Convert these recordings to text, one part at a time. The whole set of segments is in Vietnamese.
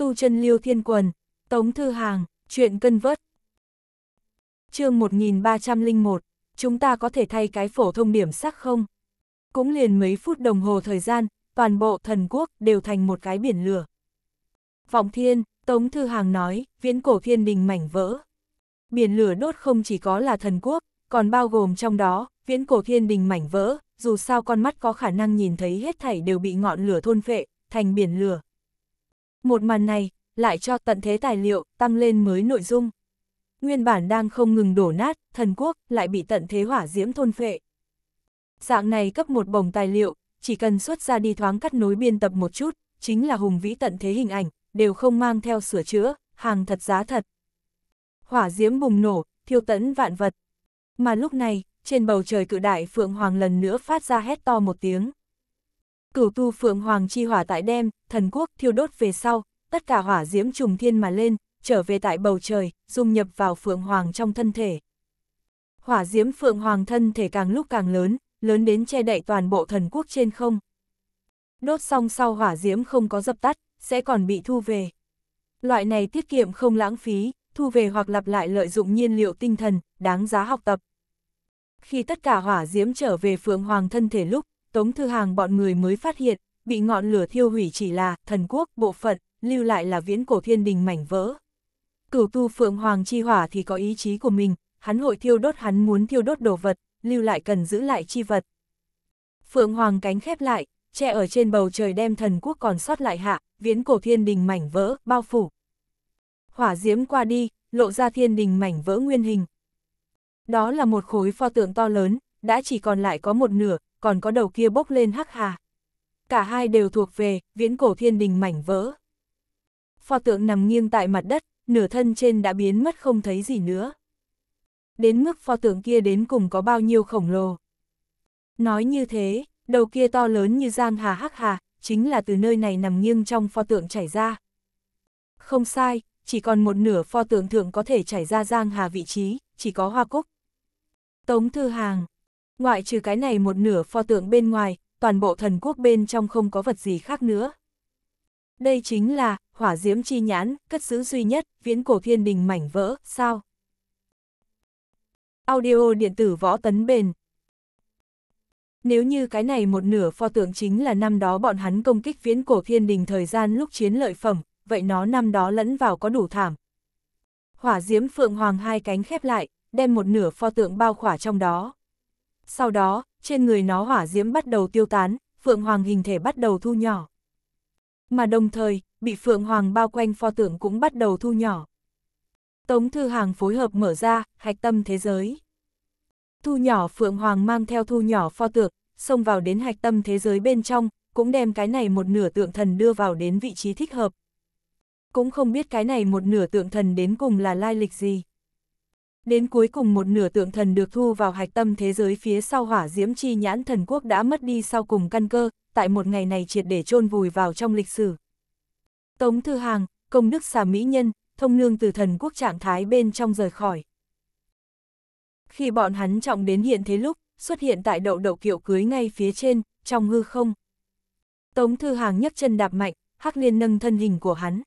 tu chân liêu thiên quần, tống thư hàng, chuyện cân vớt. chương 1301, chúng ta có thể thay cái phổ thông điểm sắc không? Cũng liền mấy phút đồng hồ thời gian, toàn bộ thần quốc đều thành một cái biển lửa. Vọng thiên, Tống Thư Hàng nói, viễn cổ thiên đình mảnh vỡ. Biển lửa đốt không chỉ có là thần quốc, còn bao gồm trong đó, viễn cổ thiên đình mảnh vỡ, dù sao con mắt có khả năng nhìn thấy hết thảy đều bị ngọn lửa thôn phệ, thành biển lửa. Một màn này, lại cho tận thế tài liệu, tăng lên mới nội dung. Nguyên bản đang không ngừng đổ nát, thần quốc lại bị tận thế hỏa diễm thôn phệ. Dạng này cấp một bồng tài liệu, chỉ cần xuất ra đi thoáng cắt nối biên tập một chút, chính là hùng vĩ tận thế hình ảnh, đều không mang theo sửa chữa, hàng thật giá thật. Hỏa diễm bùng nổ, thiêu tẫn vạn vật. Mà lúc này, trên bầu trời cự đại Phượng Hoàng lần nữa phát ra hét to một tiếng. Cửu tu phượng hoàng chi hỏa tại đêm thần quốc thiêu đốt về sau, tất cả hỏa diễm trùng thiên mà lên, trở về tại bầu trời, dung nhập vào phượng hoàng trong thân thể. Hỏa diễm phượng hoàng thân thể càng lúc càng lớn, lớn đến che đậy toàn bộ thần quốc trên không. Đốt xong sau hỏa diễm không có dập tắt, sẽ còn bị thu về. Loại này tiết kiệm không lãng phí, thu về hoặc lặp lại lợi dụng nhiên liệu tinh thần, đáng giá học tập. Khi tất cả hỏa diễm trở về phượng hoàng thân thể lúc, Tống Thư Hàng bọn người mới phát hiện, bị ngọn lửa thiêu hủy chỉ là thần quốc bộ phận, lưu lại là viễn cổ thiên đình mảnh vỡ. Cửu tu Phượng Hoàng chi hỏa thì có ý chí của mình, hắn hội thiêu đốt hắn muốn thiêu đốt đồ vật, lưu lại cần giữ lại chi vật. Phượng Hoàng cánh khép lại, che ở trên bầu trời đem thần quốc còn sót lại hạ, viễn cổ thiên đình mảnh vỡ, bao phủ. Hỏa diễm qua đi, lộ ra thiên đình mảnh vỡ nguyên hình. Đó là một khối pho tượng to lớn, đã chỉ còn lại có một nửa, còn có đầu kia bốc lên hắc hà. Cả hai đều thuộc về viễn cổ thiên đình mảnh vỡ. Pho tượng nằm nghiêng tại mặt đất, nửa thân trên đã biến mất không thấy gì nữa. Đến mức pho tượng kia đến cùng có bao nhiêu khổng lồ. Nói như thế, đầu kia to lớn như giang hà hắc hà, chính là từ nơi này nằm nghiêng trong pho tượng chảy ra. Không sai, chỉ còn một nửa pho tượng thượng có thể chảy ra giang hà vị trí, chỉ có hoa cúc. Tống Thư Hàng, ngoại trừ cái này một nửa pho tượng bên ngoài, toàn bộ thần quốc bên trong không có vật gì khác nữa. Đây chính là, hỏa diễm chi nhãn, cất xứ duy nhất, viễn cổ thiên đình mảnh vỡ, sao? Audio điện tử võ tấn bền Nếu như cái này một nửa pho tượng chính là năm đó bọn hắn công kích viễn cổ thiên đình thời gian lúc chiến lợi phẩm, vậy nó năm đó lẫn vào có đủ thảm. Hỏa diễm phượng hoàng hai cánh khép lại, đem một nửa pho tượng bao khỏa trong đó. Sau đó, trên người nó hỏa diễm bắt đầu tiêu tán, Phượng Hoàng hình thể bắt đầu thu nhỏ. Mà đồng thời, bị Phượng Hoàng bao quanh pho tượng cũng bắt đầu thu nhỏ. Tống Thư Hàng phối hợp mở ra, hạch tâm thế giới. Thu nhỏ Phượng Hoàng mang theo thu nhỏ pho tượng, xông vào đến hạch tâm thế giới bên trong, cũng đem cái này một nửa tượng thần đưa vào đến vị trí thích hợp. Cũng không biết cái này một nửa tượng thần đến cùng là lai lịch gì. Đến cuối cùng một nửa tượng thần được thu vào hạch tâm thế giới phía sau hỏa diễm chi nhãn thần quốc đã mất đi sau cùng căn cơ, tại một ngày này triệt để chôn vùi vào trong lịch sử. Tống Thư Hàng, công đức xà mỹ nhân, thông nương từ thần quốc trạng thái bên trong rời khỏi. Khi bọn hắn trọng đến hiện thế lúc, xuất hiện tại đậu đậu kiệu cưới ngay phía trên, trong hư không. Tống Thư Hàng nhấc chân đạp mạnh, hắc liên nâng thân hình của hắn.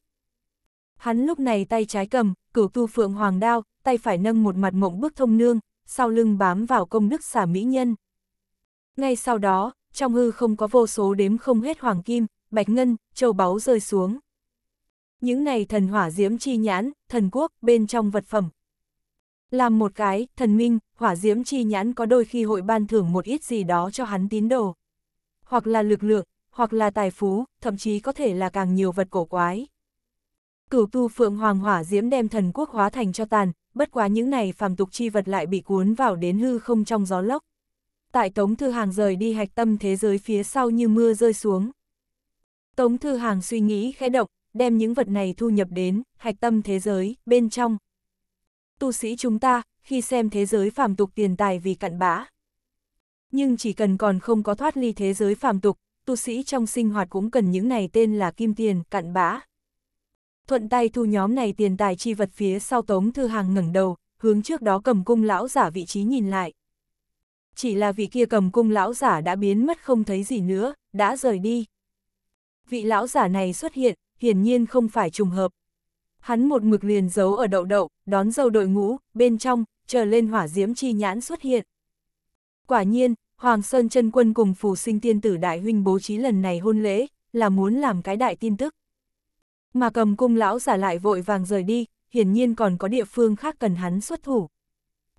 Hắn lúc này tay trái cầm, cửu tu phượng hoàng đao, tay phải nâng một mặt mộng bước thông nương, sau lưng bám vào công đức xả mỹ nhân. Ngay sau đó, trong hư không có vô số đếm không hết hoàng kim, bạch ngân, châu báu rơi xuống. Những này thần hỏa diễm chi nhãn, thần quốc, bên trong vật phẩm. Làm một cái, thần minh, hỏa diễm chi nhãn có đôi khi hội ban thưởng một ít gì đó cho hắn tín đồ. Hoặc là lực lượng, hoặc là tài phú, thậm chí có thể là càng nhiều vật cổ quái. Cửu tu phượng hoàng hỏa diễm đem thần quốc hóa thành cho tàn, bất quá những này phàm tục chi vật lại bị cuốn vào đến hư không trong gió lốc. Tại Tống Thư Hàng rời đi hạch tâm thế giới phía sau như mưa rơi xuống. Tống Thư Hàng suy nghĩ khẽ động, đem những vật này thu nhập đến hạch tâm thế giới, bên trong. Tu sĩ chúng ta, khi xem thế giới phàm tục tiền tài vì cặn bã. Nhưng chỉ cần còn không có thoát ly thế giới phàm tục, tu sĩ trong sinh hoạt cũng cần những này tên là kim tiền, cặn bã thuận tay thu nhóm này tiền tài chi vật phía sau Tống Thư Hàng ngẩng đầu, hướng trước đó cầm cung lão giả vị trí nhìn lại. Chỉ là vị kia cầm cung lão giả đã biến mất không thấy gì nữa, đã rời đi. Vị lão giả này xuất hiện, hiển nhiên không phải trùng hợp. Hắn một mực liền giấu ở đậu đậu, đón dâu đội ngũ, bên trong, chờ lên hỏa diễm chi nhãn xuất hiện. Quả nhiên, Hoàng Sơn chân Quân cùng phù sinh tiên tử đại huynh bố trí lần này hôn lễ, là muốn làm cái đại tin tức mà cầm cung lão giả lại vội vàng rời đi, hiển nhiên còn có địa phương khác cần hắn xuất thủ.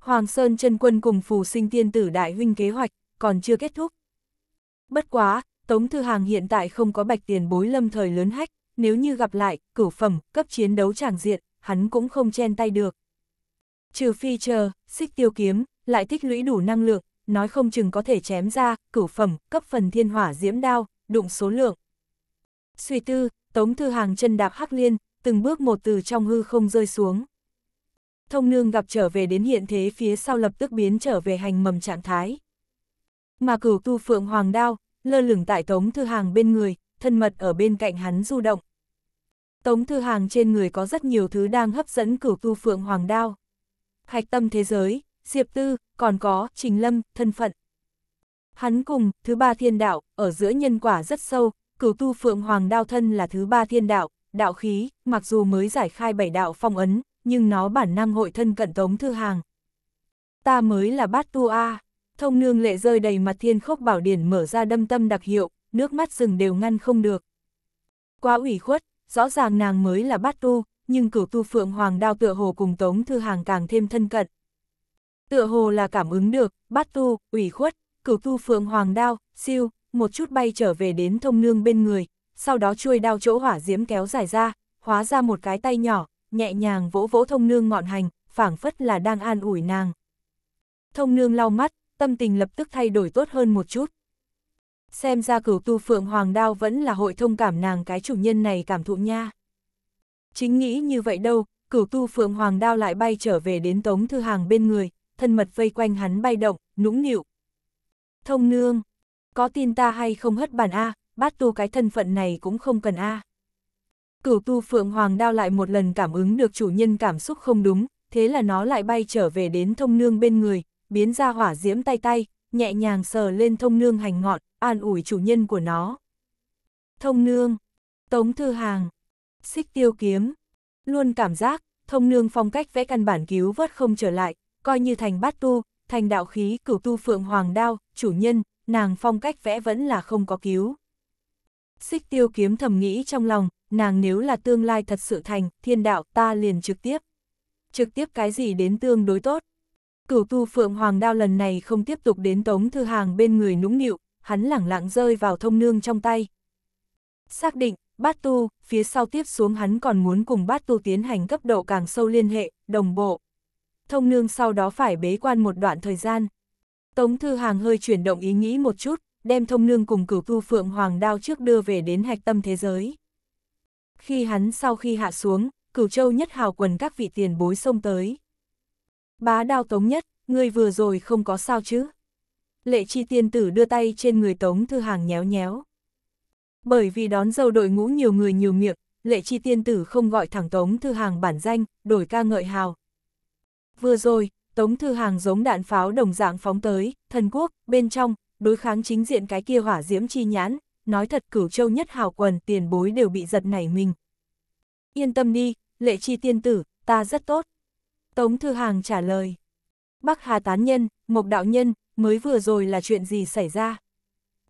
Hoàng Sơn chân quân cùng phù sinh tiên tử đại huynh kế hoạch, còn chưa kết thúc. Bất quá, Tống Thư Hàng hiện tại không có bạch tiền bối lâm thời lớn hách, nếu như gặp lại, cửu phẩm, cấp chiến đấu tràng diện, hắn cũng không chen tay được. Trừ phi chờ, xích tiêu kiếm, lại tích lũy đủ năng lượng, nói không chừng có thể chém ra, cửu phẩm, cấp phần thiên hỏa diễm đao, đụng số lượng. Suy tư, Tống Thư Hàng chân đạp hắc liên, từng bước một từ trong hư không rơi xuống. Thông nương gặp trở về đến hiện thế phía sau lập tức biến trở về hành mầm trạng thái. Mà cửu tu phượng hoàng đao, lơ lửng tại Tống Thư Hàng bên người, thân mật ở bên cạnh hắn du động. Tống Thư Hàng trên người có rất nhiều thứ đang hấp dẫn cửu tu phượng hoàng đao. Hạch tâm thế giới, Diệp Tư, còn có, Trình Lâm, thân phận. Hắn cùng, thứ ba thiên đạo, ở giữa nhân quả rất sâu, cửu tu phượng hoàng đao thân là thứ ba thiên đạo, đạo khí, mặc dù mới giải khai bảy đạo phong ấn, nhưng nó bản năng hội thân cận tống thư hàng. Ta mới là bát tu A, thông nương lệ rơi đầy mặt thiên khốc bảo điển mở ra đâm tâm đặc hiệu, nước mắt rừng đều ngăn không được. Quá ủy khuất, rõ ràng nàng mới là bát tu, nhưng cửu tu phượng hoàng đao tựa hồ cùng tống thư hàng càng thêm thân cận. Tựa hồ là cảm ứng được, bát tu, ủy khuất, cửu tu phượng hoàng đao, siêu, một chút bay trở về đến thông nương bên người, sau đó chui đao chỗ hỏa diễm kéo dài ra, hóa ra một cái tay nhỏ, nhẹ nhàng vỗ vỗ thông nương ngọn hành, phảng phất là đang an ủi nàng. Thông nương lau mắt, tâm tình lập tức thay đổi tốt hơn một chút. Xem ra cửu tu phượng hoàng đao vẫn là hội thông cảm nàng cái chủ nhân này cảm thụ nha. Chính nghĩ như vậy đâu, cửu tu phượng hoàng đao lại bay trở về đến tống thư hàng bên người, thân mật vây quanh hắn bay động, nũng nịu. Thông nương, có tin ta hay không hất bản A, bát tu cái thân phận này cũng không cần A. Cửu tu Phượng Hoàng đao lại một lần cảm ứng được chủ nhân cảm xúc không đúng, thế là nó lại bay trở về đến thông nương bên người, biến ra hỏa diễm tay tay, nhẹ nhàng sờ lên thông nương hành ngọn, an ủi chủ nhân của nó. Thông nương, tống thư hàng, xích tiêu kiếm, luôn cảm giác, thông nương phong cách vẽ căn bản cứu vớt không trở lại, coi như thành bát tu, thành đạo khí cửu tu phượng hoàng đao, chủ nhân, nàng phong cách vẽ vẫn là không có cứu. Xích tiêu kiếm thầm nghĩ trong lòng, nàng nếu là tương lai thật sự thành, thiên đạo ta liền trực tiếp. Trực tiếp cái gì đến tương đối tốt. Cửu tu phượng hoàng đao lần này không tiếp tục đến tống thư hàng bên người nũng nịu, hắn lẳng lặng rơi vào thông nương trong tay. Xác định, bát tu, phía sau tiếp xuống hắn còn muốn cùng bát tu tiến hành cấp độ càng sâu liên hệ, đồng bộ. Thông nương sau đó phải bế quan một đoạn thời gian. Tống Thư Hàng hơi chuyển động ý nghĩ một chút, đem thông nương cùng cửu tu phượng hoàng đao trước đưa về đến hạch tâm thế giới. Khi hắn sau khi hạ xuống, cửu châu nhất hào quần các vị tiền bối xông tới. Bá đao tống nhất, người vừa rồi không có sao chứ. Lệ chi tiên tử đưa tay trên người tống thư hàng nhéo nhéo. Bởi vì đón dâu đội ngũ nhiều người nhiều miệng, lệ chi tiên tử không gọi thẳng tống thư hàng bản danh, đổi ca ngợi hào. Vừa rồi, Tống Thư Hàng giống đạn pháo đồng dạng phóng tới, thần quốc, bên trong, đối kháng chính diện cái kia hỏa diễm chi nhãn, nói thật cửu châu nhất hào quần tiền bối đều bị giật nảy mình. Yên tâm đi, lệ chi tiên tử, ta rất tốt. Tống Thư Hàng trả lời. Bắc Hà Tán Nhân, Mộc Đạo Nhân, mới vừa rồi là chuyện gì xảy ra?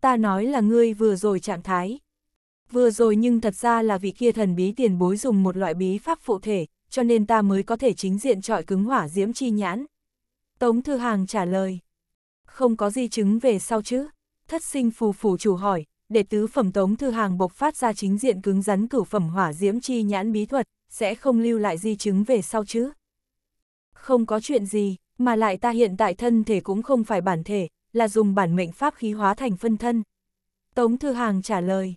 Ta nói là ngươi vừa rồi trạng thái. Vừa rồi nhưng thật ra là vị kia thần bí tiền bối dùng một loại bí pháp phụ thể, cho nên ta mới có thể chính diện trọi cứng hỏa diễm chi nhãn. Tống Thư Hàng trả lời. Không có di chứng về sau chứ? Thất sinh phù phủ chủ hỏi, để tứ phẩm Tống Thư Hàng bộc phát ra chính diện cứng rắn cửu phẩm hỏa diễm chi nhãn bí thuật, sẽ không lưu lại di chứng về sau chứ? Không có chuyện gì, mà lại ta hiện tại thân thể cũng không phải bản thể, là dùng bản mệnh pháp khí hóa thành phân thân. Tống Thư Hàng trả lời.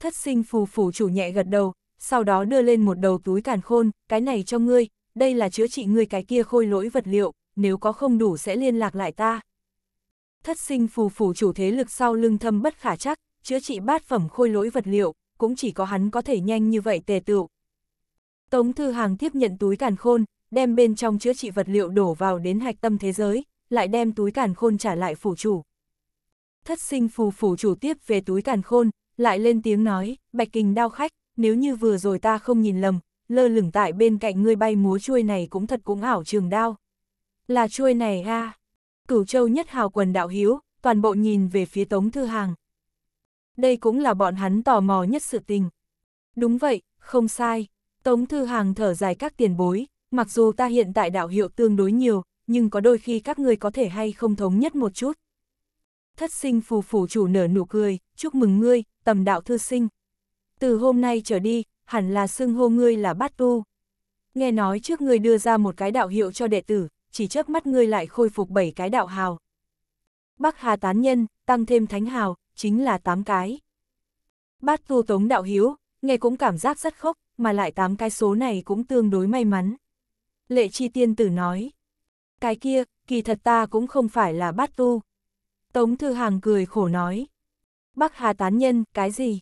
Thất sinh phù phủ chủ nhẹ gật đầu, sau đó đưa lên một đầu túi càn khôn, cái này cho ngươi, đây là chữa trị ngươi cái kia khôi lỗi vật liệu, nếu có không đủ sẽ liên lạc lại ta. Thất sinh phù phù chủ thế lực sau lưng thâm bất khả chắc, chữa trị bát phẩm khôi lỗi vật liệu, cũng chỉ có hắn có thể nhanh như vậy tề tựu. Tống Thư Hàng tiếp nhận túi càn khôn, đem bên trong chữa trị vật liệu đổ vào đến hạch tâm thế giới, lại đem túi càn khôn trả lại phủ chủ. Thất sinh phù phủ chủ tiếp về túi càn khôn, lại lên tiếng nói, bạch kình đao khách, nếu như vừa rồi ta không nhìn lầm, lơ lửng tại bên cạnh ngươi bay múa chuôi này cũng thật cũng ảo trường đao. Là chuôi này a à. Cửu châu nhất hào quần đạo hiếu, toàn bộ nhìn về phía Tống Thư Hàng. Đây cũng là bọn hắn tò mò nhất sự tình. Đúng vậy, không sai. Tống Thư Hàng thở dài các tiền bối, mặc dù ta hiện tại đạo hiệu tương đối nhiều, nhưng có đôi khi các người có thể hay không thống nhất một chút. Thất sinh phù phủ chủ nở nụ cười, chúc mừng ngươi, tầm đạo thư sinh. Từ hôm nay trở đi, hẳn là xưng hô ngươi là bát tu. Nghe nói trước ngươi đưa ra một cái đạo hiệu cho đệ tử, chỉ chớp mắt ngươi lại khôi phục bảy cái đạo hào. Bắc Hà tán nhân, tăng thêm thánh hào, chính là tám cái. Bát tu tống đạo hiếu, nghe cũng cảm giác rất khốc, mà lại tám cái số này cũng tương đối may mắn. Lệ chi tiên tử nói, cái kia, kỳ thật ta cũng không phải là bát tu. Tống thư hàng cười khổ nói, Bắc Hà tán nhân, cái gì?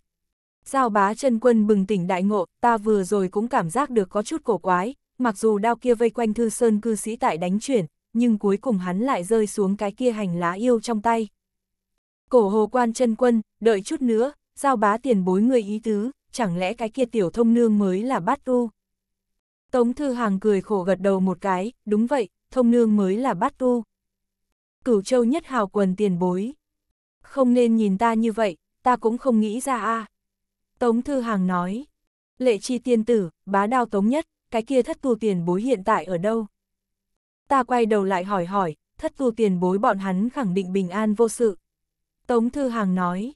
Giao bá chân quân bừng tỉnh đại ngộ, ta vừa rồi cũng cảm giác được có chút cổ quái, mặc dù đao kia vây quanh thư sơn cư sĩ tại đánh chuyển, nhưng cuối cùng hắn lại rơi xuống cái kia hành lá yêu trong tay. Cổ hồ quan chân quân, đợi chút nữa, giao bá tiền bối người ý tứ, chẳng lẽ cái kia tiểu thông nương mới là bát tu? Tống Thư Hàng cười khổ gật đầu một cái, đúng vậy, thông nương mới là bát tu. Cửu châu nhất hào quần tiền bối. Không nên nhìn ta như vậy, ta cũng không nghĩ ra a à. Tống Thư Hàng nói. Lệ chi tiên tử, bá đao tống nhất, cái kia thất tu tiền bối hiện tại ở đâu? Ta quay đầu lại hỏi hỏi, thất tu tiền bối bọn hắn khẳng định bình an vô sự. Tống Thư Hàng nói,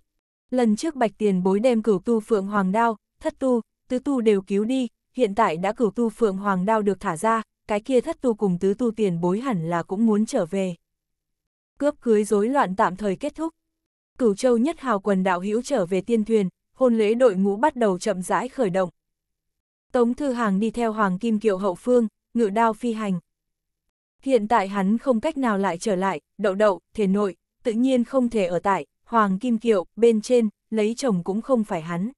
lần trước bạch tiền bối đem cửu tu phượng hoàng đao, thất tu, tứ tu đều cứu đi, hiện tại đã cửu tu phượng hoàng đao được thả ra, cái kia thất tu cùng tứ tu tiền bối hẳn là cũng muốn trở về. Cướp cưới rối loạn tạm thời kết thúc. Cửu châu nhất hào quần đạo hữu trở về tiên thuyền, hôn lễ đội ngũ bắt đầu chậm rãi khởi động. Tống Thư Hàng đi theo Hoàng Kim Kiều hậu phương, ngự đao phi hành. Hiện tại hắn không cách nào lại trở lại, đậu đậu, thể nội, tự nhiên không thể ở tại, Hoàng Kim Kiều, bên trên, lấy chồng cũng không phải hắn.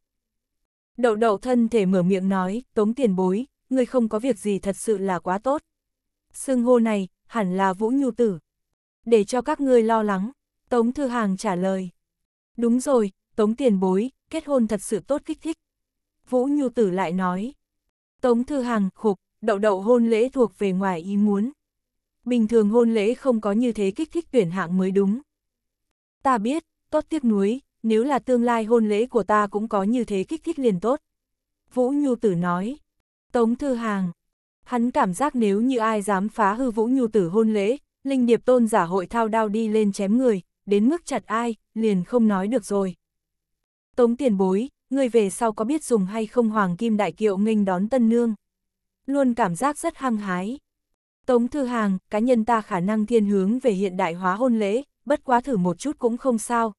Đậu đậu thân thể mở miệng nói, tống tiền bối, người không có việc gì thật sự là quá tốt. Sưng hô này, hẳn là Vũ Nhu Tử. Để cho các ngươi lo lắng, Tống Thư Hàng trả lời. Đúng rồi, Tống tiền bối, kết hôn thật sự tốt kích thích. Vũ Nhu Tử lại nói, Tống Thư Hằng, khục, đậu đậu hôn lễ thuộc về ngoài ý muốn. Bình thường hôn lễ không có như thế kích thích tuyển hạng mới đúng. Ta biết, tốt tiếc nuối, nếu là tương lai hôn lễ của ta cũng có như thế kích thích liền tốt. Vũ Nhu Tử nói. Tống Thư Hàng. Hắn cảm giác nếu như ai dám phá hư Vũ Nhu Tử hôn lễ, Linh Điệp Tôn giả hội thao đao đi lên chém người, đến mức chặt ai, liền không nói được rồi. Tống tiền bối, ngươi về sau có biết dùng hay không hoàng kim đại kiệu nghênh đón tân nương. Luôn cảm giác rất hăng hái. Tống Thư Hàng, cá nhân ta khả năng thiên hướng về hiện đại hóa hôn lễ, bất quá thử một chút cũng không sao.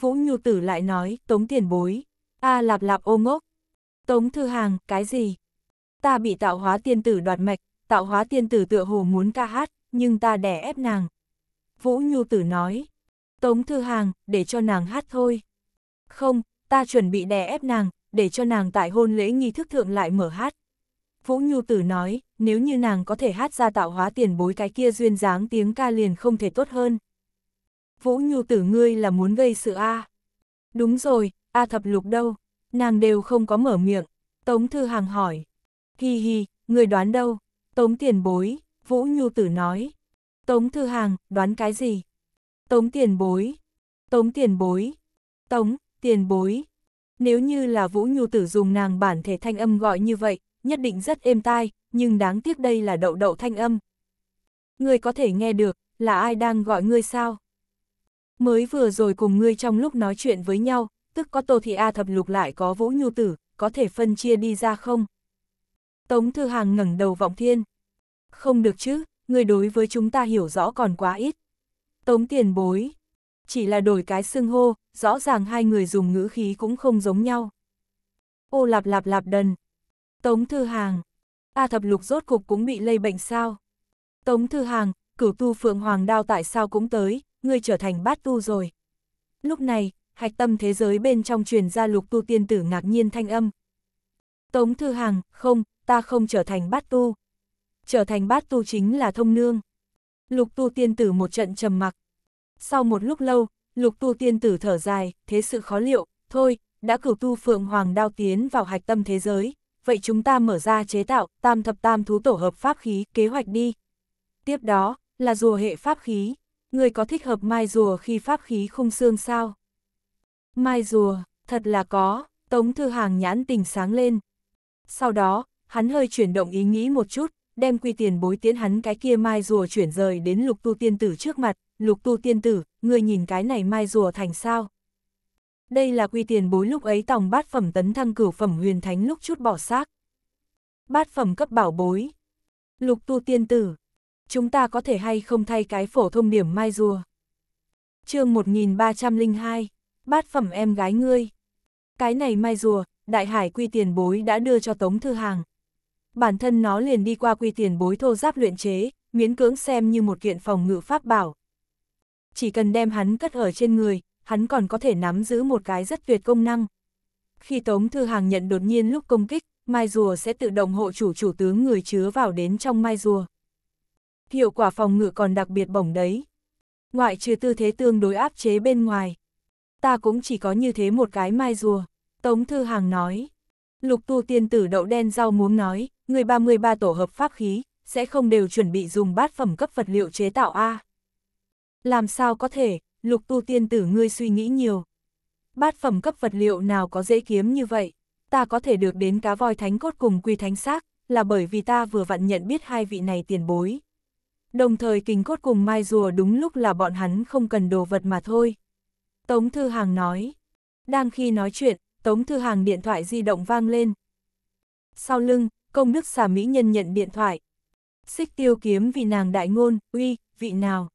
Vũ Nhu Tử lại nói, Tống tiền bối. a lạp lạp ô ngốc. Tống Thư Hàng, cái gì? Ta bị tạo hóa tiên tử đoạt mạch, tạo hóa tiên tử tựa hồ muốn ca hát, nhưng ta đẻ ép nàng. Vũ Nhu Tử nói. Tống Thư Hàng, để cho nàng hát thôi. Không, ta chuẩn bị đè ép nàng, để cho nàng tại hôn lễ nghi thức thượng lại mở hát. Vũ Nhu Tử nói, nếu như nàng có thể hát ra tạo hóa tiền bối cái kia duyên dáng tiếng ca liền không thể tốt hơn. Vũ Nhu Tử ngươi là muốn gây sự A. Đúng rồi, A thập lục đâu, nàng đều không có mở miệng. Tống Thư Hàng hỏi, hi hi, người đoán đâu, Tống tiền bối, Vũ Nhu Tử nói. Tống Thư Hàng, đoán cái gì? Tống tiền bối, Tống tiền bối, Tống, tiền bối. Nếu như là Vũ Nhu Tử dùng nàng bản thể thanh âm gọi như vậy, nhất định rất êm tai, nhưng đáng tiếc đây là đậu đậu thanh âm. Ngươi có thể nghe được, là ai đang gọi ngươi sao? Mới vừa rồi cùng ngươi trong lúc nói chuyện với nhau, tức có Tô Thị A thập lục lại có Vũ Nhu Tử, có thể phân chia đi ra không? Tống Thư Hàng ngẩng đầu vọng thiên. Không được chứ, người đối với chúng ta hiểu rõ còn quá ít. Tống tiền bối, chỉ là đổi cái xưng hô, rõ ràng hai người dùng ngữ khí cũng không giống nhau. Ô lạp lạp lạp đần. Tống Thư Hàng. A thập lục rốt cục cũng bị lây bệnh sao? Tống Thư Hàng, cửu tu phượng hoàng đao tại sao cũng tới, ngươi trở thành bát tu rồi. Lúc này, hạch tâm thế giới bên trong truyền ra lục tu tiên tử ngạc nhiên thanh âm. Tống Thư Hàng, không, ta không trở thành bát tu. Trở thành bát tu chính là thông nương. Lục tu tiên tử một trận trầm mặc, sau một lúc lâu, lục tu tiên tử thở dài, thế sự khó liệu, thôi, đã cửu tu phượng hoàng đao tiến vào hạch tâm thế giới, vậy chúng ta mở ra chế tạo tam thập tam thú tổ hợp pháp khí kế hoạch đi. Tiếp đó, là rùa hệ pháp khí, người có thích hợp mai rùa khi pháp khí khung xương sao? Mai rùa, thật là có, Tống Thư Hàng nhãn tình sáng lên. Sau đó, hắn hơi chuyển động ý nghĩ một chút, đem quy tiền bối tiến hắn cái kia mai rùa chuyển rời đến lục tu tiên tử trước mặt, lục tu tiên tử, ngươi nhìn cái này mai rùa thành sao. Đây là quy tiền bối lúc ấy tòng bát phẩm tấn thăng cửu phẩm huyền thánh lúc chút bỏ xác. Bát phẩm cấp bảo bối. Lục tu tiên tử, chúng ta có thể hay không thay cái phổ thông điểm mai rùa. chương 1302, bát phẩm em gái ngươi. Cái này mai rùa, đại hải quy tiền bối đã đưa cho Tống Thư Hàng. Bản thân nó liền đi qua quy tiền bối thô giáp luyện chế, miễn cưỡng xem như một kiện phòng ngự pháp bảo, chỉ cần đem hắn cất ở trên người, hắn còn có thể nắm giữ một cái rất tuyệt công năng. Khi Tống Thư Hàng nhận đột nhiên lúc công kích, mai rùa sẽ tự động hộ chủ chủ tướng người chứa vào đến trong mai rùa. Hiệu quả phòng ngự còn đặc biệt bổng đấy. Ngoại trừ tư thế tương đối áp chế bên ngoài. Ta cũng chỉ có như thế một cái mai rùa. Tống Thư Hàng nói. Lục tu tiên tử đậu đen rau muống nói, người 33 tổ hợp pháp khí, sẽ không đều chuẩn bị dùng bát phẩm cấp vật liệu chế tạo A. Làm sao có thể, lục tu tiên tử ngươi suy nghĩ nhiều. Bát phẩm cấp vật liệu nào có dễ kiếm như vậy, ta có thể được đến cá voi thánh cốt cùng quy thánh xác, là bởi vì ta vừa vặn nhận biết hai vị này tiền bối. Đồng thời kình cốt cùng mai rùa đúng lúc là bọn hắn không cần đồ vật mà thôi. Tống Thư Hàng nói. Đang khi nói chuyện, Tống Thư Hàng điện thoại di động vang lên. Sau lưng, công đức xà mỹ nhân nhận điện thoại. Xích tiêu kiếm vì nàng đại ngôn, uy, vị nào?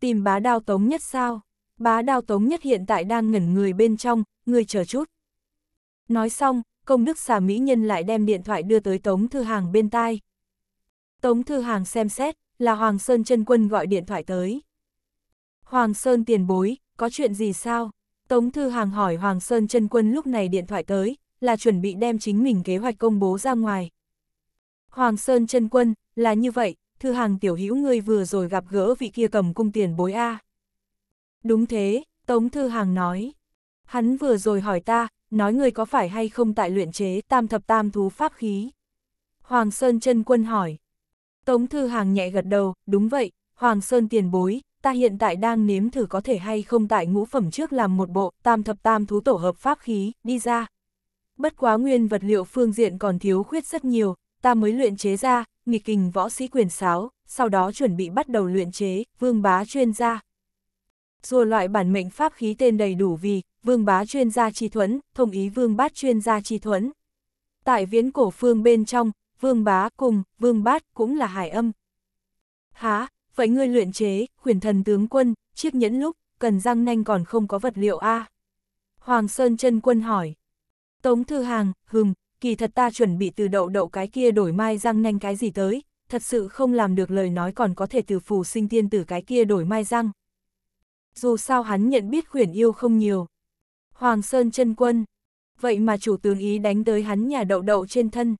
Tìm bá đao tống nhất sao? Bá đao tống nhất hiện tại đang ngẩn người bên trong, người chờ chút. Nói xong, công đức xà mỹ nhân lại đem điện thoại đưa tới Tống Thư Hàng bên tai. Tống Thư Hàng xem xét, là Hoàng Sơn chân Quân gọi điện thoại tới. Hoàng Sơn tiền bối, có chuyện gì sao? Tống Thư Hàng hỏi Hoàng Sơn chân Quân lúc này điện thoại tới, là chuẩn bị đem chính mình kế hoạch công bố ra ngoài. Hoàng Sơn chân Quân, là như vậy, thư hàng tiểu hữu ngươi vừa rồi gặp gỡ vị kia cầm cung tiền bối A. Đúng thế, Tống Thư Hàng nói. Hắn vừa rồi hỏi ta, nói ngươi có phải hay không tại luyện chế tam thập tam thú pháp khí. Hoàng Sơn chân quân hỏi. Tống Thư Hàng nhẹ gật đầu, đúng vậy, Hoàng Sơn tiền bối, ta hiện tại đang nếm thử có thể hay không tại ngũ phẩm trước làm một bộ tam thập tam thú tổ hợp pháp khí, đi ra. Bất quá nguyên vật liệu phương diện còn thiếu khuyết rất nhiều, ta mới luyện chế ra, nghịch kình võ sĩ quyền sáo, sau đó chuẩn bị bắt đầu luyện chế, vương bá chuyên gia. Rùa loại bản mệnh pháp khí tên đầy đủ vì, vương bá chuyên gia chi thuẫn, thông ý vương bát chuyên gia chi thuẫn. Tại viễn cổ phương bên trong, vương bá cùng, vương bát cũng là hải âm. Há, vậy ngươi luyện chế, khuyển thần tướng quân, chiếc nhẫn lúc, cần răng nanh còn không có vật liệu a Hoàng Sơn chân quân hỏi. Tống Thư Hàng, hừm, kỳ thật ta chuẩn bị từ đậu đậu cái kia đổi mai răng nhanh cái gì tới, thật sự không làm được lời nói còn có thể từ phù sinh tiên tử cái kia đổi mai răng. Dù sao hắn nhận biết khuyển yêu không nhiều. Hoàng Sơn chân quân. Vậy mà chủ tướng ý đánh tới hắn nhà đậu đậu trên thân.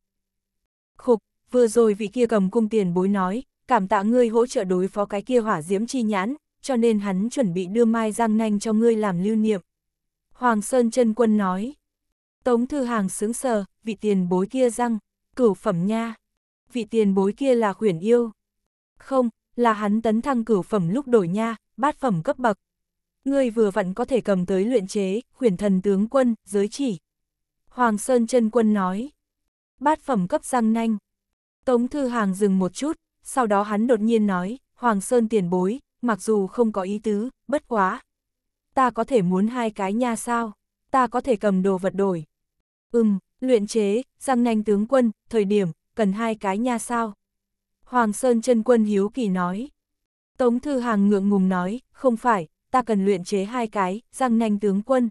Khục, vừa rồi vị kia cầm cung tiền bối nói, cảm tạ ngươi hỗ trợ đối phó cái kia hỏa diễm chi nhãn, cho nên hắn chuẩn bị đưa mai răng nhanh cho ngươi làm lưu niệm. Hoàng Sơn chân quân nói. Tống Thư Hàng sướng sờ, vị tiền bối kia răng, cửu phẩm nha. Vị tiền bối kia là huyền yêu. Không, là hắn tấn thăng cửu phẩm lúc đổi nha, bát phẩm cấp bậc. Ngươi vừa vặn có thể cầm tới luyện chế, huyền thần tướng quân, giới chỉ. Hoàng Sơn chân quân nói. Bát phẩm cấp răng nanh. Tống Thư Hàng dừng một chút, sau đó hắn đột nhiên nói, Hoàng Sơn tiền bối, mặc dù không có ý tứ, bất quá. Ta có thể muốn hai cái nha sao, ta có thể cầm đồ vật đổi. Ừm, luyện chế, răng nanh tướng quân, thời điểm, cần hai cái nha sao. Hoàng Sơn chân quân hiếu kỳ nói. Tống Thư Hàng ngượng ngùng nói, không phải, ta cần luyện chế hai cái, răng nanh tướng quân.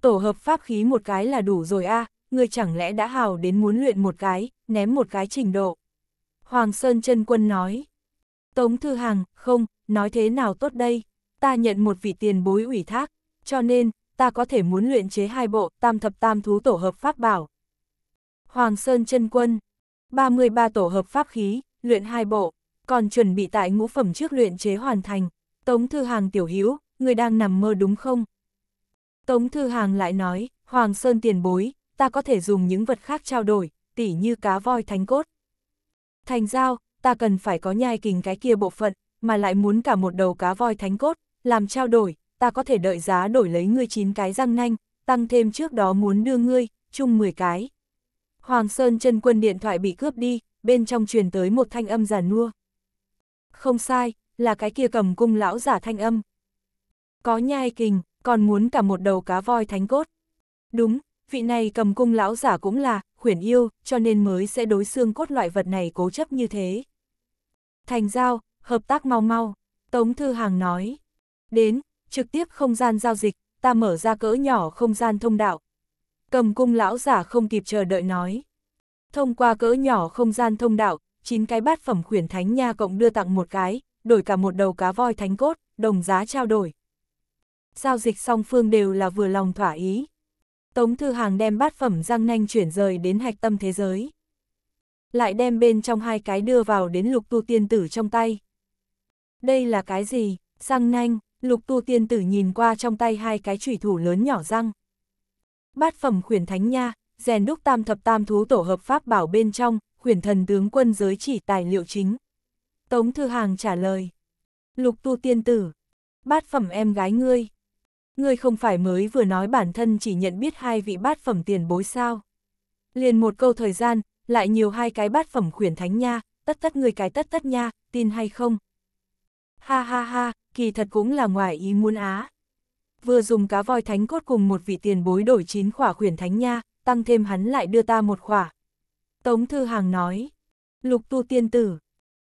Tổ hợp pháp khí một cái là đủ rồi a ngươi chẳng lẽ đã hào đến muốn luyện một cái, ném một cái trình độ. Hoàng Sơn chân quân nói. Tống Thư Hàng, không, nói thế nào tốt đây, ta nhận một vị tiền bối ủy thác, cho nên, ta có thể muốn luyện chế hai bộ tam thập tam thú tổ hợp pháp bảo. Hoàng Sơn chân quân, 33 tổ hợp pháp khí, luyện hai bộ, còn chuẩn bị tại ngũ phẩm trước luyện chế hoàn thành. Tống Thư Hàng tiểu hữu người đang nằm mơ đúng không? Tống Thư Hàng lại nói, Hoàng Sơn tiền bối, ta có thể dùng những vật khác trao đổi, tỉ như cá voi thánh cốt. Thành giao, ta cần phải có nhai kình cái kia bộ phận, mà lại muốn cả một đầu cá voi thánh cốt, làm trao đổi, ta có thể đợi giá đổi lấy ngươi chín cái răng nanh, tăng thêm trước đó muốn đưa ngươi, chung 10 cái. Hoàng Sơn chân quân điện thoại bị cướp đi, bên trong truyền tới một thanh âm giàn nua. Không sai, là cái kia cầm cung lão giả thanh âm. Có nhai kình, còn muốn cả một đầu cá voi thánh cốt. Đúng, vị này cầm cung lão giả cũng là, khuyển yêu, cho nên mới sẽ đối xương cốt loại vật này cố chấp như thế. Thành giao, hợp tác mau mau, Tống Thư Hàng nói. Đến, trực tiếp không gian giao dịch, ta mở ra cỡ nhỏ không gian thông đạo. Cầm cung lão giả không kịp chờ đợi nói. Thông qua cỡ nhỏ không gian thông đạo, chín cái bát phẩm khuyển thánh nha cộng đưa tặng một cái, đổi cả một đầu cá voi thánh cốt, đồng giá trao đổi. Giao dịch song phương đều là vừa lòng thỏa ý. Tống Thư Hàng đem bát phẩm răng nanh chuyển rời đến hạch tâm thế giới. Lại đem bên trong hai cái đưa vào đến lục tu tiên tử trong tay. Đây là cái gì, răng nanh, Lục tu tiên tử nhìn qua trong tay hai cái chủy thủ lớn nhỏ răng. Bát phẩm khuyển thánh nha, rèn đúc tam thập tam thú tổ hợp pháp bảo bên trong, khuyển thần tướng quân giới chỉ tài liệu chính. Tống Thư Hàng trả lời. Lục tu tiên tử, bát phẩm em gái ngươi. Ngươi không phải mới vừa nói bản thân chỉ nhận biết hai vị bát phẩm tiền bối sao. Liền một câu thời gian, lại nhiều hai cái bát phẩm khuyển thánh nha, tất tất người cái tất tất nha, tin hay không? Ha ha ha, kỳ thật cũng là ngoài ý muốn á. Vừa dùng cá voi thánh cốt cùng một vị tiền bối đổi chín khỏa khuyển thánh nha, tăng thêm hắn lại đưa ta một khỏa. Tống Thư Hàng nói, lục tu tiên tử,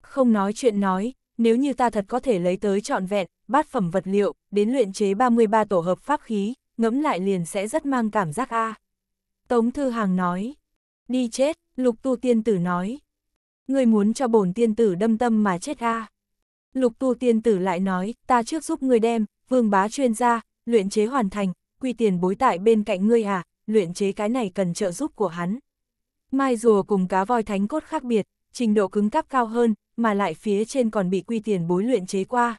không nói chuyện nói, nếu như ta thật có thể lấy tới trọn vẹn, bát phẩm vật liệu, đến luyện chế 33 tổ hợp pháp khí, ngẫm lại liền sẽ rất mang cảm giác a. Tống Thư Hàng nói, đi chết, lục tu tiên tử nói, người muốn cho bổn tiên tử đâm tâm mà chết a. Lục tu tiên tử lại nói, ta trước giúp ngươi đem, vương bá chuyên gia, luyện chế hoàn thành, quy tiền bối tại bên cạnh ngươi à, luyện chế cái này cần trợ giúp của hắn. Mai rùa cùng cá voi thánh cốt khác biệt, trình độ cứng cáp cao hơn, mà lại phía trên còn bị quy tiền bối luyện chế qua.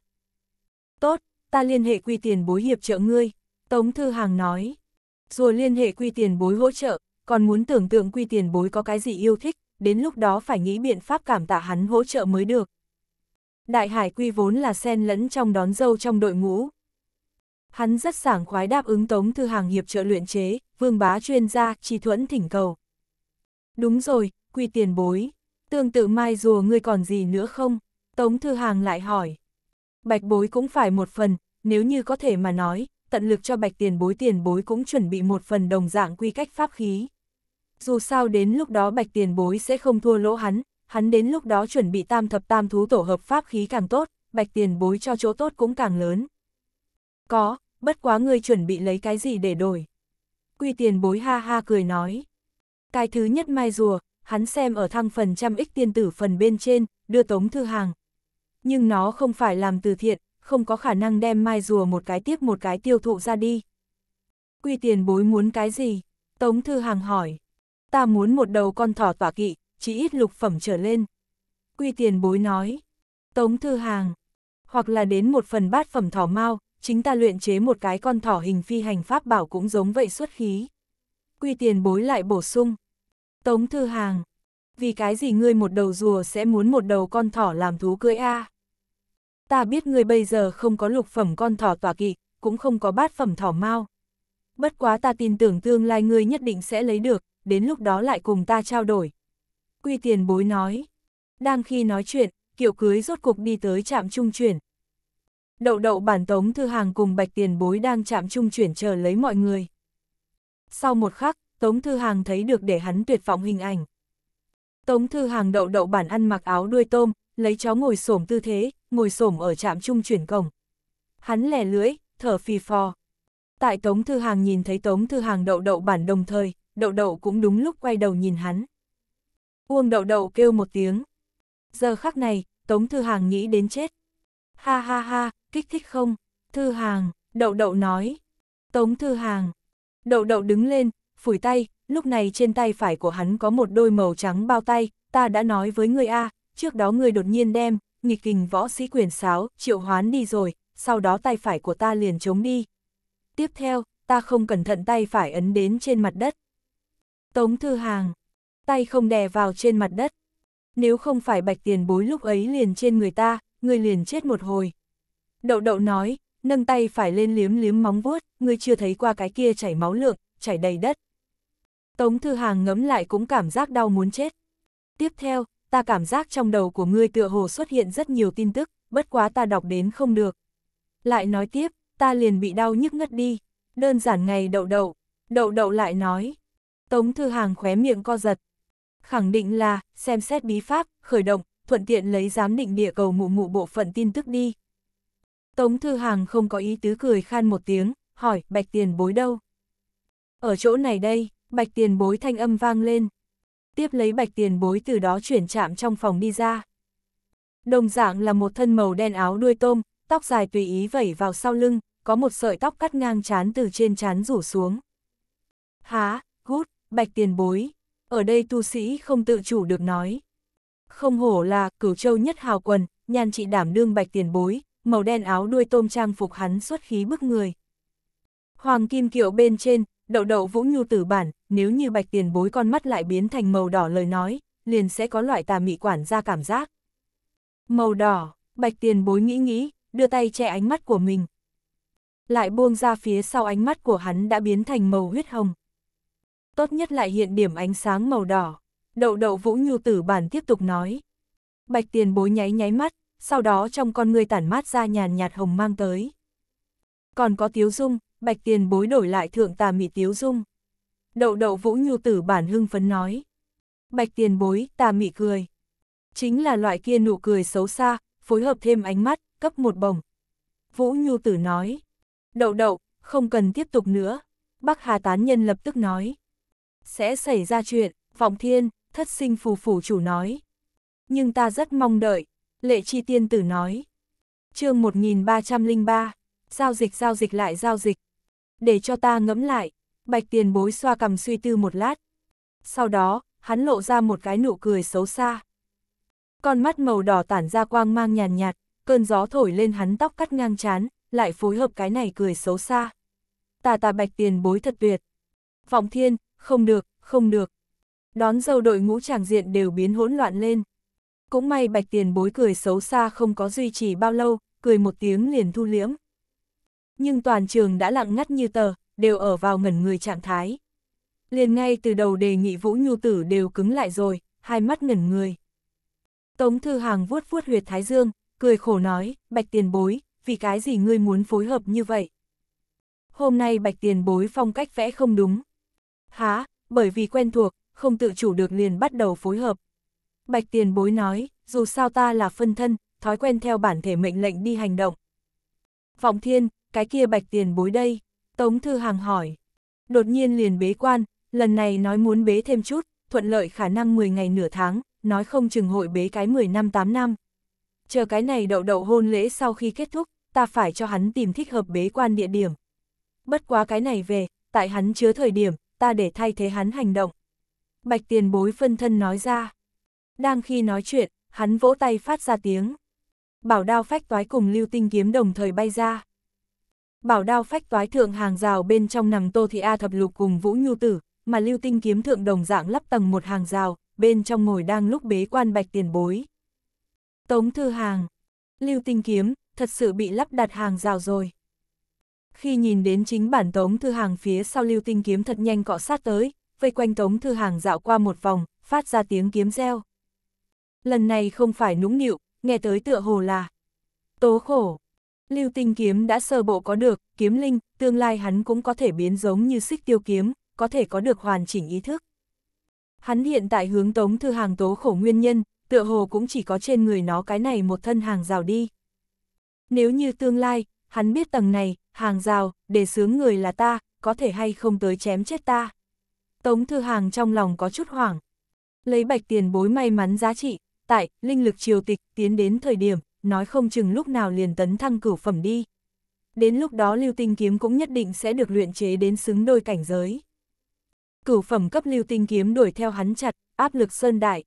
Tốt, ta liên hệ quy tiền bối hiệp trợ ngươi, Tống Thư Hàng nói. Rùa liên hệ quy tiền bối hỗ trợ, còn muốn tưởng tượng quy tiền bối có cái gì yêu thích, đến lúc đó phải nghĩ biện pháp cảm tạ hắn hỗ trợ mới được đại hải quy vốn là sen lẫn trong đón dâu trong đội ngũ. Hắn rất sảng khoái đáp ứng tống thư hàng hiệp trợ luyện chế, vương bá chuyên gia, trì thuẫn thỉnh cầu. Đúng rồi, quy tiền bối, tương tự mai rùa ngươi còn gì nữa không? Tống thư hàng lại hỏi. Bạch bối cũng phải một phần, nếu như có thể mà nói, tận lực cho bạch tiền bối tiền bối cũng chuẩn bị một phần đồng dạng quy cách pháp khí. Dù sao đến lúc đó bạch tiền bối sẽ không thua lỗ hắn, hắn đến lúc đó chuẩn bị tam thập tam thú tổ hợp pháp khí càng tốt, bạch tiền bối cho chỗ tốt cũng càng lớn. Có, bất quá ngươi chuẩn bị lấy cái gì để đổi? Quy tiền bối ha ha cười nói. Cái thứ nhất mai rùa, hắn xem ở thăng phần trăm ích tiên tử phần bên trên, đưa tống thư hàng. Nhưng nó không phải làm từ thiện, không có khả năng đem mai rùa một cái tiếp một cái tiêu thụ ra đi. Quy tiền bối muốn cái gì? Tống thư hàng hỏi. Ta muốn một đầu con thỏ tỏa kỵ, chỉ ít lục phẩm trở lên. Quy tiền bối nói, tống thư hàng, hoặc là đến một phần bát phẩm thỏ mau, chính ta luyện chế một cái con thỏ hình phi hành pháp bảo cũng giống vậy xuất khí. Quy tiền bối lại bổ sung, tống thư hàng, vì cái gì ngươi một đầu rùa sẽ muốn một đầu con thỏ làm thú cưỡi a? Ta biết ngươi bây giờ không có lục phẩm con thỏ tỏa kỵ, cũng không có bát phẩm thỏ mau. Bất quá ta tin tưởng tương lai ngươi nhất định sẽ lấy được, đến lúc đó lại cùng ta trao đổi, Quy tiền bối nói. Đang khi nói chuyện, kiệu cưới rốt cục đi tới trạm trung chuyển. Đậu đậu bản tống thư hàng cùng bạch tiền bối đang chạm trung chuyển chờ lấy mọi người. Sau một khắc, tống thư hàng thấy được để hắn tuyệt vọng hình ảnh. Tống thư hàng đậu đậu bản ăn mặc áo đuôi tôm, lấy chó ngồi xổm tư thế, ngồi xổm ở trạm trung chuyển cổng. Hắn lẻ lưỡi, thở phì phò. Tại tống thư hàng nhìn thấy tống thư hàng đậu đậu bản đồng thời, đậu đậu cũng đúng lúc quay đầu nhìn hắn. Uông đậu đậu kêu một tiếng. Giờ khắc này, Tống Thư Hàng nghĩ đến chết. Ha ha ha, kích thích không? Thư Hàng, đậu đậu nói. Tống Thư Hàng. Đậu đậu đứng lên, phủi tay, lúc này trên tay phải của hắn có một đôi màu trắng bao tay, ta đã nói với ngươi A, trước đó ngươi đột nhiên đem, nghịch kình võ sĩ quyền sáo, triệu hoán đi rồi, sau đó tay phải của ta liền chống đi. Tiếp theo, ta không cẩn thận tay phải ấn đến trên mặt đất. Tống Thư Hàng, tay không đè vào trên mặt đất. Nếu không phải bạch tiền bối lúc ấy liền trên người ta, người liền chết một hồi. Đậu đậu nói, nâng tay phải lên liếm liếm móng vuốt, người chưa thấy qua cái kia chảy máu lượng, chảy đầy đất. Tống Thư Hàng ngấm lại cũng cảm giác đau muốn chết. Tiếp theo, ta cảm giác trong đầu của ngươi tựa hồ xuất hiện rất nhiều tin tức, bất quá ta đọc đến không được. Lại nói tiếp, ta liền bị đau nhức ngất đi, đơn giản ngày đậu đậu, đậu đậu lại nói. Tống Thư Hàng khóe miệng co giật, khẳng định là xem xét bí pháp, khởi động, thuận tiện lấy giám định địa cầu mụ mụ bộ phận tin tức đi. Tống Thư Hàng không có ý tứ cười khan một tiếng, hỏi bạch tiền bối đâu? Ở chỗ này đây, bạch tiền bối thanh âm vang lên. Tiếp lấy bạch tiền bối từ đó chuyển chạm trong phòng đi ra. Đồng dạng là một thân màu đen áo đuôi tôm, tóc dài tùy ý vẩy vào sau lưng, có một sợi tóc cắt ngang chán từ trên chán rủ xuống. Há, hút, bạch tiền bối, ở đây tu sĩ không tự chủ được nói. Không hổ là cửu châu nhất hào quần, nhan trị đảm đương bạch tiền bối, màu đen áo đuôi tôm trang phục hắn xuất khí bức người. Hoàng kim kiệu bên trên, đậu đậu vũ nhu tử bản, nếu như bạch tiền bối con mắt lại biến thành màu đỏ lời nói, liền sẽ có loại tà mị quản ra cảm giác. Màu đỏ, bạch tiền bối nghĩ nghĩ, đưa tay che ánh mắt của mình. Lại buông ra phía sau ánh mắt của hắn đã biến thành màu huyết hồng tốt nhất lại hiện điểm ánh sáng màu đỏ. Đậu đậu vũ nhu tử bản tiếp tục nói. Bạch tiền bối nháy nháy mắt, sau đó trong con người tản mát ra nhàn nhạt hồng mang tới. Còn có tiếu dung, bạch tiền bối đổi lại thượng tà mị tiếu dung. Đậu đậu vũ nhu tử bản hưng phấn nói. Bạch tiền bối, tà mị cười. Chính là loại kia nụ cười xấu xa, phối hợp thêm ánh mắt, cấp một bồng. Vũ nhu tử nói. Đậu đậu, không cần tiếp tục nữa. Bắc Hà tán nhân lập tức nói sẽ xảy ra chuyện, vọng thiên, thất sinh phù phủ chủ nói. Nhưng ta rất mong đợi, lệ chi tiên tử nói. chương 1303, giao dịch giao dịch lại giao dịch. Để cho ta ngẫm lại, bạch tiền bối xoa cầm suy tư một lát. Sau đó, hắn lộ ra một cái nụ cười xấu xa. Con mắt màu đỏ tản ra quang mang nhàn nhạt, nhạt, cơn gió thổi lên hắn tóc cắt ngang chán, lại phối hợp cái này cười xấu xa. Tà tà bạch tiền bối thật tuyệt. Vọng thiên, không được, không được. Đón dâu đội ngũ tràng diện đều biến hỗn loạn lên. Cũng may bạch tiền bối cười xấu xa không có duy trì bao lâu, cười một tiếng liền thu liễm. Nhưng toàn trường đã lặng ngắt như tờ, đều ở vào ngẩn người trạng thái. Liền ngay từ đầu đề nghị Vũ Nhu Tử đều cứng lại rồi, hai mắt ngẩn người. Tống Thư Hàng vuốt vuốt huyệt Thái Dương, cười khổ nói, bạch tiền bối, vì cái gì ngươi muốn phối hợp như vậy? Hôm nay bạch tiền bối phong cách vẽ không đúng. Há, bởi vì quen thuộc, không tự chủ được liền bắt đầu phối hợp. Bạch tiền bối nói, dù sao ta là phân thân, thói quen theo bản thể mệnh lệnh đi hành động. Vọng thiên, cái kia bạch tiền bối đây, Tống Thư Hàng hỏi. Đột nhiên liền bế quan, lần này nói muốn bế thêm chút, thuận lợi khả năng 10 ngày nửa tháng, nói không chừng hội bế cái 10 năm 8 năm. Chờ cái này đậu đậu hôn lễ sau khi kết thúc, ta phải cho hắn tìm thích hợp bế quan địa điểm. Bất quá cái này về, tại hắn chứa thời điểm, ta để thay thế hắn hành động. Bạch tiền bối phân thân nói ra. Đang khi nói chuyện, hắn vỗ tay phát ra tiếng. Bảo đao phách toái cùng lưu tinh kiếm đồng thời bay ra. Bảo đao phách toái thượng hàng rào bên trong nằm Tô Thị A thập lục cùng Vũ Nhu Tử, mà lưu tinh kiếm thượng đồng dạng lắp tầng một hàng rào, bên trong ngồi đang lúc bế quan bạch tiền bối. Tống thư hàng, lưu tinh kiếm, thật sự bị lắp đặt hàng rào rồi. Khi nhìn đến chính bản Tống Thư Hàng phía sau lưu tinh kiếm thật nhanh cọ sát tới, vây quanh Tống Thư Hàng dạo qua một vòng, phát ra tiếng kiếm reo. Lần này không phải nũng nịu, nghe tới tựa hồ là tố khổ. Lưu tinh kiếm đã sơ bộ có được, kiếm linh, tương lai hắn cũng có thể biến giống như xích tiêu kiếm, có thể có được hoàn chỉnh ý thức. Hắn hiện tại hướng Tống Thư Hàng tố khổ nguyên nhân, tựa hồ cũng chỉ có trên người nó cái này một thân hàng rào đi. Nếu như tương lai, hắn biết tầng này, hàng rào, để sướng người là ta, có thể hay không tới chém chết ta. Tống Thư Hàng trong lòng có chút hoảng. Lấy bạch tiền bối may mắn giá trị, tại, linh lực triều tịch tiến đến thời điểm, nói không chừng lúc nào liền tấn thăng cửu phẩm đi. Đến lúc đó lưu tinh kiếm cũng nhất định sẽ được luyện chế đến xứng đôi cảnh giới. Cửu phẩm cấp lưu tinh kiếm đuổi theo hắn chặt, áp lực sơn đại.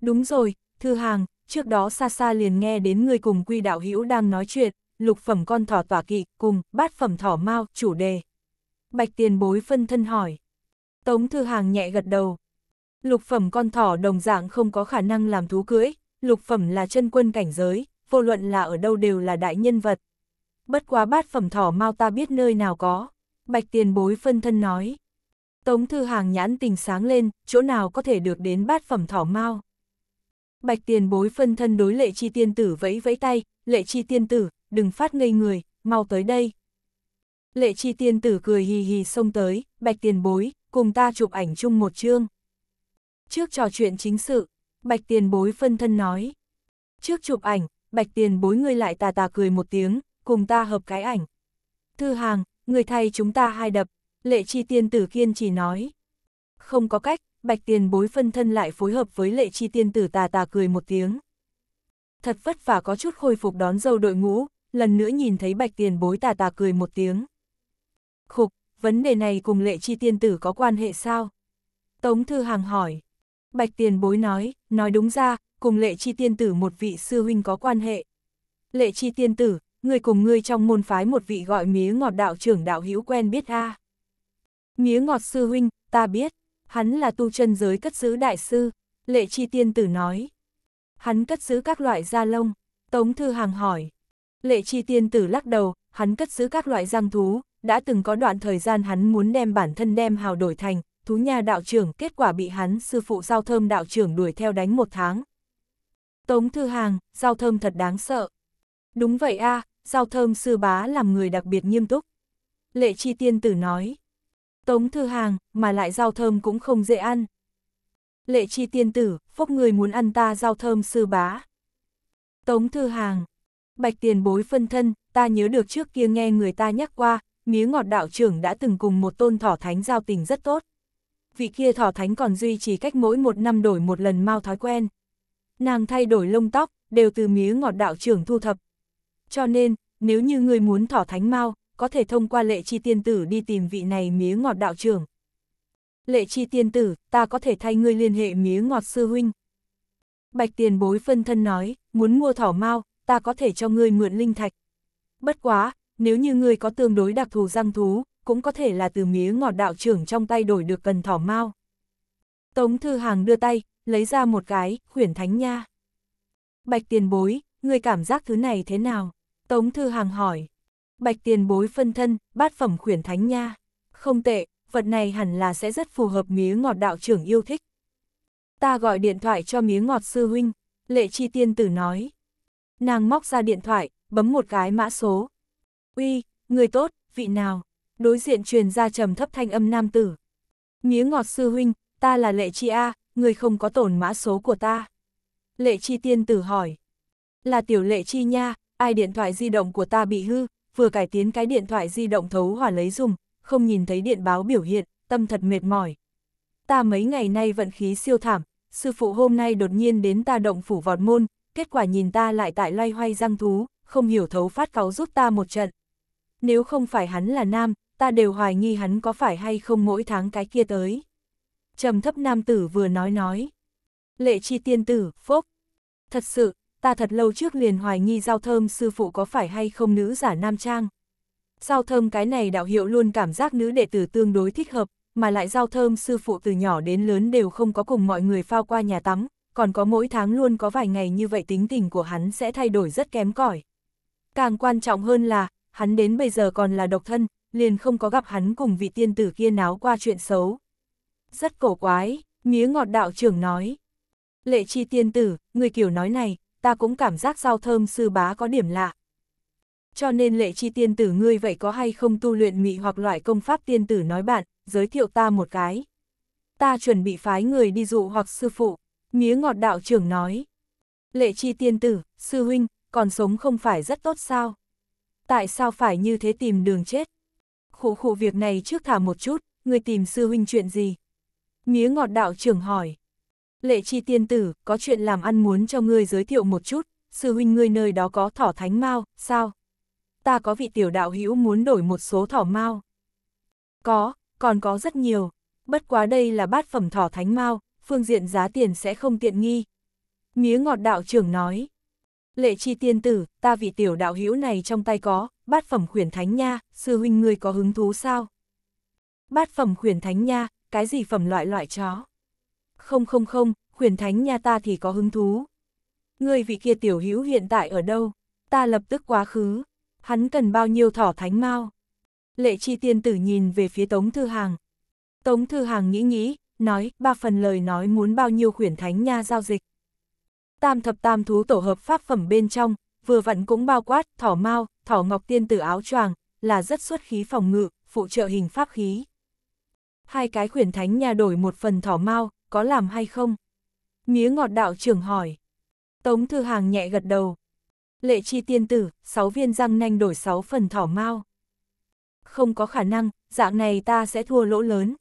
Đúng rồi, Thư Hàng, trước đó xa xa liền nghe đến người cùng quy đạo hữu đang nói chuyện, lục phẩm con thỏ tỏa kỵ cùng bát phẩm thỏ mao chủ đề. Bạch tiền bối phân thân hỏi. Tống thư hàng nhẹ gật đầu. Lục phẩm con thỏ đồng dạng không có khả năng làm thú cưỡi, lục phẩm là chân quân cảnh giới, vô luận là ở đâu đều là đại nhân vật. Bất quá bát phẩm thỏ mau ta biết nơi nào có. Bạch tiền bối phân thân nói. Tống thư hàng nhãn tình sáng lên, chỗ nào có thể được đến bát phẩm thỏ mau. Bạch tiền bối phân thân đối lệ chi tiên tử vẫy vẫy tay, lệ chi tiên tử, đừng phát ngây người, mau tới đây. Lệ chi tiên tử cười hì hì xông tới, bạch tiền bối, cùng ta chụp ảnh chung một chương. Trước trò chuyện chính sự, bạch tiền bối phân thân nói. Trước chụp ảnh, bạch tiền bối ngươi lại tà tà cười một tiếng, cùng ta hợp cái ảnh. Thư hàng, người thay chúng ta hai đập, lệ chi tiên tử kiên chỉ nói. Không có cách, bạch tiền bối phân thân lại phối hợp với lệ chi tiên tử tà tà cười một tiếng. Thật vất vả có chút khôi phục đón dâu đội ngũ, lần nữa nhìn thấy bạch tiền bối tà tà cười một tiếng. Khục, vấn đề này cùng lệ chi tiên tử có quan hệ sao? Tống Thư Hàng hỏi. Bạch tiền bối nói, nói đúng ra, cùng lệ chi tiên tử một vị sư huynh có quan hệ. Lệ chi tiên tử, người cùng ngươi trong môn phái một vị gọi mía ngọt đạo trưởng đạo hữu quen biết a à? Mía ngọt sư huynh, ta biết, hắn là tu chân giới cất giữ đại sư, lệ chi tiên tử nói. Hắn cất giữ các loại da lông, Tống Thư Hàng hỏi. Lệ chi tiên tử lắc đầu, hắn cất giữ các loại giang thú, đã từng có đoạn thời gian hắn muốn đem bản thân đem hào đổi thành, thú nhà đạo trưởng kết quả bị hắn sư phụ giao thơm đạo trưởng đuổi theo đánh một tháng. Tống Thư Hàng, giao thơm thật đáng sợ. Đúng vậy a giao thơm sư bá làm người đặc biệt nghiêm túc. Lệ chi tiên tử nói. Tống Thư Hàng, mà lại giao thơm cũng không dễ ăn. Lệ chi tiên tử, phúc người muốn ăn ta giao thơm sư bá. Tống Thư Hàng, bạch tiền bối phân thân, ta nhớ được trước kia nghe người ta nhắc qua, mía ngọt đạo trưởng đã từng cùng một tôn thỏ thánh giao tình rất tốt. Vị kia thỏ thánh còn duy trì cách mỗi một năm đổi một lần mau thói quen. Nàng thay đổi lông tóc, đều từ mía ngọt đạo trưởng thu thập. Cho nên, nếu như người muốn thỏ thánh mau, có thể thông qua lệ chi tiên tử đi tìm vị này mía ngọt đạo trưởng. Lệ chi tiên tử, ta có thể thay ngươi liên hệ mía ngọt sư huynh. Bạch tiền bối phân thân nói, muốn mua thỏ mau, ta có thể cho ngươi mượn linh thạch. Bất quá, nếu như ngươi có tương đối đặc thù răng thú, cũng có thể là từ mía ngọt đạo trưởng trong tay đổi được cần thỏ mau. Tống Thư Hàng đưa tay, lấy ra một cái, khuyển thánh nha. Bạch tiền bối, ngươi cảm giác thứ này thế nào? Tống Thư Hàng hỏi. Bạch tiền bối phân thân, bát phẩm khuyển thánh nha. Không tệ, vật này hẳn là sẽ rất phù hợp mía ngọt đạo trưởng yêu thích. Ta gọi điện thoại cho mía ngọt sư huynh, lệ chi tiên tử nói. Nàng móc ra điện thoại, bấm một cái mã số. Uy, người tốt, vị nào? Đối diện truyền ra trầm thấp thanh âm nam tử. Nghĩa ngọt sư huynh, ta là lệ chi A, người không có tổn mã số của ta. Lệ chi tiên tử hỏi. Là tiểu lệ chi nha, ai điện thoại di động của ta bị hư, vừa cải tiến cái điện thoại di động thấu hỏa lấy dùng, không nhìn thấy điện báo biểu hiện, tâm thật mệt mỏi. Ta mấy ngày nay vận khí siêu thảm, sư phụ hôm nay đột nhiên đến ta động phủ vọt môn, kết quả nhìn ta lại tại loay hoay răng thú, không hiểu thấu phát cáu giúp ta một trận. Nếu không phải hắn là nam, ta đều hoài nghi hắn có phải hay không mỗi tháng cái kia tới. trầm thấp nam tử vừa nói nói. Lệ chi tiên tử, phốc. Thật sự, ta thật lâu trước liền hoài nghi giao thơm sư phụ có phải hay không nữ giả nam trang. Giao thơm cái này đạo hiệu luôn cảm giác nữ đệ tử tương đối thích hợp, mà lại giao thơm sư phụ từ nhỏ đến lớn đều không có cùng mọi người phao qua nhà tắm, còn có mỗi tháng luôn có vài ngày như vậy tính tình của hắn sẽ thay đổi rất kém cỏi. Càng quan trọng hơn là, hắn đến bây giờ còn là độc thân, liền không có gặp hắn cùng vị tiên tử kia náo qua chuyện xấu. Rất cổ quái, mía ngọt đạo trưởng nói. Lệ chi tiên tử, người kiểu nói này, ta cũng cảm giác rau thơm sư bá có điểm lạ. Cho nên lệ chi tiên tử ngươi vậy có hay không tu luyện mị hoặc loại công pháp tiên tử nói bạn, giới thiệu ta một cái. Ta chuẩn bị phái người đi dụ hoặc sư phụ. Mía ngọt đạo trưởng nói. Lệ chi tiên tử, sư huynh, còn sống không phải rất tốt sao? Tại sao phải như thế tìm đường chết? khổ khổ việc này trước thả một chút, người tìm sư huynh chuyện gì? Mía ngọt đạo trưởng hỏi. Lệ chi tiên tử, có chuyện làm ăn muốn cho ngươi giới thiệu một chút, sư huynh ngươi nơi đó có thỏ thánh mau, sao? Ta có vị tiểu đạo hữu muốn đổi một số thỏ mau. Có, còn có rất nhiều, bất quá đây là bát phẩm thỏ thánh mau, phương diện giá tiền sẽ không tiện nghi. Mía ngọt đạo trưởng nói, lệ chi tiên tử, ta vị tiểu đạo hữu này trong tay có, bát phẩm khuyển thánh nha, sư huynh ngươi có hứng thú sao? Bát phẩm khuyển thánh nha, cái gì phẩm loại loại chó? Không không không, khuyển thánh nha ta thì có hứng thú. Ngươi vị kia tiểu hữu hiện tại ở đâu? Ta lập tức quá khứ. Hắn cần bao nhiêu thỏ thánh mau? Lệ chi tiên tử nhìn về phía Tống Thư Hàng. Tống Thư Hàng nghĩ nghĩ, nói, ba phần lời nói muốn bao nhiêu khuyển thánh nha giao dịch. Tam thập tam thú tổ hợp pháp phẩm bên trong, vừa vặn cũng bao quát, thỏ mau, thỏ ngọc tiên tử áo choàng, là rất xuất khí phòng ngự, phụ trợ hình pháp khí. Hai cái khuyển thánh nha đổi một phần thỏ mau, có làm hay không? Mía ngọt đạo trưởng hỏi. Tống thư hàng nhẹ gật đầu. Lệ chi tiên tử, sáu viên răng nanh đổi sáu phần thỏ mau. Không có khả năng, dạng này ta sẽ thua lỗ lớn.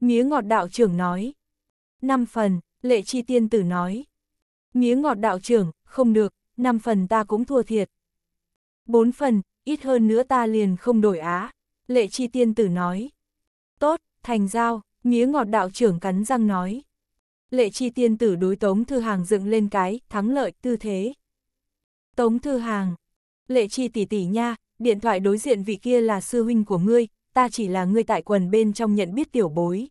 Mía ngọt đạo trưởng nói. Năm phần, lệ chi tiên tử nói. Mía ngọt đạo trưởng, không được, năm phần ta cũng thua thiệt. Bốn phần, ít hơn nữa ta liền không đổi á. Lệ chi tiên tử nói. Tốt, thành giao, mía ngọt đạo trưởng cắn răng nói. Lệ chi tiên tử đối tống thư hàng dựng lên cái, thắng lợi, tư thế. Tống thư hàng. Lệ chi tỷ tỷ nha, điện thoại đối diện vị kia là sư huynh của ngươi, ta chỉ là người tại quần bên trong nhận biết tiểu bối.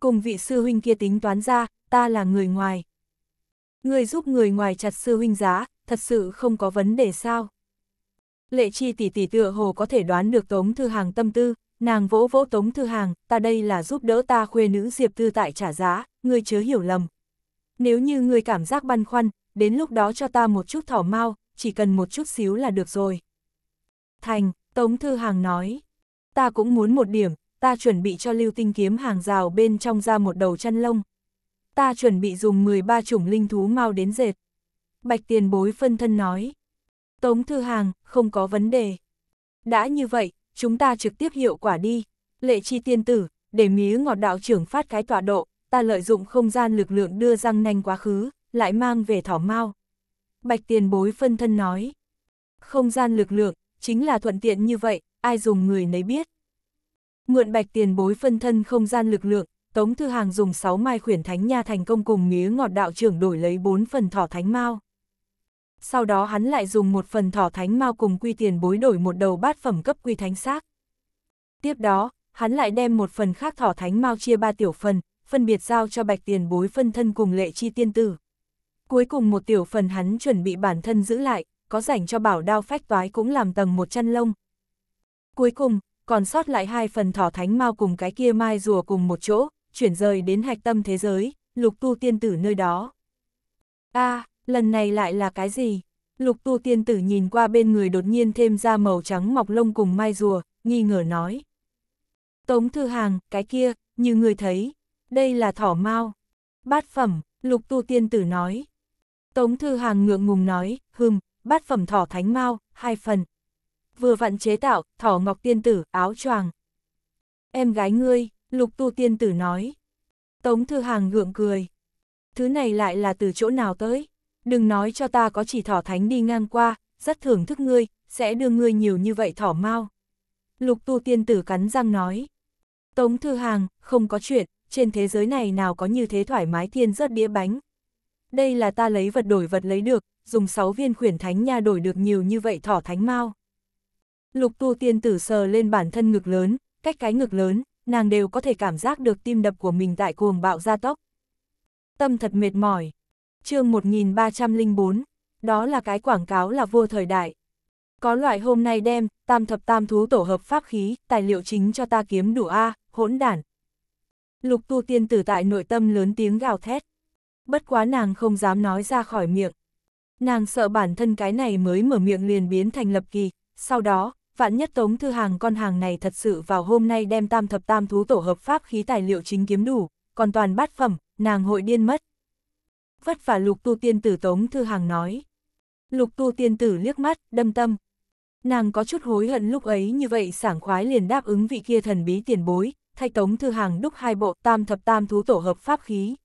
Cùng vị sư huynh kia tính toán ra, ta là người ngoài. Người giúp người ngoài chặt sư huynh giá, thật sự không có vấn đề sao. Lệ chi tỷ tỷ tựa hồ có thể đoán được Tống Thư Hàng tâm tư, nàng vỗ vỗ Tống Thư Hàng, ta đây là giúp đỡ ta khuê nữ Diệp Tư tại trả giá, ngươi chớ hiểu lầm. Nếu như ngươi cảm giác băn khoăn, đến lúc đó cho ta một chút thỏ mau, chỉ cần một chút xíu là được rồi. Thành, Tống Thư Hàng nói ta cũng muốn một điểm, ta chuẩn bị cho lưu tinh kiếm hàng rào bên trong ra một đầu chăn lông. Ta chuẩn bị dùng 13 chủng linh thú mau đến dệt. Bạch tiền bối phân thân nói. Tống thư hàng, không có vấn đề. Đã như vậy, chúng ta trực tiếp hiệu quả đi. Lệ chi tiên tử, để mía ngọt đạo trưởng phát cái tọa độ, ta lợi dụng không gian lực lượng đưa răng nanh quá khứ, lại mang về thỏ mau. Bạch tiền bối phân thân nói. Không gian lực lượng, chính là thuận tiện như vậy, ai dùng người nấy biết. Mượn bạch tiền bối phân thân không gian lực lượng, Tống Thư Hàng dùng 6 mai khuyển thánh nha thành công cùng mía ngọt đạo trưởng đổi lấy 4 phần thỏ thánh mao. Sau đó hắn lại dùng một phần thỏ thánh mao cùng quy tiền bối đổi một đầu bát phẩm cấp quy thánh xác. Tiếp đó, hắn lại đem một phần khác thỏ thánh mao chia ba tiểu phần, phân biệt giao cho bạch tiền bối phân thân cùng lệ chi tiên tử. Cuối cùng một tiểu phần hắn chuẩn bị bản thân giữ lại, có rảnh cho bảo đao phách toái cũng làm tầng một chăn lông, Cuối cùng, còn sót lại hai phần thỏ thánh mau cùng cái kia mai rùa cùng một chỗ, chuyển rời đến hạch tâm thế giới, lục tu tiên tử nơi đó. a lần này lại là cái gì? Lục tu tiên tử nhìn qua bên người đột nhiên thêm ra màu trắng mọc lông cùng mai rùa, nghi ngờ nói. Tống thư hàng, cái kia, như người thấy, đây là thỏ mau. Bát phẩm, lục tu tiên tử nói. Tống thư hàng ngượng ngùng nói, hừm, bát phẩm thỏ thánh mau, hai phần, vừa vặn chế tạo, thỏ ngọc tiên tử, áo choàng. Em gái ngươi, lục tu tiên tử nói. Tống thư hàng gượng cười. Thứ này lại là từ chỗ nào tới? Đừng nói cho ta có chỉ thỏ thánh đi ngang qua, rất thưởng thức ngươi, sẽ đưa ngươi nhiều như vậy thỏ mau. Lục tu tiên tử cắn răng nói. Tống thư hàng, không có chuyện, trên thế giới này nào có như thế thoải mái thiên rớt đĩa bánh. Đây là ta lấy vật đổi vật lấy được, dùng 6 viên khuyển thánh nha đổi được nhiều như vậy thỏ thánh mau. Lục tu tiên tử sờ lên bản thân ngực lớn, cách cái ngực lớn, nàng đều có thể cảm giác được tim đập của mình tại cuồng bạo gia tốc. Tâm thật mệt mỏi. chương 1304, đó là cái quảng cáo là vua thời đại. Có loại hôm nay đem, tam thập tam thú tổ hợp pháp khí, tài liệu chính cho ta kiếm đủ A, hỗn đản. Lục tu tiên tử tại nội tâm lớn tiếng gào thét. Bất quá nàng không dám nói ra khỏi miệng. Nàng sợ bản thân cái này mới mở miệng liền biến thành lập kỳ, sau đó, vạn nhất Tống Thư Hàng con hàng này thật sự vào hôm nay đem tam thập tam thú tổ hợp pháp khí tài liệu chính kiếm đủ, còn toàn bát phẩm, nàng hội điên mất. Vất vả lục tu tiên tử Tống Thư Hàng nói. Lục tu tiên tử liếc mắt, đâm tâm. Nàng có chút hối hận lúc ấy như vậy sảng khoái liền đáp ứng vị kia thần bí tiền bối, thay Tống Thư Hàng đúc hai bộ tam thập tam thú tổ hợp pháp khí.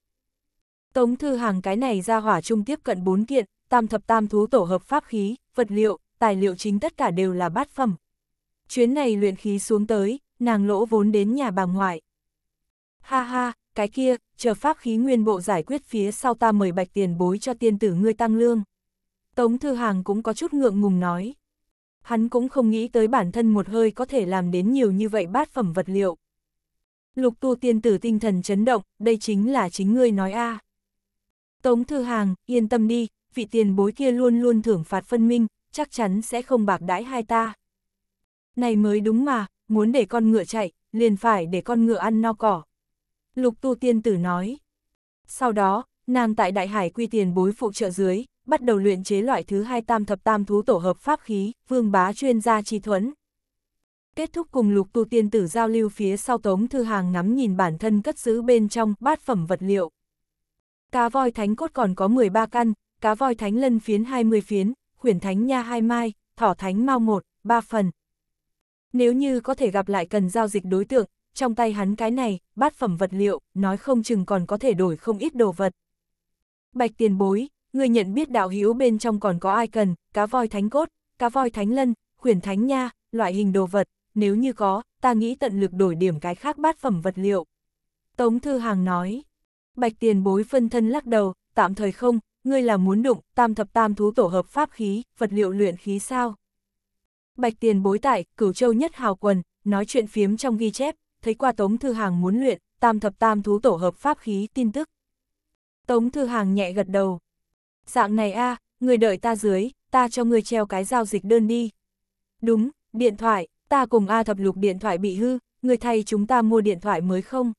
Tống Thư Hàng cái này ra hỏa trung tiếp cận bốn kiện, tam thập tam thú tổ hợp pháp khí, vật liệu, tài liệu chính tất cả đều là bát phẩm. Chuyến này luyện khí xuống tới, nàng lỗ vốn đến nhà bà ngoại. Ha ha, cái kia, chờ pháp khí nguyên bộ giải quyết phía sau ta mời bạch tiền bối cho tiên tử ngươi tăng lương. Tống Thư Hàng cũng có chút ngượng ngùng nói. Hắn cũng không nghĩ tới bản thân một hơi có thể làm đến nhiều như vậy bát phẩm vật liệu. Lục tu tiên tử tinh thần chấn động, đây chính là chính ngươi nói a à. Tống Thư Hàng, yên tâm đi, vị tiền bối kia luôn luôn thưởng phạt phân minh, chắc chắn sẽ không bạc đãi hai ta. Này mới đúng mà, muốn để con ngựa chạy, liền phải để con ngựa ăn no cỏ. Lục tu tiên tử nói. Sau đó, nàng tại đại hải quy tiền bối phụ trợ dưới, bắt đầu luyện chế loại thứ hai tam thập tam thú tổ hợp pháp khí, vương bá chuyên gia chi thuẫn. Kết thúc cùng lục tu tiên tử giao lưu phía sau tống thư hàng ngắm nhìn bản thân cất giữ bên trong bát phẩm vật liệu. Cá voi thánh cốt còn có 13 căn, cá voi thánh lân phiến 20 phiến, khuyển thánh nha hai mai, thỏ thánh mau một, ba phần, nếu như có thể gặp lại cần giao dịch đối tượng, trong tay hắn cái này, bát phẩm vật liệu, nói không chừng còn có thể đổi không ít đồ vật. Bạch tiền bối, người nhận biết đạo hữu bên trong còn có ai cần, cá voi thánh cốt, cá voi thánh lân, khuyển thánh nha, loại hình đồ vật, nếu như có, ta nghĩ tận lực đổi điểm cái khác bát phẩm vật liệu. Tống Thư Hàng nói, bạch tiền bối phân thân lắc đầu, tạm thời không, ngươi là muốn đụng tam thập tam thú tổ hợp pháp khí, vật liệu luyện khí sao? Bạch tiền bối tại, cửu châu nhất hào quần, nói chuyện phiếm trong ghi chép, thấy qua Tống Thư Hàng muốn luyện, tam thập tam thú tổ hợp pháp khí tin tức. Tống Thư Hàng nhẹ gật đầu. Dạng này a người đợi ta dưới, ta cho người treo cái giao dịch đơn đi. Đúng, điện thoại, ta cùng A thập lục điện thoại bị hư, người thay chúng ta mua điện thoại mới không?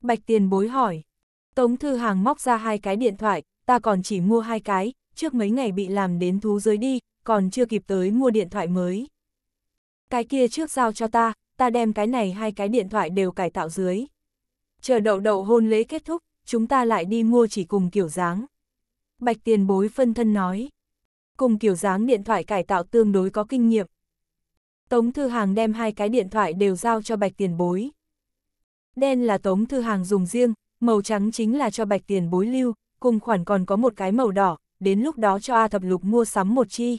Bạch tiền bối hỏi. Tống Thư Hàng móc ra hai cái điện thoại, ta còn chỉ mua hai cái, trước mấy ngày bị làm đến thú giới đi, còn chưa kịp tới mua điện thoại mới. Cái kia trước giao cho ta, ta đem cái này hai cái điện thoại đều cải tạo dưới. Chờ đậu đậu hôn lễ kết thúc, chúng ta lại đi mua chỉ cùng kiểu dáng. Bạch tiền bối phân thân nói. Cùng kiểu dáng điện thoại cải tạo tương đối có kinh nghiệm. Tống Thư Hàng đem hai cái điện thoại đều giao cho bạch tiền bối. Đen là Tống Thư Hàng dùng riêng, màu trắng chính là cho bạch tiền bối lưu, cùng khoản còn có một cái màu đỏ, đến lúc đó cho A Thập Lục mua sắm một chi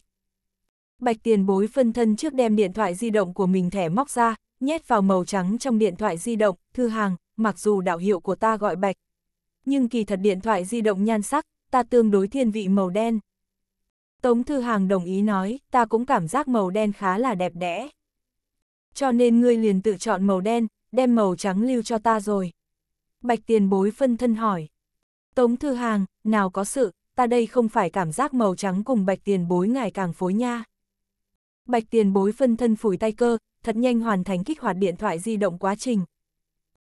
bạch tiền bối phân thân trước đem điện thoại di động của mình thẻ móc ra, nhét vào màu trắng trong điện thoại di động, thư hàng, mặc dù đạo hiệu của ta gọi bạch. Nhưng kỳ thật điện thoại di động nhan sắc, ta tương đối thiên vị màu đen. Tống Thư Hàng đồng ý nói, ta cũng cảm giác màu đen khá là đẹp đẽ. Cho nên ngươi liền tự chọn màu đen, đem màu trắng lưu cho ta rồi. Bạch tiền bối phân thân hỏi. Tống Thư Hàng, nào có sự, ta đây không phải cảm giác màu trắng cùng bạch tiền bối ngày càng phối nha. Bạch tiền bối phân thân phủi tay cơ, thật nhanh hoàn thành kích hoạt điện thoại di động quá trình.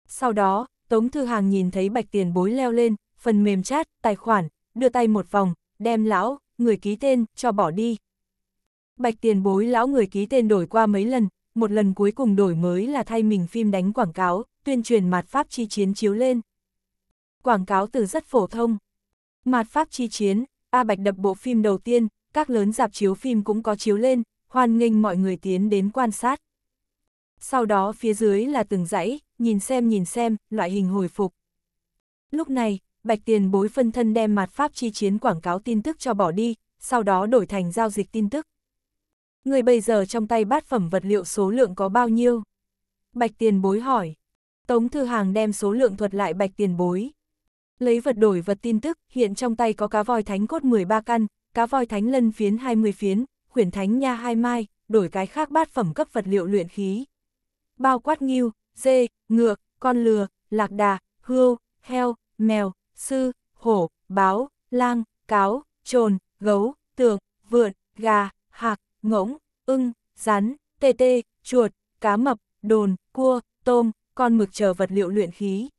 Sau đó, Tống Thư Hàng nhìn thấy bạch tiền bối leo lên, phần mềm chat, tài khoản, đưa tay một vòng, đem lão, người ký tên, cho bỏ đi. Bạch tiền bối lão người ký tên đổi qua mấy lần, một lần cuối cùng đổi mới là thay mình phim đánh quảng cáo, tuyên truyền mạt pháp chi chiến chiếu lên. Quảng cáo từ rất phổ thông. Mạt pháp chi chiến, A Bạch đập bộ phim đầu tiên, các lớn dạp chiếu phim cũng có chiếu lên, hoan nghênh mọi người tiến đến quan sát. Sau đó phía dưới là từng dãy, nhìn xem nhìn xem, loại hình hồi phục. Lúc này, Bạch Tiền bối phân thân đem mặt pháp chi chiến quảng cáo tin tức cho bỏ đi, sau đó đổi thành giao dịch tin tức. Người bây giờ trong tay bát phẩm vật liệu số lượng có bao nhiêu? Bạch Tiền bối hỏi. Tống Thư Hàng đem số lượng thuật lại Bạch Tiền bối. Lấy vật đổi vật tin tức, hiện trong tay có cá voi thánh cốt 13 căn, cá voi thánh lân phiến 20 phiến, khuyển thánh nha hai mai, đổi cái khác bát phẩm cấp vật liệu luyện khí. Bao quát nghiêu, dê, ngựa, con lừa, lạc đà, hươu, heo, mèo, sư, hổ, báo, lang, cáo, trồn, gấu, tượng, vượn, gà, hạc, ngỗng, ưng, rắn, tê tê, chuột, cá mập, đồn, cua, tôm, con mực chờ vật liệu luyện khí.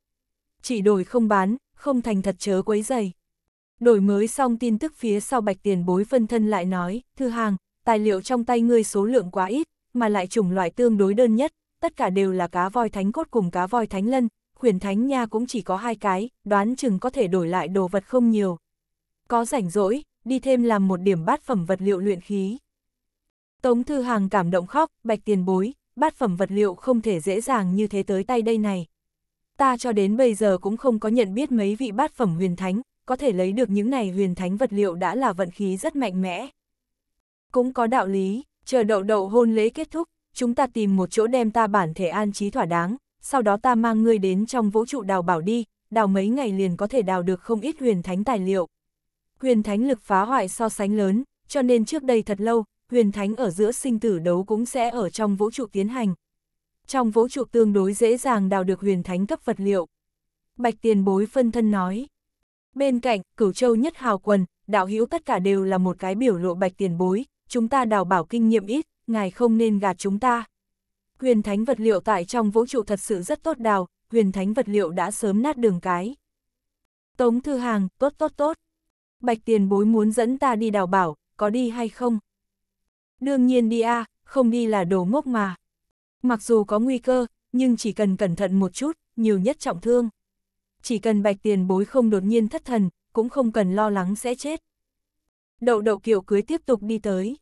Chỉ đổi không bán, không thành thật chớ quấy dày. Đổi mới xong tin tức phía sau bạch tiền bối phân thân lại nói, thư hàng, tài liệu trong tay ngươi số lượng quá ít, mà lại chủng loại tương đối đơn nhất, tất cả đều là cá voi thánh cốt cùng cá voi thánh lân, khuyển thánh nha cũng chỉ có hai cái, đoán chừng có thể đổi lại đồ vật không nhiều. Có rảnh rỗi, đi thêm làm một điểm bát phẩm vật liệu luyện khí. Tống Thư Hàng cảm động khóc, bạch tiền bối, bát phẩm vật liệu không thể dễ dàng như thế tới tay đây này. Ta cho đến bây giờ cũng không có nhận biết mấy vị bát phẩm huyền thánh, có thể lấy được những này huyền thánh vật liệu đã là vận khí rất mạnh mẽ. Cũng có đạo lý, chờ đậu đậu hôn lễ kết thúc, chúng ta tìm một chỗ đem ta bản thể an trí thỏa đáng, sau đó ta mang ngươi đến trong vũ trụ đào bảo đi, đào mấy ngày liền có thể đào được không ít huyền thánh tài liệu. Huyền thánh lực phá hoại so sánh lớn, cho nên trước đây thật lâu, huyền thánh ở giữa sinh tử đấu cũng sẽ ở trong vũ trụ tiến hành. Trong vũ trụ tương đối dễ dàng đào được huyền thánh cấp vật liệu. Bạch tiền bối phân thân nói. Bên cạnh, cửu châu nhất hào quần, đạo hữu tất cả đều là một cái biểu lộ bạch tiền bối, chúng ta đào bảo kinh nghiệm ít, ngài không nên gạt chúng ta. Huyền thánh vật liệu tại trong vũ trụ thật sự rất tốt đào, huyền thánh vật liệu đã sớm nát đường cái. Tống thư hàng, tốt tốt tốt. Bạch tiền bối muốn dẫn ta đi đào bảo, có đi hay không? Đương nhiên đi a à, không đi là đồ ngốc mà. Mặc dù có nguy cơ, nhưng chỉ cần cẩn thận một chút, nhiều nhất trọng thương chỉ cần bạch tiền bối không đột nhiên thất thần, cũng không cần lo lắng sẽ chết. Đậu đậu kiệu cưới tiếp tục đi tới.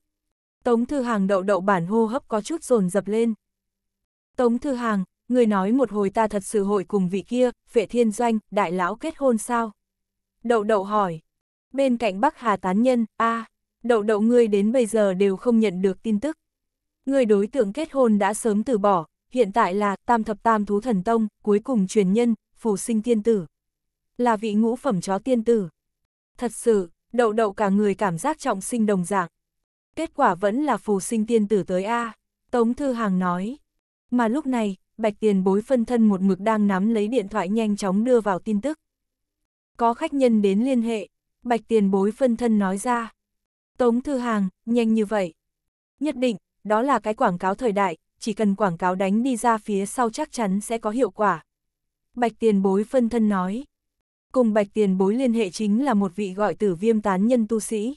Tống thư hàng đậu đậu bản hô hấp có chút dồn dập lên. Tống thư hàng, người nói một hồi ta thật sự hội cùng vị kia, phệ thiên doanh, đại lão kết hôn sao? Đậu đậu hỏi. Bên cạnh Bắc Hà tán nhân, a đậu đậu ngươi đến bây giờ đều không nhận được tin tức. Người đối tượng kết hôn đã sớm từ bỏ, hiện tại là tam thập tam thú thần tông, cuối cùng truyền nhân, phù sinh tiên tử. Là vị ngũ phẩm chó tiên tử. Thật sự, đậu đậu cả người cảm giác trọng sinh đồng dạng. Kết quả vẫn là phù sinh tiên tử tới A, Tống Thư Hàng nói. Mà lúc này, Bạch Tiền bối phân thân một mực đang nắm lấy điện thoại nhanh chóng đưa vào tin tức. Có khách nhân đến liên hệ, Bạch Tiền bối phân thân nói ra. Tống Thư Hàng, nhanh như vậy. Nhất định, đó là cái quảng cáo thời đại, chỉ cần quảng cáo đánh đi ra phía sau chắc chắn sẽ có hiệu quả. Bạch tiền bối phân thân nói. Cùng bạch tiền bối liên hệ chính là một vị gọi tử viêm tán nhân tu sĩ.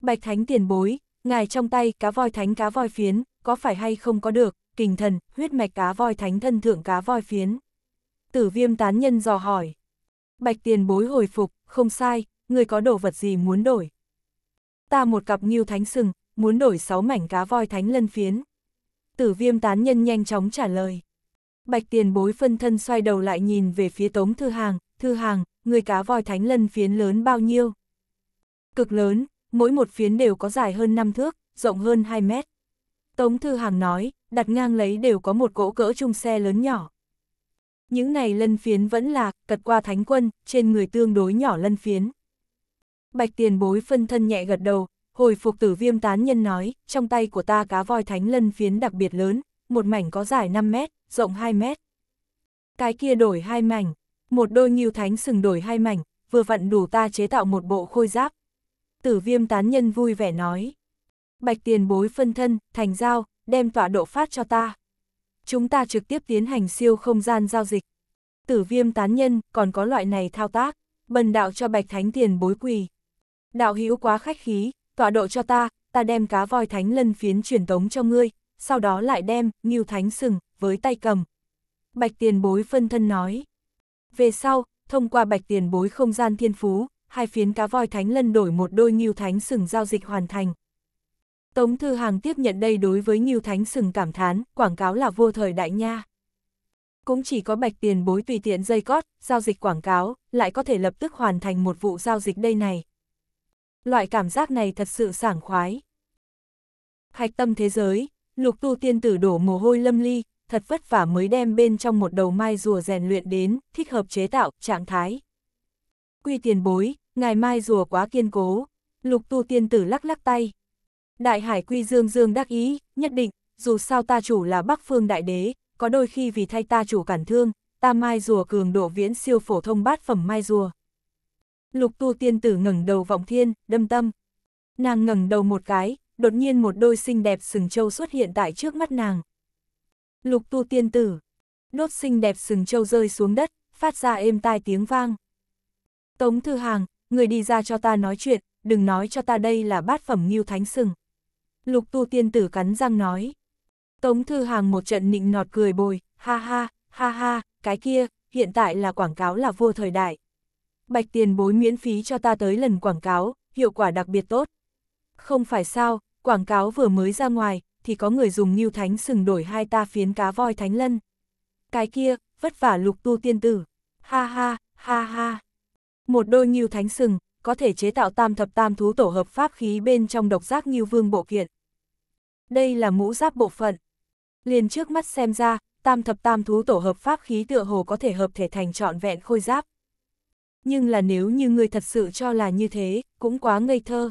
Bạch thánh tiền bối, ngài trong tay cá voi thánh cá voi phiến, có phải hay không có được, kình thần, huyết mạch cá voi thánh thân thượng cá voi phiến. Tử viêm tán nhân dò hỏi. Bạch tiền bối hồi phục, không sai, người có đồ vật gì muốn đổi. Ta một cặp nghiêu thánh sừng, muốn đổi sáu mảnh cá voi thánh lân phiến. Tử viêm tán nhân nhanh chóng trả lời. Bạch tiền bối phân thân xoay đầu lại nhìn về phía tống thư hàng, thư hàng, người cá voi thánh lân phiến lớn bao nhiêu? Cực lớn, mỗi một phiến đều có dài hơn 5 thước, rộng hơn 2 mét. Tống thư hàng nói, đặt ngang lấy đều có một cỗ cỡ chung xe lớn nhỏ. Những này lân phiến vẫn là, cật qua thánh quân, trên người tương đối nhỏ lân phiến. Bạch tiền bối phân thân nhẹ gật đầu, hồi phục tử viêm tán nhân nói, trong tay của ta cá voi thánh lân phiến đặc biệt lớn, một mảnh có dài 5 mét, rộng 2 mét. Cái kia đổi hai mảnh, một đôi nghiêu thánh sừng đổi hai mảnh, vừa vặn đủ ta chế tạo một bộ khôi giáp. Tử viêm tán nhân vui vẻ nói. Bạch tiền bối phân thân, thành giao, đem tọa độ phát cho ta. Chúng ta trực tiếp tiến hành siêu không gian giao dịch. Tử viêm tán nhân, còn có loại này thao tác, bần đạo cho bạch thánh tiền bối quỳ. Đạo hữu quá khách khí, tọa độ cho ta, ta đem cá voi thánh lân phiến truyền tống cho ngươi, sau đó lại đem, Ngưu Thánh Sừng, với tay cầm. Bạch tiền bối phân thân nói. Về sau, thông qua bạch tiền bối không gian thiên phú, hai phiến cá voi thánh lân đổi một đôi Ngưu Thánh Sừng giao dịch hoàn thành. Tống Thư Hàng tiếp nhận đây đối với Ngưu Thánh Sừng cảm thán, quảng cáo là vô thời đại nha. Cũng chỉ có bạch tiền bối tùy tiện dây cót, giao dịch quảng cáo, lại có thể lập tức hoàn thành một vụ giao dịch đây này. Loại cảm giác này thật sự sảng khoái. Hạch tâm thế giới, lục tu tiên tử đổ mồ hôi lâm ly, thật vất vả mới đem bên trong một đầu mai rùa rèn luyện đến, thích hợp chế tạo, trạng thái. Quy tiền bối, ngài mai rùa quá kiên cố, lục tu tiên tử lắc lắc tay. Đại hải quy dương dương đắc ý, nhất định, dù sao ta chủ là bắc phương đại đế, có đôi khi vì thay ta chủ cản thương, ta mai rùa cường độ viễn siêu phổ thông bát phẩm mai rùa. Lục tu tiên tử ngẩng đầu vọng thiên, đâm tâm. Nàng ngẩng đầu một cái, đột nhiên một đôi xinh đẹp sừng trâu xuất hiện tại trước mắt nàng. Lục tu tiên tử, đốt xinh đẹp sừng trâu rơi xuống đất, phát ra êm tai tiếng vang. Tống thư hàng, người đi ra cho ta nói chuyện, đừng nói cho ta đây là bát phẩm nghiêu thánh sừng. Lục tu tiên tử cắn răng nói. Tống thư hàng một trận nịnh nọt cười bồi, ha ha, ha ha, cái kia, hiện tại là quảng cáo là vua thời đại. Bạch tiền bối miễn phí cho ta tới lần quảng cáo, hiệu quả đặc biệt tốt. Không phải sao, quảng cáo vừa mới ra ngoài, thì có người dùng nghiêu thánh sừng đổi hai ta phiến cá voi thánh lân. Cái kia, vất vả lục tu tiên tử. Ha ha, ha ha. Một đôi nghiêu thánh sừng, có thể chế tạo tam thập tam thú tổ hợp pháp khí bên trong độc giác nghiêu vương bộ kiện. Đây là mũ giáp bộ phận. Liền trước mắt xem ra, tam thập tam thú tổ hợp pháp khí tựa hồ có thể hợp thể thành trọn vẹn khôi giáp. Nhưng là nếu như người thật sự cho là như thế, cũng quá ngây thơ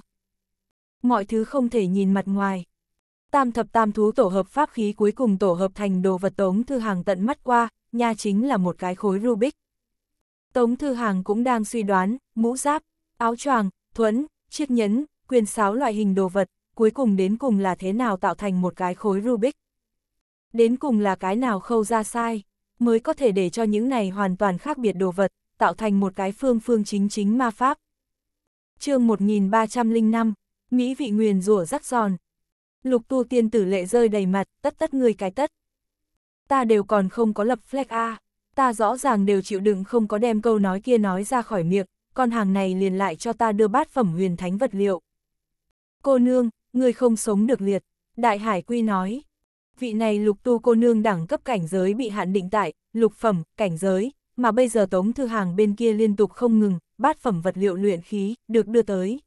mọi thứ không thể nhìn mặt ngoài. Tam thập tam thú tổ hợp pháp khí cuối cùng tổ hợp thành đồ vật Tống Thư Hàng tận mắt qua, nha chính là một cái khối Rubik. Tống Thư Hàng cũng đang suy đoán, mũ giáp, áo choàng, thuẫn, chiếc nhẫn, quyền sáo loại hình đồ vật, cuối cùng đến cùng là thế nào tạo thành một cái khối Rubik. Đến cùng là cái nào khâu ra sai, mới có thể để cho những này hoàn toàn khác biệt đồ vật, tạo thành một cái phương phương chính chính ma pháp. chương 1305 Mỹ vị nguyền rủa rắc giòn. Lục tu tiên tử lệ rơi đầy mặt, tất tất người cái tất. Ta đều còn không có lập flag A, ta rõ ràng đều chịu đựng không có đem câu nói kia nói ra khỏi miệng, con hàng này liền lại cho ta đưa bát phẩm huyền thánh vật liệu. Cô nương, người không sống được liệt, đại hải quy nói. Vị này lục tu cô nương đẳng cấp cảnh giới bị hạn định tại, lục phẩm, cảnh giới, mà bây giờ tống thư hàng bên kia liên tục không ngừng, bát phẩm vật liệu luyện khí, được đưa tới.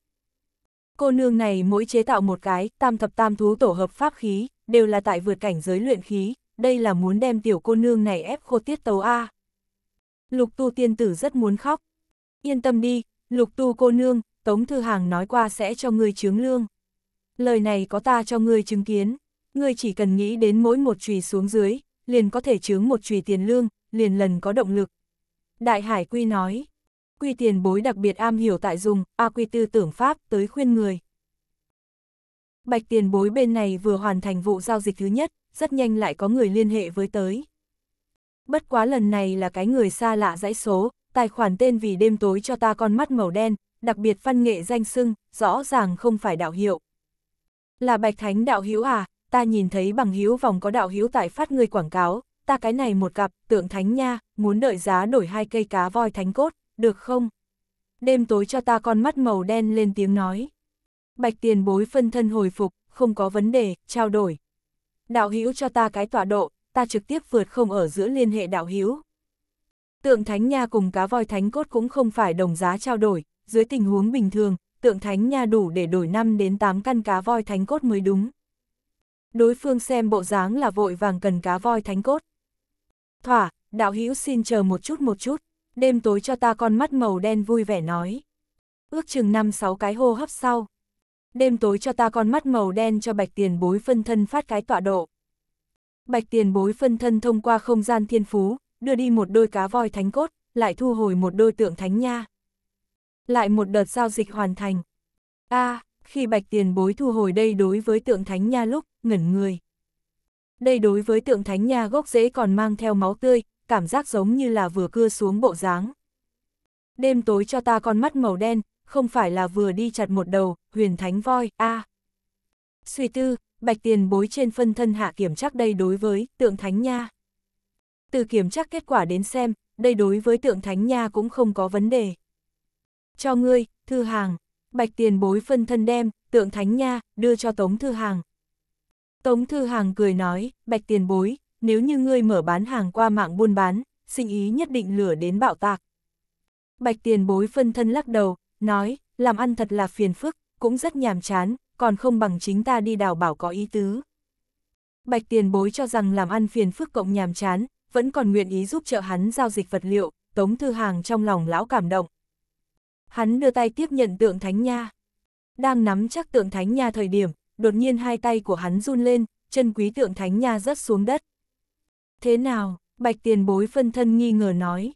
Cô nương này mỗi chế tạo một cái, tam thập tam thú tổ hợp pháp khí, đều là tại vượt cảnh giới luyện khí, đây là muốn đem tiểu cô nương này ép khô tiết tấu A. Lục tu tiên tử rất muốn khóc. Yên tâm đi, lục tu cô nương, Tống Thư Hàng nói qua sẽ cho ngươi chướng lương. Lời này có ta cho ngươi chứng kiến, ngươi chỉ cần nghĩ đến mỗi một chùy xuống dưới, liền có thể chướng một chùy tiền lương, liền lần có động lực. Đại Hải Quy nói, quy tiền bối đặc biệt am hiểu tại dùng, A quy tư tưởng pháp tới khuyên người. Bạch tiền bối bên này vừa hoàn thành vụ giao dịch thứ nhất, rất nhanh lại có người liên hệ với tới. Bất quá lần này là cái người xa lạ dãy số, tài khoản tên vì đêm tối cho ta con mắt màu đen, đặc biệt văn nghệ danh sưng, rõ ràng không phải đạo hiệu. Là Bạch Thánh đạo hiếu à, ta nhìn thấy bằng hiếu vòng có đạo hiếu tại phát người quảng cáo, ta cái này một cặp, tượng thánh nha, muốn đợi giá đổi hai cây cá voi thánh cốt được không? Đêm tối cho ta con mắt màu đen lên tiếng nói. Bạch tiền bối phân thân hồi phục, không có vấn đề, trao đổi. Đạo hữu cho ta cái tọa độ, ta trực tiếp vượt không ở giữa liên hệ đạo hữu. Tượng thánh nha cùng cá voi thánh cốt cũng không phải đồng giá trao đổi, dưới tình huống bình thường, tượng thánh nha đủ để đổi 5 đến 8 căn cá voi thánh cốt mới đúng. Đối phương xem bộ dáng là vội vàng cần cá voi thánh cốt. Thỏa, đạo hữu xin chờ một chút một chút, đêm tối cho ta con mắt màu đen vui vẻ nói. Ước chừng 5-6 cái hô hấp sau. Đêm tối cho ta con mắt màu đen cho bạch tiền bối phân thân phát cái tọa độ. Bạch tiền bối phân thân thông qua không gian thiên phú, đưa đi một đôi cá voi thánh cốt, lại thu hồi một đôi tượng thánh nha. Lại một đợt giao dịch hoàn thành. a à, khi bạch tiền bối thu hồi đây đối với tượng thánh nha lúc, ngẩn người. Đây đối với tượng thánh nha gốc rễ còn mang theo máu tươi, cảm giác giống như là vừa cưa xuống bộ dáng. Đêm tối cho ta con mắt màu đen, không phải là vừa đi chặt một đầu, huyền thánh voi, a. À. Suy tư, bạch tiền bối trên phân thân hạ kiểm chắc đây đối với tượng thánh nha. Từ kiểm chắc kết quả đến xem, đây đối với tượng thánh nha cũng không có vấn đề. Cho ngươi, thư hàng, bạch tiền bối phân thân đem, tượng thánh nha, đưa cho tống thư hàng. Tống thư hàng cười nói, bạch tiền bối, nếu như ngươi mở bán hàng qua mạng buôn bán, sinh ý nhất định lửa đến bạo tạc. Bạch tiền bối phân thân lắc đầu, nói, làm ăn thật là phiền phức, cũng rất nhàm chán, còn không bằng chính ta đi đào bảo có ý tứ. Bạch tiền bối cho rằng làm ăn phiền phức cộng nhàm chán, vẫn còn nguyện ý giúp trợ hắn giao dịch vật liệu, tống thư hàng trong lòng lão cảm động. Hắn đưa tay tiếp nhận tượng thánh nha. Đang nắm chắc tượng thánh nha thời điểm, đột nhiên hai tay của hắn run lên, chân quý tượng thánh nha rớt xuống đất. Thế nào, bạch tiền bối phân thân nghi ngờ nói.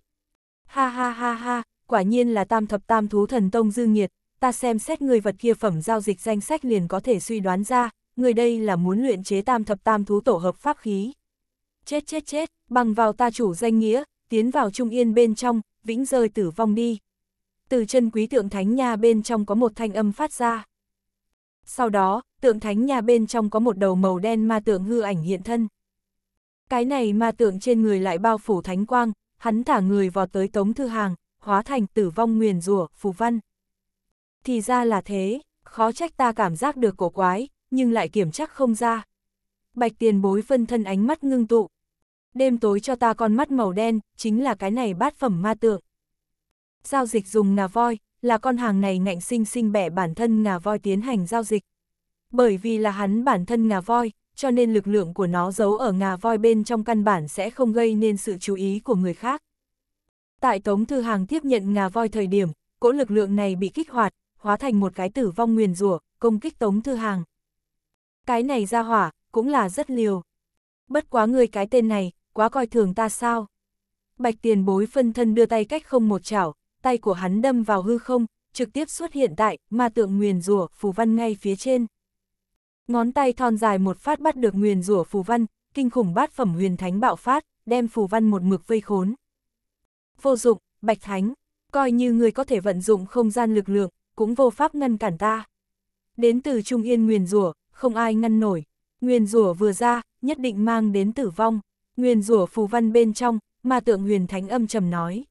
Ha ha ha ha, quả nhiên là tam thập tam thú thần tông dư nghiệt, ta xem xét người vật kia phẩm giao dịch danh sách liền có thể suy đoán ra, người đây là muốn luyện chế tam thập tam thú tổ hợp pháp khí. Chết chết chết, bằng vào ta chủ danh nghĩa, tiến vào trung yên bên trong, vĩnh rơi tử vong đi. Từ chân quý tượng thánh nhà bên trong có một thanh âm phát ra. Sau đó, tượng thánh nhà bên trong có một đầu màu đen ma tượng hư ảnh hiện thân. Cái này ma tượng trên người lại bao phủ thánh quang, hắn thả người vào tới tống thư hàng, hóa thành tử vong nguyền rủa phù văn. Thì ra là thế, khó trách ta cảm giác được cổ quái, nhưng lại kiểm chắc không ra. Bạch tiền bối phân thân ánh mắt ngưng tụ. Đêm tối cho ta con mắt màu đen, chính là cái này bát phẩm ma tượng. Giao dịch dùng ngà voi, là con hàng này ngạnh sinh sinh bẻ bản thân ngà voi tiến hành giao dịch. Bởi vì là hắn bản thân ngà voi, cho nên lực lượng của nó giấu ở ngà voi bên trong căn bản sẽ không gây nên sự chú ý của người khác. Tại Tống Thư Hàng tiếp nhận ngà voi thời điểm, cỗ lực lượng này bị kích hoạt, hóa thành một cái tử vong nguyền rủa công kích Tống Thư Hàng. Cái này ra hỏa, cũng là rất liều. Bất quá người cái tên này, quá coi thường ta sao. Bạch tiền bối phân thân đưa tay cách không một chảo, tay của hắn đâm vào hư không, trực tiếp xuất hiện tại ma tượng nguyền rủa phù văn ngay phía trên. Ngón tay thon dài một phát bắt được nguyền rủa phù văn, kinh khủng bát phẩm huyền thánh bạo phát, đem phù văn một mực vây khốn. Vô dụng, bạch thánh, coi như người có thể vận dụng không gian lực lượng, cũng vô pháp ngăn cản ta. Đến từ Trung Yên nguyền rủa không ai ngăn nổi. Nguyền rủa vừa ra, nhất định mang đến tử vong. Nguyền rủa phù văn bên trong, mà tượng huyền thánh âm trầm nói.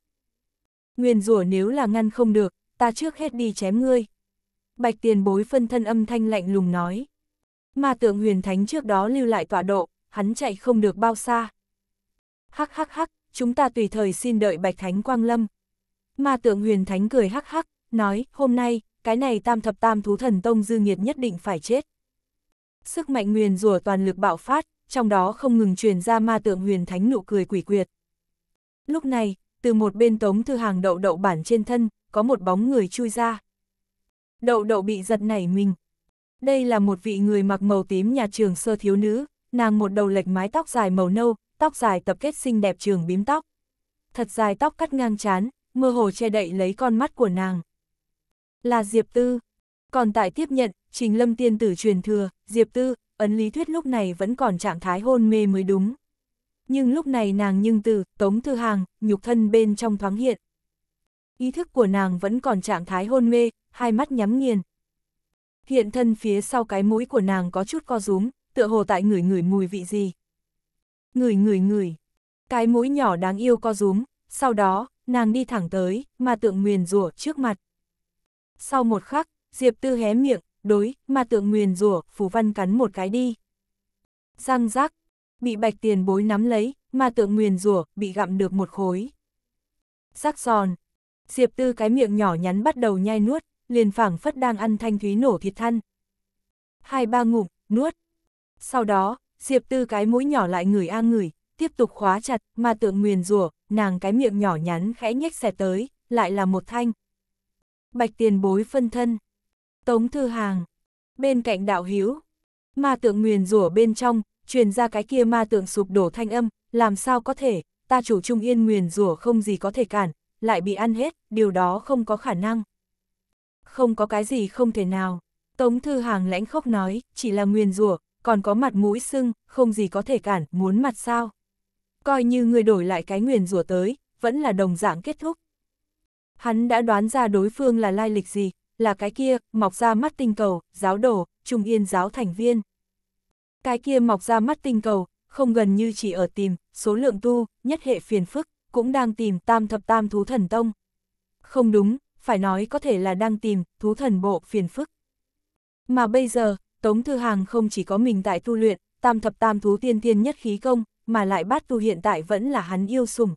Nguyền rủa nếu là ngăn không được, ta trước hết đi chém ngươi. Bạch tiền bối phân thân âm thanh lạnh lùng nói mà tượng huyền thánh trước đó lưu lại tọa độ, hắn chạy không được bao xa. Hắc hắc hắc, chúng ta tùy thời xin đợi bạch thánh quang lâm. Mà tượng huyền thánh cười hắc hắc, nói, hôm nay, cái này tam thập tam thú thần tông dư nghiệt nhất định phải chết. Sức mạnh nguyền rủa toàn lực bạo phát, trong đó không ngừng truyền ra ma tượng huyền thánh nụ cười quỷ quyệt. Lúc này, từ một bên tống thư hàng đậu đậu bản trên thân, có một bóng người chui ra. Đậu đậu bị giật nảy mình, đây là một vị người mặc màu tím nhà trường sơ thiếu nữ, nàng một đầu lệch mái tóc dài màu nâu, tóc dài tập kết xinh đẹp trường bím tóc. Thật dài tóc cắt ngang chán, mơ hồ che đậy lấy con mắt của nàng. Là Diệp Tư. Còn tại tiếp nhận, Trình Lâm tiên tử truyền thừa, Diệp Tư, ấn lý thuyết lúc này vẫn còn trạng thái hôn mê mới đúng. Nhưng lúc này nàng nhưng từ, tống thư hàng, nhục thân bên trong thoáng hiện. Ý thức của nàng vẫn còn trạng thái hôn mê, hai mắt nhắm nghiền, hiện thân phía sau cái mũi của nàng có chút co rúm, tựa hồ tại ngửi ngửi mùi vị gì. Ngửi ngửi ngửi, cái mũi nhỏ đáng yêu co rúm, sau đó, nàng đi thẳng tới, mà tượng nguyền rủa trước mặt. Sau một khắc, Diệp Tư hé miệng, đối, mà tượng nguyền rủa phù văn cắn một cái đi. Răng rác, bị bạch tiền bối nắm lấy, mà tượng nguyền rủa bị gặm được một khối. Rắc giòn, Diệp Tư cái miệng nhỏ nhắn bắt đầu nhai nuốt, liền phảng phất đang ăn thanh thúy nổ thịt thăn. Hai ba ngụm, nuốt. Sau đó, Diệp Tư cái mũi nhỏ lại ngửi a ngửi, tiếp tục khóa chặt, mà tượng nguyền rủa, nàng cái miệng nhỏ nhắn khẽ nhếch xẻ tới, lại là một thanh. Bạch tiền bối phân thân. Tống thư hàng. Bên cạnh đạo hiếu. Ma tượng nguyền rủa bên trong, truyền ra cái kia ma tượng sụp đổ thanh âm, làm sao có thể, ta chủ trung yên nguyền rủa không gì có thể cản, lại bị ăn hết, điều đó không có khả năng không có cái gì không thể nào. Tống Thư Hàng lãnh khóc nói, chỉ là nguyền rủa còn có mặt mũi sưng, không gì có thể cản, muốn mặt sao. Coi như người đổi lại cái nguyền rủa tới, vẫn là đồng dạng kết thúc. Hắn đã đoán ra đối phương là lai lịch gì, là cái kia, mọc ra mắt tinh cầu, giáo đồ, trung yên giáo thành viên. Cái kia mọc ra mắt tinh cầu, không gần như chỉ ở tìm, số lượng tu, nhất hệ phiền phức, cũng đang tìm tam thập tam thú thần tông. Không đúng, phải nói có thể là đang tìm, thú thần bộ phiền phức. Mà bây giờ, Tống Thư Hàng không chỉ có mình tại tu luyện, tam thập tam thú tiên tiên nhất khí công, mà lại bát tu hiện tại vẫn là hắn yêu sủng.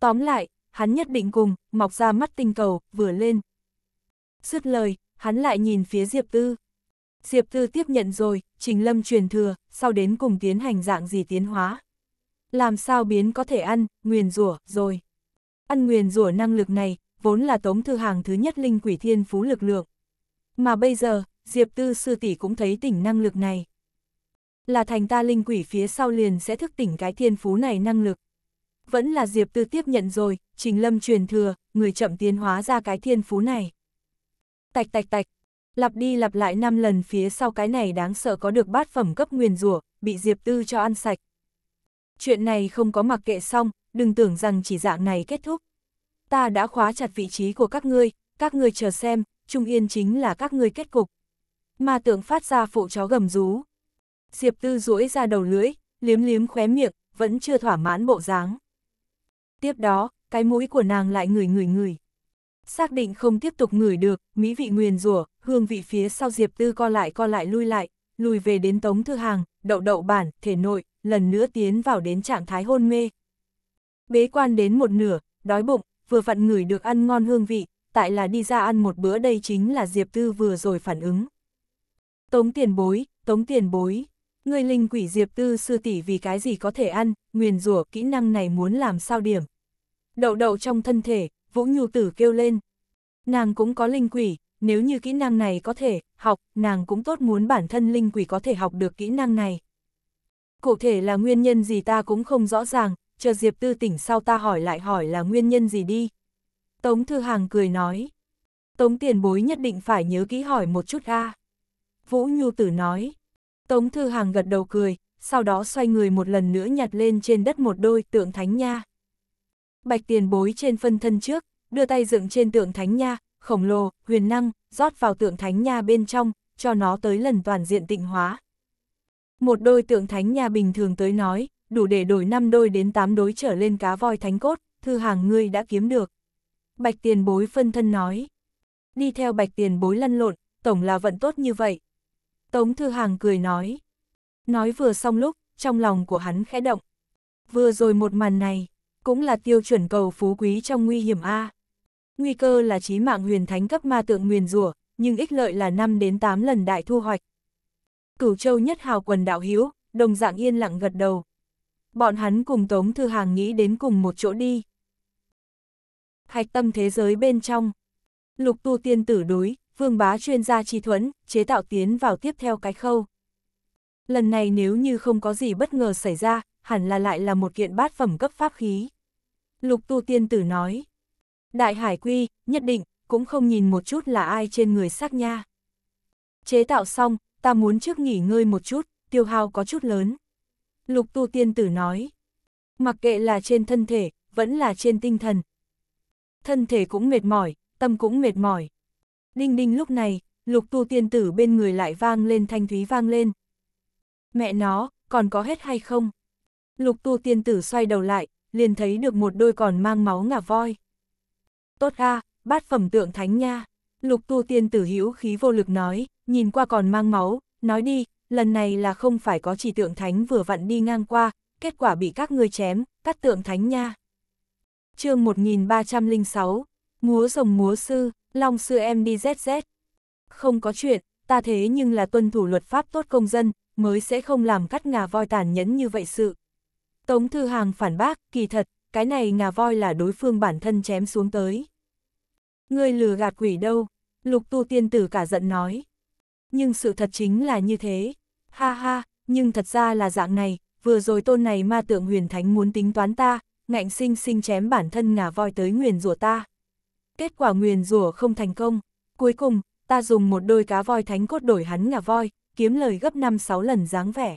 Tóm lại, hắn nhất định cùng, mọc ra mắt tinh cầu, vừa lên. Dứt lời, hắn lại nhìn phía Diệp Tư. Diệp Tư tiếp nhận rồi, Trình Lâm truyền thừa, sau đến cùng tiến hành dạng gì tiến hóa. Làm sao biến có thể ăn, nguyền rủa rồi. Ăn nguyền rủa năng lực này, vốn là Tống Thư Hàng thứ nhất linh quỷ thiên phú lực lượng. Mà bây giờ, Diệp Tư sư tỷ cũng thấy tỉnh năng lực này. Là thành ta linh quỷ phía sau liền sẽ thức tỉnh cái thiên phú này năng lực. Vẫn là Diệp Tư tiếp nhận rồi, Trình Lâm truyền thừa, người chậm tiến hóa ra cái thiên phú này. Tạch tạch tạch, lặp đi lặp lại 5 lần phía sau cái này đáng sợ có được bát phẩm cấp nguyền rủa bị Diệp Tư cho ăn sạch. Chuyện này không có mặc kệ xong, đừng tưởng rằng chỉ dạng này kết thúc ta đã khóa chặt vị trí của các ngươi, các ngươi chờ xem, Trung Yên chính là các ngươi kết cục. Ma tượng phát ra phụ chó gầm rú. Diệp Tư duỗi ra đầu lưỡi, liếm liếm khóe miệng, vẫn chưa thỏa mãn bộ dáng. Tiếp đó, cái mũi của nàng lại ngửi ngửi ngửi. Xác định không tiếp tục ngửi được, mỹ vị nguyền rủa, hương vị phía sau Diệp Tư co lại co lại lui lại, lùi về đến tống thư hàng, đậu đậu bản, thể nội, lần nữa tiến vào đến trạng thái hôn mê. Bế quan đến một nửa, đói bụng, vừa vặn ngửi được ăn ngon hương vị, tại là đi ra ăn một bữa đây chính là Diệp Tư vừa rồi phản ứng. Tống tiền bối, tống tiền bối, người linh quỷ Diệp Tư sư tỷ vì cái gì có thể ăn, nguyền rủa kỹ năng này muốn làm sao điểm. Đậu đậu trong thân thể, Vũ Nhu Tử kêu lên. Nàng cũng có linh quỷ, nếu như kỹ năng này có thể học, nàng cũng tốt muốn bản thân linh quỷ có thể học được kỹ năng này. Cụ thể là nguyên nhân gì ta cũng không rõ ràng, chờ Diệp Tư tỉnh sau ta hỏi lại hỏi là nguyên nhân gì đi. Tống Thư Hàng cười nói. Tống tiền bối nhất định phải nhớ kỹ hỏi một chút a. Vũ Nhu Tử nói. Tống Thư Hàng gật đầu cười, sau đó xoay người một lần nữa nhặt lên trên đất một đôi tượng thánh nha. Bạch tiền bối trên phân thân trước, đưa tay dựng trên tượng thánh nha, khổng lồ, huyền năng, rót vào tượng thánh nha bên trong, cho nó tới lần toàn diện tịnh hóa. Một đôi tượng thánh nha bình thường tới nói, đủ để đổi 5 đôi đến 8 đối trở lên cá voi thánh cốt, thư hàng ngươi đã kiếm được. Bạch tiền bối phân thân nói. Đi theo bạch tiền bối lăn lộn, tổng là vận tốt như vậy. Tống thư hàng cười nói. Nói vừa xong lúc, trong lòng của hắn khẽ động. Vừa rồi một màn này, cũng là tiêu chuẩn cầu phú quý trong nguy hiểm A. Nguy cơ là chí mạng huyền thánh cấp ma tượng nguyền rủa nhưng ích lợi là 5 đến 8 lần đại thu hoạch. Cửu châu nhất hào quần đạo hiếu đồng dạng yên lặng gật đầu, Bọn hắn cùng Tống Thư Hàng nghĩ đến cùng một chỗ đi. Hạch tâm thế giới bên trong. Lục tu tiên tử đối, vương bá chuyên gia chi thuẫn, chế tạo tiến vào tiếp theo cái khâu. Lần này nếu như không có gì bất ngờ xảy ra, hẳn là lại là một kiện bát phẩm cấp pháp khí. Lục tu tiên tử nói. Đại hải quy, nhất định, cũng không nhìn một chút là ai trên người xác nha. Chế tạo xong, ta muốn trước nghỉ ngơi một chút, tiêu hao có chút lớn lục tu tiên tử nói. Mặc kệ là trên thân thể, vẫn là trên tinh thần. Thân thể cũng mệt mỏi, tâm cũng mệt mỏi. Đinh đinh lúc này, lục tu tiên tử bên người lại vang lên thanh thúy vang lên. Mẹ nó, còn có hết hay không? Lục tu tiên tử xoay đầu lại, liền thấy được một đôi còn mang máu ngả voi. Tốt a, bát phẩm tượng thánh nha. Lục tu tiên tử hữu khí vô lực nói, nhìn qua còn mang máu, nói đi, lần này là không phải có chỉ tượng thánh vừa vặn đi ngang qua, kết quả bị các ngươi chém, cắt tượng thánh nha. chương 1306, múa rồng múa sư, long sư em đi ZZ. Không có chuyện, ta thế nhưng là tuân thủ luật pháp tốt công dân, mới sẽ không làm cắt ngà voi tàn nhẫn như vậy sự. Tống Thư Hàng phản bác, kỳ thật, cái này ngà voi là đối phương bản thân chém xuống tới. Ngươi lừa gạt quỷ đâu, lục tu tiên tử cả giận nói. Nhưng sự thật chính là như thế. Ha ha, nhưng thật ra là dạng này, vừa rồi tôn này ma tượng huyền thánh muốn tính toán ta, ngạnh sinh sinh chém bản thân ngả voi tới nguyền rủa ta. Kết quả nguyền rủa không thành công, cuối cùng, ta dùng một đôi cá voi thánh cốt đổi hắn ngả voi, kiếm lời gấp 5-6 lần dáng vẻ.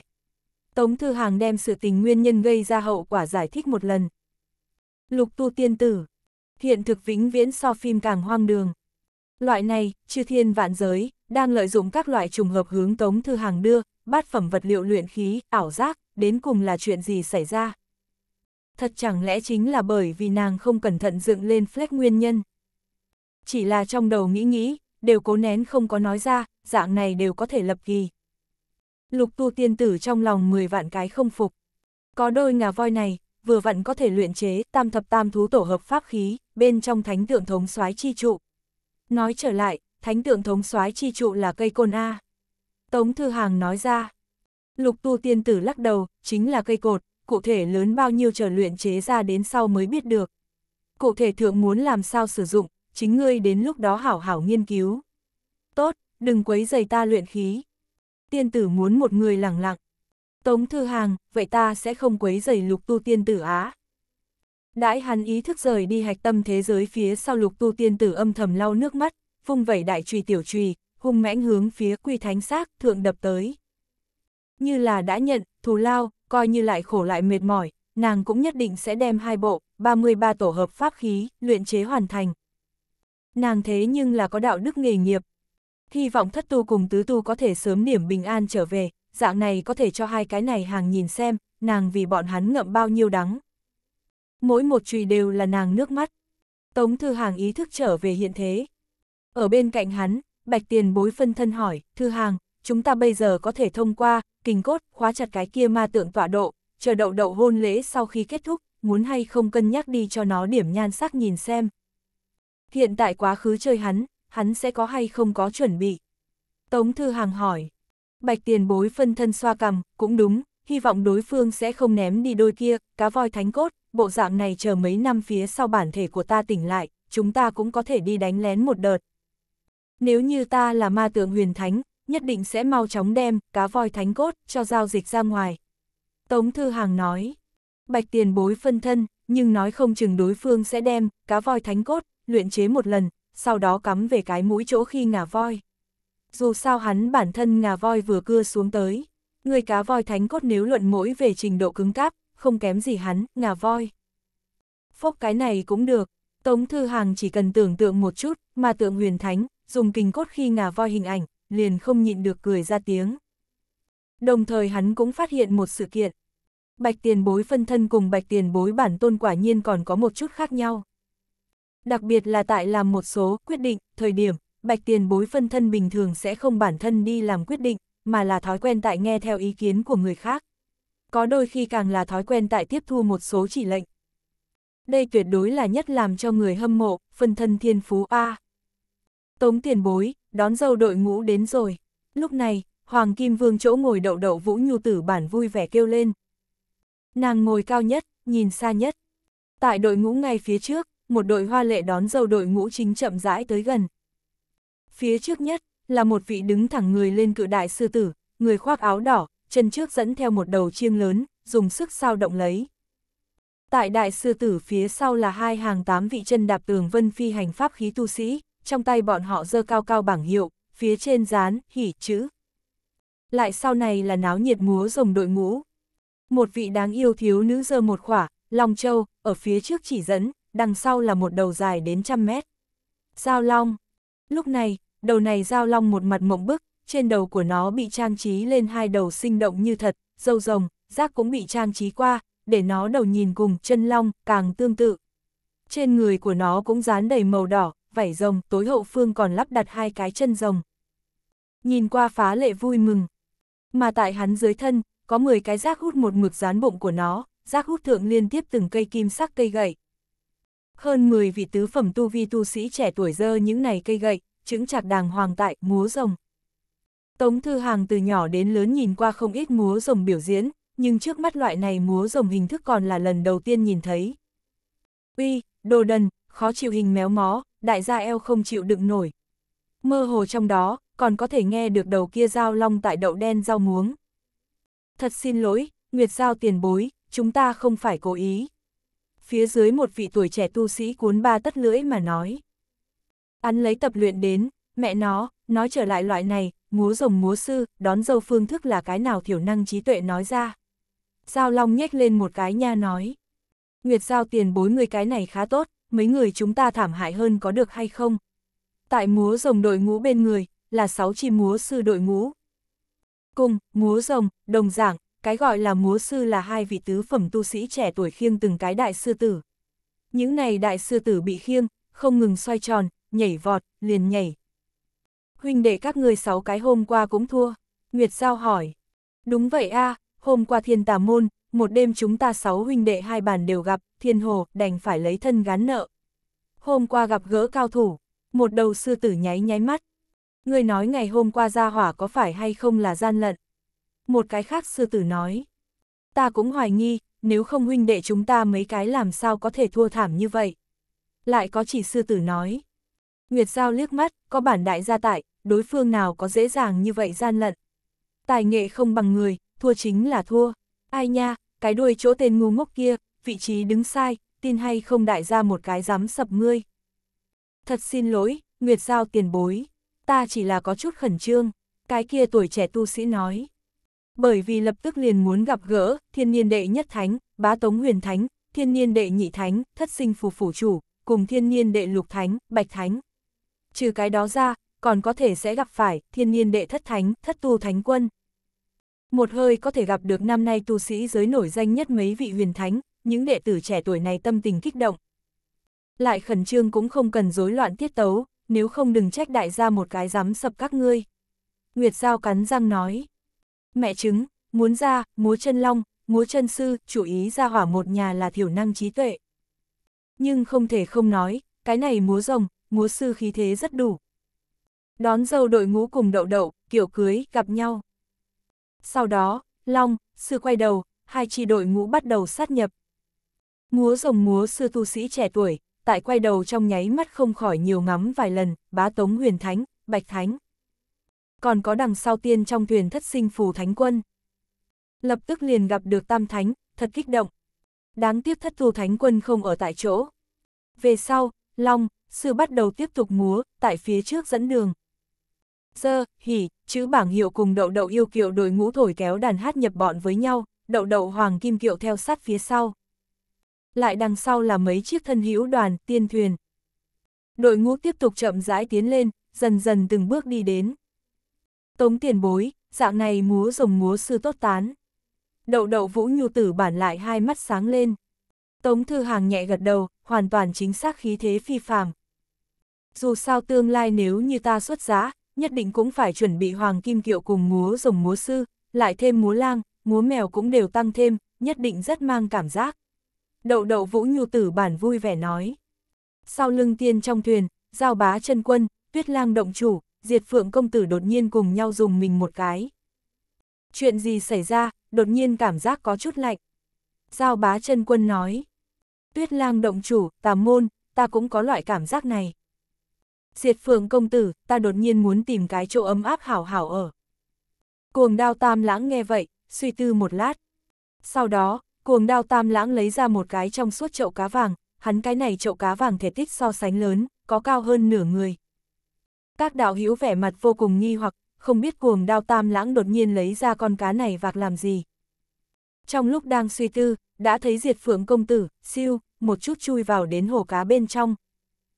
Tống Thư Hàng đem sự tình nguyên nhân gây ra hậu quả giải thích một lần. Lục tu tiên tử, hiện thực vĩnh viễn so phim càng hoang đường. Loại này, chư thiên vạn giới, đang lợi dụng các loại trùng hợp hướng Tống Thư Hàng đưa, bát phẩm vật liệu luyện khí, ảo giác, đến cùng là chuyện gì xảy ra. Thật chẳng lẽ chính là bởi vì nàng không cẩn thận dựng lên flex nguyên nhân. Chỉ là trong đầu nghĩ nghĩ, đều cố nén không có nói ra, dạng này đều có thể lập kỳ. Lục tu tiên tử trong lòng 10 vạn cái không phục. Có đôi ngà voi này, vừa vặn có thể luyện chế tam thập tam thú tổ hợp pháp khí, bên trong thánh tượng thống soái chi trụ. Nói trở lại, thánh tượng thống soái chi trụ là cây côn A. Tống Thư Hàng nói ra. Lục tu tiên tử lắc đầu, chính là cây cột, cụ thể lớn bao nhiêu trở luyện chế ra đến sau mới biết được. Cụ thể thượng muốn làm sao sử dụng, chính ngươi đến lúc đó hảo hảo nghiên cứu. Tốt, đừng quấy giày ta luyện khí. Tiên tử muốn một người lặng lặng. Tống Thư Hàng, vậy ta sẽ không quấy giày lục tu tiên tử á. Đãi hắn ý thức rời đi hạch tâm thế giới phía sau lục tu tiên tử âm thầm lau nước mắt, phung vẩy đại trùy tiểu trùy, hung mãnh hướng phía quy thánh xác thượng đập tới. Như là đã nhận, thù lao, coi như lại khổ lại mệt mỏi, nàng cũng nhất định sẽ đem hai bộ, 33 tổ hợp pháp khí, luyện chế hoàn thành. Nàng thế nhưng là có đạo đức nghề nghiệp. Hy vọng thất tu cùng tứ tu có thể sớm điểm bình an trở về, dạng này có thể cho hai cái này hàng nhìn xem, nàng vì bọn hắn ngậm bao nhiêu đắng. Mỗi một chùy đều là nàng nước mắt. Tống Thư Hàng ý thức trở về hiện thế. Ở bên cạnh hắn, bạch tiền bối phân thân hỏi, thư hàng, chúng ta bây giờ có thể thông qua, kình cốt, khóa chặt cái kia ma tượng tọa độ, chờ đậu đậu hôn lễ sau khi kết thúc, muốn hay không cân nhắc đi cho nó điểm nhan sắc nhìn xem. Hiện tại quá khứ chơi hắn, hắn sẽ có hay không có chuẩn bị. Tống Thư Hàng hỏi, bạch tiền bối phân thân xoa cầm, cũng đúng, hy vọng đối phương sẽ không ném đi đôi kia, cá voi thánh cốt, bộ dạng này chờ mấy năm phía sau bản thể của ta tỉnh lại, chúng ta cũng có thể đi đánh lén một đợt, nếu như ta là ma tượng huyền thánh, nhất định sẽ mau chóng đem cá voi thánh cốt cho giao dịch ra ngoài. Tống Thư Hàng nói, bạch tiền bối phân thân, nhưng nói không chừng đối phương sẽ đem cá voi thánh cốt luyện chế một lần, sau đó cắm về cái mũi chỗ khi ngả voi. Dù sao hắn bản thân ngả voi vừa cưa xuống tới, người cá voi thánh cốt nếu luận mỗi về trình độ cứng cáp, không kém gì hắn, ngả voi. Phốc cái này cũng được, Tống Thư Hàng chỉ cần tưởng tượng một chút, mà tượng huyền thánh dùng kình cốt khi ngà voi hình ảnh, liền không nhịn được cười ra tiếng. Đồng thời hắn cũng phát hiện một sự kiện. Bạch tiền bối phân thân cùng bạch tiền bối bản tôn quả nhiên còn có một chút khác nhau. Đặc biệt là tại làm một số quyết định, thời điểm, bạch tiền bối phân thân bình thường sẽ không bản thân đi làm quyết định, mà là thói quen tại nghe theo ý kiến của người khác. Có đôi khi càng là thói quen tại tiếp thu một số chỉ lệnh. Đây tuyệt đối là nhất làm cho người hâm mộ, phân thân thiên phú A. Tống tiền bối, đón dâu đội ngũ đến rồi. Lúc này, Hoàng Kim Vương chỗ ngồi đậu đậu Vũ Nhu Tử bản vui vẻ kêu lên. Nàng ngồi cao nhất, nhìn xa nhất. Tại đội ngũ ngay phía trước, một đội hoa lệ đón dâu đội ngũ chính chậm rãi tới gần. Phía trước nhất, là một vị đứng thẳng người lên cự đại sư tử, người khoác áo đỏ, chân trước dẫn theo một đầu chiêng lớn, dùng sức sao động lấy. Tại đại sư tử phía sau là hai hàng tám vị chân đạp tường vân phi hành pháp khí tu sĩ, trong tay bọn họ dơ cao cao bảng hiệu, phía trên dán, hỉ, chữ. Lại sau này là náo nhiệt múa rồng đội ngũ. Một vị đáng yêu thiếu nữ dơ một khỏa, long châu, ở phía trước chỉ dẫn, đằng sau là một đầu dài đến trăm mét. Giao long. Lúc này, đầu này giao long một mặt mộng bức, trên đầu của nó bị trang trí lên hai đầu sinh động như thật, dâu rồng, rác cũng bị trang trí qua, để nó đầu nhìn cùng chân long, càng tương tự. Trên người của nó cũng dán đầy màu đỏ, vảy rồng, tối hậu phương còn lắp đặt hai cái chân rồng. Nhìn qua phá lệ vui mừng. Mà tại hắn dưới thân, có 10 cái rác hút một mực dán bụng của nó, rác hút thượng liên tiếp từng cây kim sắc cây gậy. Hơn 10 vị tứ phẩm tu vi tu sĩ trẻ tuổi dơ những này cây gậy, chứng chặt đàng hoàng tại, múa rồng. Tống Thư Hàng từ nhỏ đến lớn nhìn qua không ít múa rồng biểu diễn, nhưng trước mắt loại này múa rồng hình thức còn là lần đầu tiên nhìn thấy. Uy, đồ đần, khó chịu hình méo mó, đại gia eo không chịu đựng nổi. Mơ hồ trong đó, còn có thể nghe được đầu kia dao long tại đậu đen rau muống. Thật xin lỗi, Nguyệt Giao tiền bối, chúng ta không phải cố ý. Phía dưới một vị tuổi trẻ tu sĩ cuốn ba tất lưỡi mà nói. Ăn lấy tập luyện đến, mẹ nó, nói trở lại loại này, múa rồng múa sư, đón dâu phương thức là cái nào thiểu năng trí tuệ nói ra. Giao Long nhếch lên một cái nha nói. Nguyệt Giao tiền bối người cái này khá tốt, mấy người chúng ta thảm hại hơn có được hay không? Tại múa rồng đội ngũ bên người, là sáu chi múa sư đội ngũ. Cung, múa rồng, đồng giảng, cái gọi là múa sư là hai vị tứ phẩm tu sĩ trẻ tuổi khiêng từng cái đại sư tử. Những này đại sư tử bị khiêng, không ngừng xoay tròn, nhảy vọt, liền nhảy. Huynh đệ các người sáu cái hôm qua cũng thua, Nguyệt Giao hỏi. Đúng vậy a à, hôm qua thiên tà môn, một đêm chúng ta sáu huynh đệ hai bàn đều gặp, thiên hồ đành phải lấy thân gán nợ. Hôm qua gặp gỡ cao thủ, một đầu sư tử nháy nháy mắt. Người nói ngày hôm qua ra hỏa có phải hay không là gian lận. Một cái khác sư tử nói. Ta cũng hoài nghi, nếu không huynh đệ chúng ta mấy cái làm sao có thể thua thảm như vậy. Lại có chỉ sư tử nói. Nguyệt Giao liếc mắt, có bản đại gia tại, đối phương nào có dễ dàng như vậy gian lận. Tài nghệ không bằng người, thua chính là thua. Ai nha, cái đuôi chỗ tên ngu ngốc kia, vị trí đứng sai, tin hay không đại ra một cái dám sập ngươi. Thật xin lỗi, Nguyệt Giao tiền bối, ta chỉ là có chút khẩn trương, cái kia tuổi trẻ tu sĩ nói. Bởi vì lập tức liền muốn gặp gỡ, thiên niên đệ nhất thánh, bá tống huyền thánh, thiên niên đệ nhị thánh, thất sinh phù phủ chủ, cùng thiên niên đệ lục thánh, bạch thánh. Trừ cái đó ra, còn có thể sẽ gặp phải thiên niên đệ thất thánh, thất tu thánh quân, một hơi có thể gặp được năm nay tu sĩ giới nổi danh nhất mấy vị huyền thánh, những đệ tử trẻ tuổi này tâm tình kích động. Lại khẩn trương cũng không cần rối loạn tiết tấu, nếu không đừng trách đại gia một cái dám sập các ngươi. Nguyệt Giao cắn răng nói. Mẹ chứng, muốn ra, múa chân long, múa chân sư, chủ ý ra hỏa một nhà là thiểu năng trí tuệ. Nhưng không thể không nói, cái này múa rồng, múa sư khí thế rất đủ. Đón dâu đội ngũ cùng đậu đậu, kiểu cưới, gặp nhau. Sau đó, long, sư quay đầu, hai chi đội ngũ bắt đầu sát nhập. Múa rồng múa sư tu sĩ trẻ tuổi, tại quay đầu trong nháy mắt không khỏi nhiều ngắm vài lần, bá tống huyền thánh, bạch thánh. Còn có đằng sau tiên trong thuyền thất sinh phù thánh quân. Lập tức liền gặp được tam thánh, thật kích động. Đáng tiếc thất tu thánh quân không ở tại chỗ. Về sau, long, sư bắt đầu tiếp tục múa, tại phía trước dẫn đường sơ hỉ, chữ bảng hiệu cùng đậu đậu yêu kiệu đội ngũ thổi kéo đàn hát nhập bọn với nhau, đậu đậu hoàng kim kiệu theo sát phía sau. Lại đằng sau là mấy chiếc thân hữu đoàn, tiên thuyền. Đội ngũ tiếp tục chậm rãi tiến lên, dần dần từng bước đi đến. Tống tiền bối, dạng này múa rồng múa sư tốt tán. Đậu đậu vũ nhu tử bản lại hai mắt sáng lên. Tống thư hàng nhẹ gật đầu, hoàn toàn chính xác khí thế phi phàm. Dù sao tương lai nếu như ta xuất giá, nhất định cũng phải chuẩn bị hoàng kim kiệu cùng múa rồng múa sư, lại thêm múa lang, múa mèo cũng đều tăng thêm, nhất định rất mang cảm giác. Đậu đậu vũ nhu tử bản vui vẻ nói. Sau lưng tiên trong thuyền, giao bá chân quân, tuyết lang động chủ, diệt phượng công tử đột nhiên cùng nhau dùng mình một cái. Chuyện gì xảy ra, đột nhiên cảm giác có chút lạnh. Giao bá chân quân nói. Tuyết lang động chủ, tà môn, ta cũng có loại cảm giác này diệt phượng công tử, ta đột nhiên muốn tìm cái chỗ ấm áp hảo hảo ở. Cuồng đao tam lãng nghe vậy, suy tư một lát. Sau đó, cuồng đao tam lãng lấy ra một cái trong suốt chậu cá vàng, hắn cái này chậu cá vàng thể tích so sánh lớn, có cao hơn nửa người. Các đạo hữu vẻ mặt vô cùng nghi hoặc, không biết cuồng đao tam lãng đột nhiên lấy ra con cá này vạc làm gì. Trong lúc đang suy tư, đã thấy diệt phượng công tử, siêu, một chút chui vào đến hồ cá bên trong,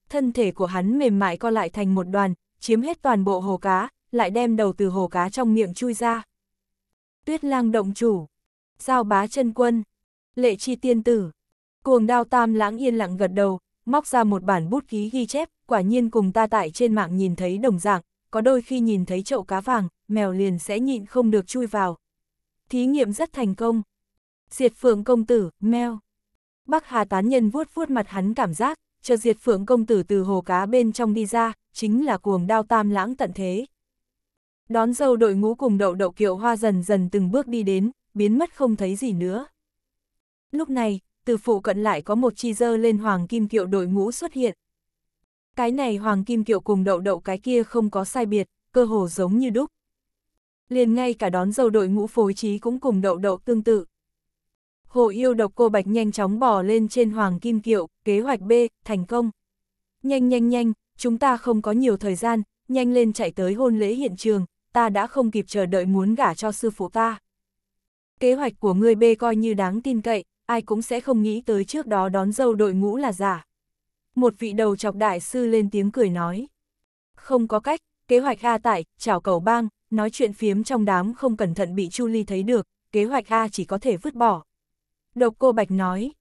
thân thể của hắn mềm mại co lại thành một đoàn, chiếm hết toàn bộ hồ cá, lại đem đầu từ hồ cá trong miệng chui ra. Tuyết lang động chủ, giao bá chân quân, lệ chi tiên tử, cuồng đao tam lãng yên lặng gật đầu, móc ra một bản bút ký ghi chép, quả nhiên cùng ta tại trên mạng nhìn thấy đồng dạng, có đôi khi nhìn thấy chậu cá vàng, mèo liền sẽ nhịn không được chui vào. Thí nghiệm rất thành công. Diệt phượng công tử, mèo. Bắc Hà tán nhân vuốt vuốt mặt hắn cảm giác, chờ diệt phượng công tử từ hồ cá bên trong đi ra, chính là cuồng đao tam lãng tận thế. Đón dâu đội ngũ cùng đậu đậu kiệu hoa dần dần từng bước đi đến, biến mất không thấy gì nữa. Lúc này, từ phụ cận lại có một chi dơ lên hoàng kim kiệu đội ngũ xuất hiện. Cái này hoàng kim kiệu cùng đậu đậu cái kia không có sai biệt, cơ hồ giống như đúc. Liền ngay cả đón dâu đội ngũ phối trí cũng cùng đậu đậu tương tự. Hồ yêu độc cô bạch nhanh chóng bò lên trên hoàng kim kiệu, kế hoạch B, thành công. Nhanh nhanh nhanh, chúng ta không có nhiều thời gian, nhanh lên chạy tới hôn lễ hiện trường, ta đã không kịp chờ đợi muốn gả cho sư phụ ta. Kế hoạch của người B coi như đáng tin cậy, ai cũng sẽ không nghĩ tới trước đó đón dâu đội ngũ là giả. Một vị đầu chọc đại sư lên tiếng cười nói. Không có cách, kế hoạch A tại, chào cầu bang, nói chuyện phiếm trong đám không cẩn thận bị Chu Ly thấy được, kế hoạch A chỉ có thể vứt bỏ, Độc cô Bạch nói.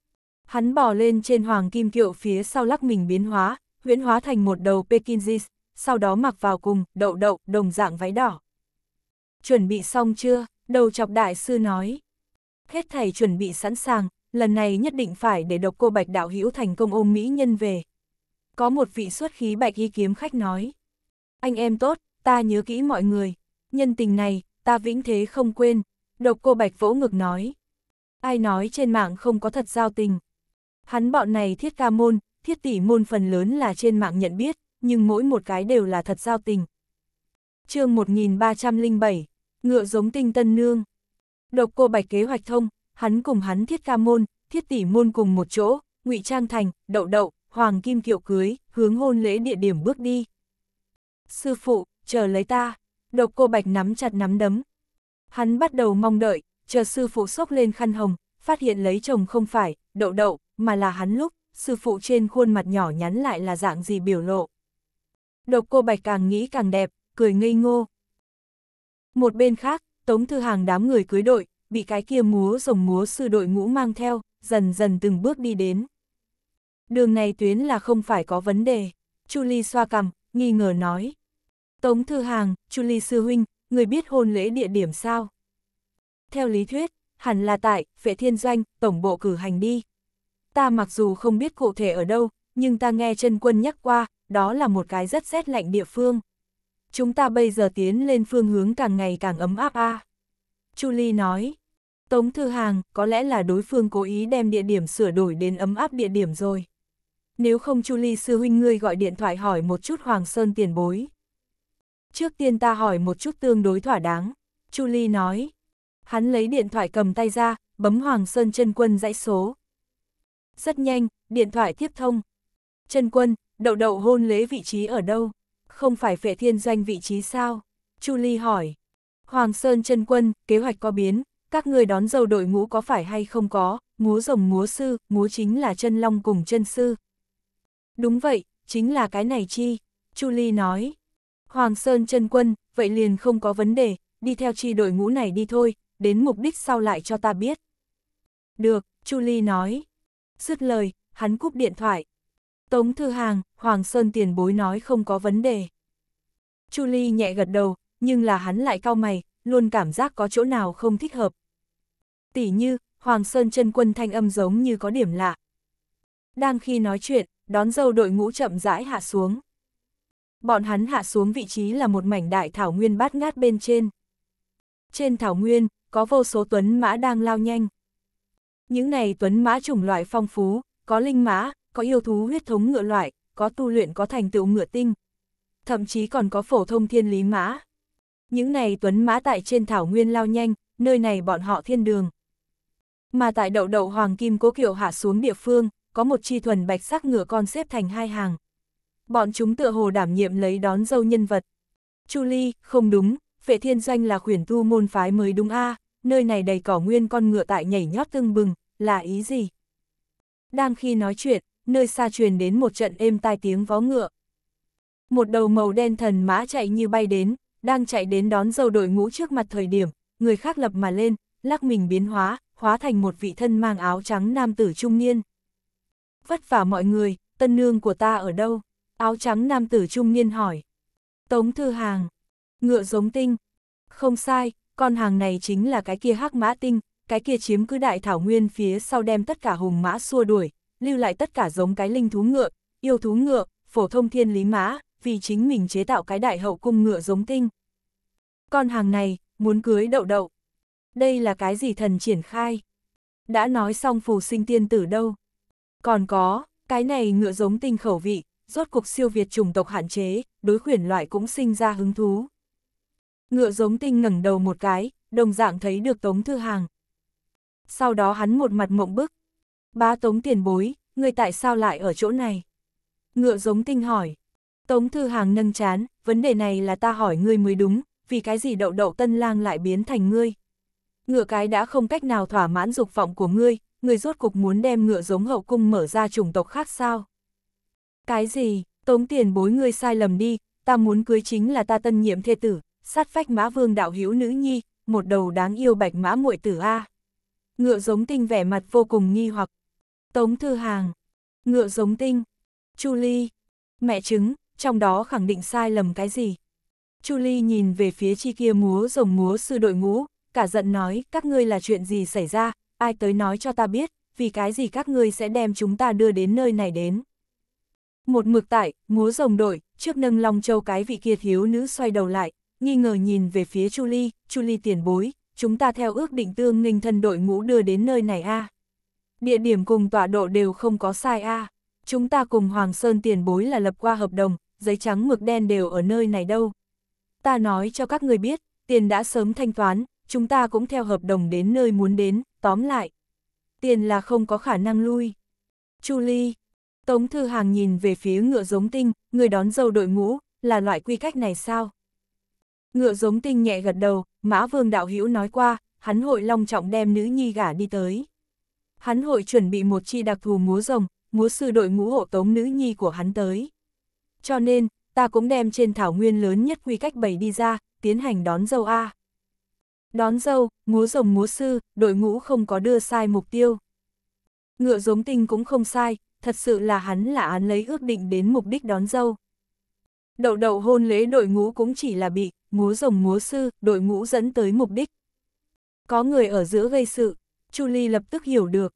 Hắn bò lên trên hoàng kim kiệu phía sau lắc mình biến hóa, huyễn hóa thành một đầu pekinzis, sau đó mặc vào cùng, đậu đậu, đồng dạng váy đỏ. Chuẩn bị xong chưa? Đầu chọc đại sư nói. Hết thầy chuẩn bị sẵn sàng, lần này nhất định phải để độc cô Bạch đạo hữu thành công ôm mỹ nhân về. Có một vị xuất khí bạch y kiếm khách nói. Anh em tốt, ta nhớ kỹ mọi người. Nhân tình này, ta vĩnh thế không quên. Độc cô Bạch vỗ ngực nói ai nói trên mạng không có thật giao tình. Hắn bọn này thiết ca môn, thiết tỷ môn phần lớn là trên mạng nhận biết, nhưng mỗi một cái đều là thật giao tình. chương 1307, Ngựa giống tinh tân nương. Độc cô bạch kế hoạch thông, hắn cùng hắn thiết ca môn, thiết tỷ môn cùng một chỗ, ngụy Trang Thành, đậu đậu, Hoàng Kim Kiệu cưới, hướng hôn lễ địa điểm bước đi. Sư phụ, chờ lấy ta, độc cô bạch nắm chặt nắm đấm. Hắn bắt đầu mong đợi, chờ sư phụ sốc lên khăn hồng, phát hiện lấy chồng không phải, đậu đậu, mà là hắn lúc, sư phụ trên khuôn mặt nhỏ nhắn lại là dạng gì biểu lộ. Độc cô Bạch càng nghĩ càng đẹp, cười ngây ngô. Một bên khác, Tống Thư Hàng đám người cưới đội, bị cái kia múa rồng múa sư đội ngũ mang theo, dần dần từng bước đi đến. Đường này tuyến là không phải có vấn đề. Chu Ly xoa cằm, nghi ngờ nói. Tống Thư Hàng, Chu Ly Sư Huynh, người biết hôn lễ địa điểm sao? Theo lý thuyết, hẳn là tại, phệ thiên doanh, tổng bộ cử hành đi. Ta mặc dù không biết cụ thể ở đâu, nhưng ta nghe chân quân nhắc qua, đó là một cái rất rét lạnh địa phương. Chúng ta bây giờ tiến lên phương hướng càng ngày càng ấm áp a. À. Chu Ly nói, Tống Thư Hàng, có lẽ là đối phương cố ý đem địa điểm sửa đổi đến ấm áp địa điểm rồi. Nếu không Chu Ly sư huynh ngươi gọi điện thoại hỏi một chút Hoàng Sơn tiền bối. Trước tiên ta hỏi một chút tương đối thỏa đáng, Chu Ly nói, hắn lấy điện thoại cầm tay ra, bấm Hoàng Sơn chân quân dãy số. Rất nhanh, điện thoại tiếp thông. Chân quân, đậu đậu hôn lễ vị trí ở đâu? Không phải phệ thiên doanh vị trí sao? Chu Ly hỏi. Hoàng Sơn chân quân, kế hoạch có biến, các người đón dầu đội ngũ có phải hay không có, múa rồng múa sư, múa chính là chân long cùng chân sư. Đúng vậy, chính là cái này chi, Chu Ly nói. Hoàng Sơn chân quân, vậy liền không có vấn đề, đi theo chi đội ngũ này đi thôi, đến mục đích sau lại cho ta biết. Được, Chu Ly nói. Dứt lời, hắn cúp điện thoại. Tống Thư Hàng, Hoàng Sơn tiền bối nói không có vấn đề. Chu Ly nhẹ gật đầu, nhưng là hắn lại cau mày, luôn cảm giác có chỗ nào không thích hợp. Tỷ như, Hoàng Sơn chân quân thanh âm giống như có điểm lạ. Đang khi nói chuyện, đón dâu đội ngũ chậm rãi hạ xuống. Bọn hắn hạ xuống vị trí là một mảnh đại thảo nguyên bát ngát bên trên. Trên thảo nguyên, có vô số tuấn mã đang lao nhanh. Những này tuấn mã chủng loại phong phú, có linh mã, có yêu thú huyết thống ngựa loại, có tu luyện có thành tựu ngựa tinh. Thậm chí còn có phổ thông thiên lý mã. Những này tuấn mã tại trên thảo nguyên lao nhanh, nơi này bọn họ thiên đường. Mà tại đậu đậu hoàng kim cố kiệu hạ xuống địa phương, có một chi thuần bạch sắc ngựa con xếp thành hai hàng. Bọn chúng tựa hồ đảm nhiệm lấy đón dâu nhân vật. Chu Ly, không đúng, vệ thiên doanh là khuyển tu môn phái mới đúng a à, nơi này đầy cỏ nguyên con ngựa tại nhảy nhót tưng bừng, là ý gì? Đang khi nói chuyện, nơi xa truyền đến một trận êm tai tiếng vó ngựa. Một đầu màu đen thần mã chạy như bay đến, đang chạy đến đón dâu đội ngũ trước mặt thời điểm, người khác lập mà lên, lắc mình biến hóa, hóa thành một vị thân mang áo trắng nam tử trung niên. Vất vả mọi người, tân nương của ta ở đâu? Áo trắng nam tử trung niên hỏi. Tống Thư Hàng. Ngựa giống tinh. Không sai, con hàng này chính là cái kia hắc mã tinh, cái kia chiếm cứ đại thảo nguyên phía sau đem tất cả hùng mã xua đuổi, lưu lại tất cả giống cái linh thú ngựa, yêu thú ngựa, phổ thông thiên lý mã, vì chính mình chế tạo cái đại hậu cung ngựa giống tinh. Con hàng này, muốn cưới đậu đậu. Đây là cái gì thần triển khai? Đã nói xong phù sinh tiên tử đâu? Còn có, cái này ngựa giống tinh khẩu vị, rốt cuộc siêu việt chủng tộc hạn chế, đối khuyển loại cũng sinh ra hứng thú. Ngựa giống tinh ngẩng đầu một cái, đồng dạng thấy được Tống Thư Hàng. Sau đó hắn một mặt mộng bức. Bá Tống tiền bối, người tại sao lại ở chỗ này? Ngựa giống tinh hỏi. Tống Thư Hàng nâng chán, vấn đề này là ta hỏi ngươi mới đúng, vì cái gì đậu đậu tân lang lại biến thành ngươi? Ngựa cái đã không cách nào thỏa mãn dục vọng của ngươi, ngươi rốt cục muốn đem ngựa giống hậu cung mở ra chủng tộc khác sao? Cái gì, Tống tiền bối ngươi sai lầm đi, ta muốn cưới chính là ta tân nhiệm thê tử, sát phách mã vương đạo hiếu nữ nhi, một đầu đáng yêu bạch mã muội tử A. Ngựa giống tinh vẻ mặt vô cùng nghi hoặc. Tống Thư Hàng, ngựa giống tinh, Chu Ly, mẹ trứng, trong đó khẳng định sai lầm cái gì. Chu Ly nhìn về phía chi kia múa rồng múa sư đội ngũ, cả giận nói các ngươi là chuyện gì xảy ra, ai tới nói cho ta biết, vì cái gì các ngươi sẽ đem chúng ta đưa đến nơi này đến. Một mực tại, múa rồng đội, trước nâng long châu cái vị kia thiếu nữ xoay đầu lại, nghi ngờ nhìn về phía Chu Ly, Chu Ly tiền bối, chúng ta theo ước định tương ninh thân đội ngũ đưa đến nơi này a à. Địa điểm cùng tọa độ đều không có sai a à. Chúng ta cùng Hoàng Sơn tiền bối là lập qua hợp đồng, giấy trắng mực đen đều ở nơi này đâu. Ta nói cho các người biết, tiền đã sớm thanh toán, chúng ta cũng theo hợp đồng đến nơi muốn đến, tóm lại. Tiền là không có khả năng lui. Chu Ly, Tống Thư Hàng nhìn về phía ngựa giống tinh, người đón dâu đội ngũ, là loại quy cách này sao? Ngựa giống tinh nhẹ gật đầu, Mã Vương Đạo Hữu nói qua, hắn hội long trọng đem nữ nhi gả đi tới. Hắn hội chuẩn bị một chi đặc thù múa rồng, múa sư đội ngũ hộ tống nữ nhi của hắn tới. Cho nên, ta cũng đem trên thảo nguyên lớn nhất quy cách bày đi ra, tiến hành đón dâu A. Đón dâu, múa rồng múa sư, đội ngũ không có đưa sai mục tiêu. Ngựa giống tinh cũng không sai, thật sự là hắn là án lấy ước định đến mục đích đón dâu. Đậu đậu hôn lễ đội ngũ cũng chỉ là bị múa rồng múa sư, đội ngũ dẫn tới mục đích. Có người ở giữa gây sự, Chu Ly lập tức hiểu được.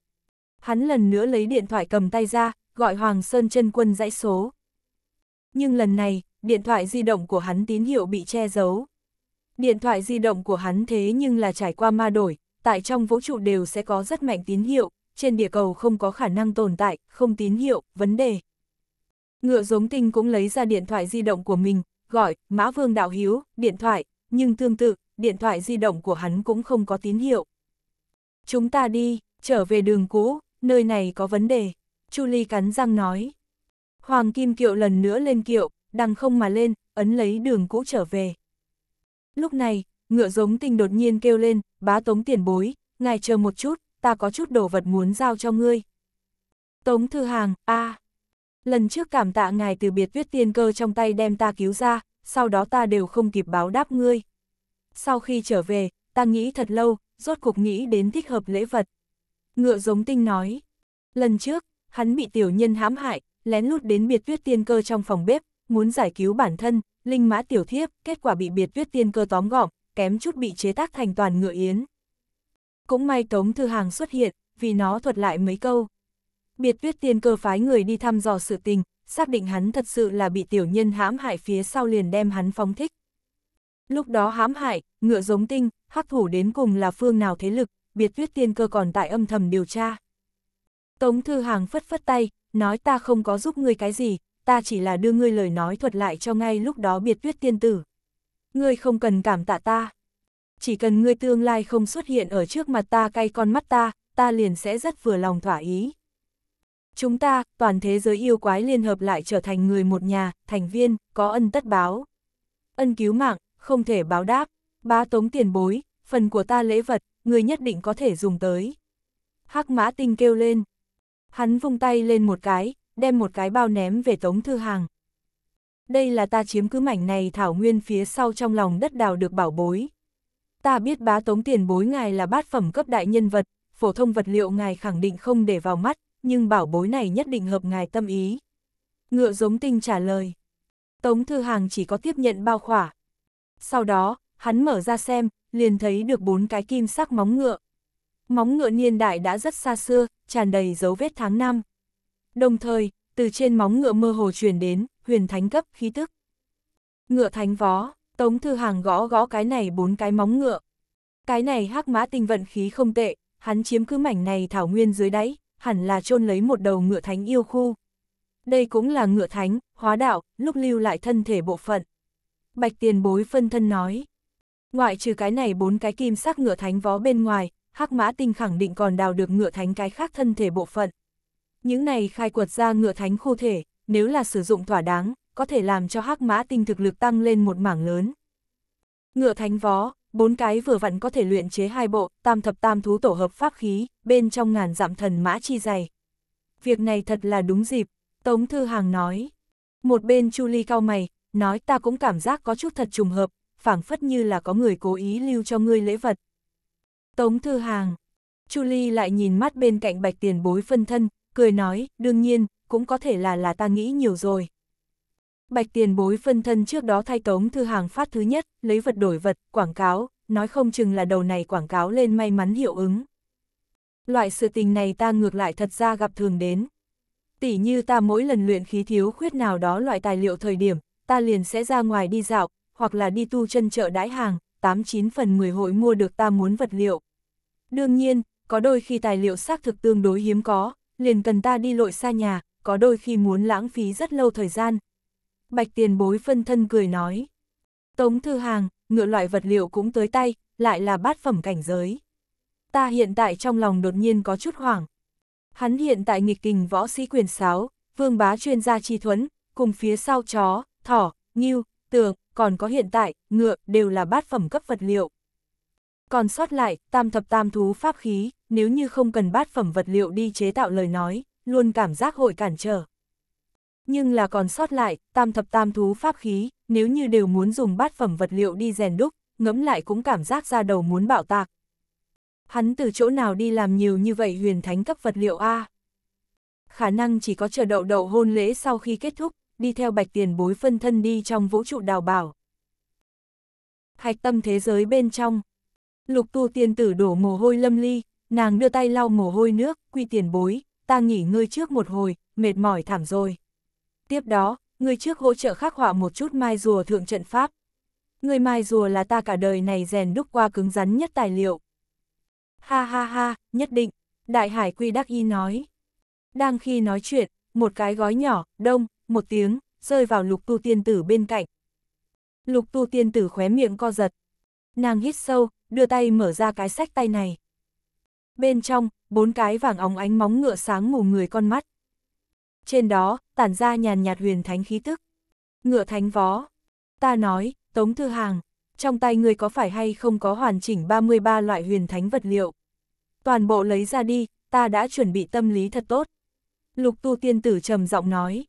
Hắn lần nữa lấy điện thoại cầm tay ra, gọi Hoàng Sơn chân quân dãy số. Nhưng lần này, điện thoại di động của hắn tín hiệu bị che giấu. Điện thoại di động của hắn thế nhưng là trải qua ma đổi, tại trong vũ trụ đều sẽ có rất mạnh tín hiệu, trên địa cầu không có khả năng tồn tại, không tín hiệu, vấn đề. Ngựa giống tinh cũng lấy ra điện thoại di động của mình, gọi, Mã Vương Đạo Hiếu, điện thoại, nhưng tương tự, điện thoại di động của hắn cũng không có tín hiệu. Chúng ta đi, trở về đường cũ, nơi này có vấn đề, Chu Ly cắn răng nói. Hoàng Kim Kiệu lần nữa lên kiệu, đằng không mà lên, ấn lấy đường cũ trở về. Lúc này, ngựa giống tình đột nhiên kêu lên, bá tống tiền bối, ngài chờ một chút, ta có chút đồ vật muốn giao cho ngươi. Tống thư hàng, a à. Lần trước cảm tạ ngài từ biệt viết tiên cơ trong tay đem ta cứu ra, sau đó ta đều không kịp báo đáp ngươi. Sau khi trở về, ta nghĩ thật lâu, rốt cuộc nghĩ đến thích hợp lễ vật. Ngựa giống tinh nói. Lần trước, hắn bị tiểu nhân hãm hại, lén lút đến biệt viết tiên cơ trong phòng bếp, muốn giải cứu bản thân, linh mã tiểu thiếp, kết quả bị biệt viết tiên cơ tóm gọn, kém chút bị chế tác thành toàn ngựa yến. Cũng may Tống Thư Hàng xuất hiện, vì nó thuật lại mấy câu biệt tuyết tiên cơ phái người đi thăm dò sự tình, xác định hắn thật sự là bị tiểu nhân hãm hại phía sau liền đem hắn phóng thích. Lúc đó hãm hại, ngựa giống tinh, hắc thủ đến cùng là phương nào thế lực, biệt tuyết tiên cơ còn tại âm thầm điều tra. Tống Thư Hàng phất phất tay, nói ta không có giúp ngươi cái gì, ta chỉ là đưa ngươi lời nói thuật lại cho ngay lúc đó biệt tuyết tiên tử. Ngươi không cần cảm tạ ta. Chỉ cần ngươi tương lai không xuất hiện ở trước mặt ta cay con mắt ta, ta liền sẽ rất vừa lòng thỏa ý. Chúng ta, toàn thế giới yêu quái liên hợp lại trở thành người một nhà, thành viên, có ân tất báo. Ân cứu mạng, không thể báo đáp, bá tống tiền bối, phần của ta lễ vật, người nhất định có thể dùng tới. Hắc mã tinh kêu lên. Hắn vung tay lên một cái, đem một cái bao ném về tống thư hàng. Đây là ta chiếm cứ mảnh này thảo nguyên phía sau trong lòng đất đào được bảo bối. Ta biết bá tống tiền bối ngài là bát phẩm cấp đại nhân vật, phổ thông vật liệu ngài khẳng định không để vào mắt, nhưng bảo bối này nhất định hợp ngài tâm ý. Ngựa giống tinh trả lời. Tống Thư Hàng chỉ có tiếp nhận bao khỏa. Sau đó, hắn mở ra xem, liền thấy được bốn cái kim sắc móng ngựa. Móng ngựa niên đại đã rất xa xưa, tràn đầy dấu vết tháng năm. Đồng thời, từ trên móng ngựa mơ hồ truyền đến, huyền thánh cấp khí tức. Ngựa thánh vó, Tống Thư Hàng gõ gõ cái này bốn cái móng ngựa. Cái này hắc mã tinh vận khí không tệ, hắn chiếm cứ mảnh này thảo nguyên dưới đáy, hẳn là chôn lấy một đầu ngựa thánh yêu khu. Đây cũng là ngựa thánh, hóa đạo, lúc lưu lại thân thể bộ phận. Bạch tiền bối phân thân nói. Ngoại trừ cái này bốn cái kim sắc ngựa thánh vó bên ngoài, hắc mã tinh khẳng định còn đào được ngựa thánh cái khác thân thể bộ phận. Những này khai quật ra ngựa thánh khu thể, nếu là sử dụng thỏa đáng, có thể làm cho hắc mã tinh thực lực tăng lên một mảng lớn. Ngựa thánh vó, bốn cái vừa vặn có thể luyện chế hai bộ, tam thập tam thú tổ hợp pháp khí, bên trong ngàn dặm thần mã chi dày. Việc này thật là đúng dịp, Tống Thư Hàng nói. Một bên Chu Ly cao mày, nói ta cũng cảm giác có chút thật trùng hợp, phảng phất như là có người cố ý lưu cho ngươi lễ vật. Tống Thư Hàng. Chu Ly lại nhìn mắt bên cạnh bạch tiền bối phân thân, cười nói, đương nhiên, cũng có thể là là ta nghĩ nhiều rồi bạch tiền bối phân thân trước đó thay tống thư hàng phát thứ nhất, lấy vật đổi vật, quảng cáo, nói không chừng là đầu này quảng cáo lên may mắn hiệu ứng. Loại sự tình này ta ngược lại thật ra gặp thường đến. tỷ như ta mỗi lần luyện khí thiếu khuyết nào đó loại tài liệu thời điểm, ta liền sẽ ra ngoài đi dạo, hoặc là đi tu chân chợ đãi hàng, 89 phần 10 hội mua được ta muốn vật liệu. Đương nhiên, có đôi khi tài liệu xác thực tương đối hiếm có, liền cần ta đi lội xa nhà, có đôi khi muốn lãng phí rất lâu thời gian, bạch tiền bối phân thân cười nói. Tống thư hàng, ngựa loại vật liệu cũng tới tay, lại là bát phẩm cảnh giới. Ta hiện tại trong lòng đột nhiên có chút hoảng. Hắn hiện tại nghịch kình võ sĩ quyền sáo, vương bá chuyên gia chi thuẫn, cùng phía sau chó, thỏ, nghiêu, tường, còn có hiện tại, ngựa, đều là bát phẩm cấp vật liệu. Còn sót lại, tam thập tam thú pháp khí, nếu như không cần bát phẩm vật liệu đi chế tạo lời nói, luôn cảm giác hội cản trở nhưng là còn sót lại, tam thập tam thú pháp khí, nếu như đều muốn dùng bát phẩm vật liệu đi rèn đúc, ngẫm lại cũng cảm giác ra đầu muốn bạo tạc. Hắn từ chỗ nào đi làm nhiều như vậy huyền thánh cấp vật liệu A. Khả năng chỉ có chờ đậu đậu hôn lễ sau khi kết thúc, đi theo bạch tiền bối phân thân đi trong vũ trụ đào bảo. Hạch tâm thế giới bên trong. Lục tu tiên tử đổ mồ hôi lâm ly, nàng đưa tay lau mồ hôi nước, quy tiền bối, ta nghỉ ngơi trước một hồi, mệt mỏi thảm rồi. Tiếp đó, người trước hỗ trợ khắc họa một chút mai rùa thượng trận pháp. Người mai rùa là ta cả đời này rèn đúc qua cứng rắn nhất tài liệu. Ha ha ha, nhất định, Đại Hải Quy Đắc Y nói. Đang khi nói chuyện, một cái gói nhỏ, đông, một tiếng, rơi vào lục tu tiên tử bên cạnh. Lục tu tiên tử khóe miệng co giật. Nàng hít sâu, đưa tay mở ra cái sách tay này. Bên trong, bốn cái vàng óng ánh móng ngựa sáng mù người con mắt. Trên đó, tản ra nhàn nhạt huyền thánh khí tức. Ngựa thánh vó. Ta nói, Tống Thư Hàng, trong tay ngươi có phải hay không có hoàn chỉnh 33 loại huyền thánh vật liệu. Toàn bộ lấy ra đi, ta đã chuẩn bị tâm lý thật tốt. Lục tu tiên tử trầm giọng nói.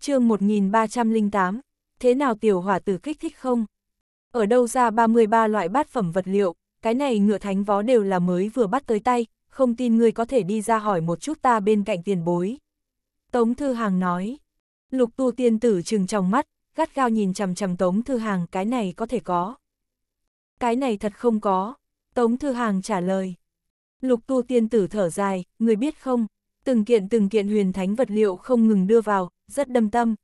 chương 1308, thế nào tiểu hỏa tử kích thích không? Ở đâu ra 33 loại bát phẩm vật liệu, cái này ngựa thánh vó đều là mới vừa bắt tới tay, không tin ngươi có thể đi ra hỏi một chút ta bên cạnh tiền bối. Tống Thư Hàng nói. Lục tu tiên tử trừng trong mắt, gắt gao nhìn chằm chằm Tống Thư Hàng cái này có thể có. Cái này thật không có. Tống Thư Hàng trả lời. Lục tu tiên tử thở dài, người biết không, từng kiện từng kiện huyền thánh vật liệu không ngừng đưa vào, rất đâm tâm.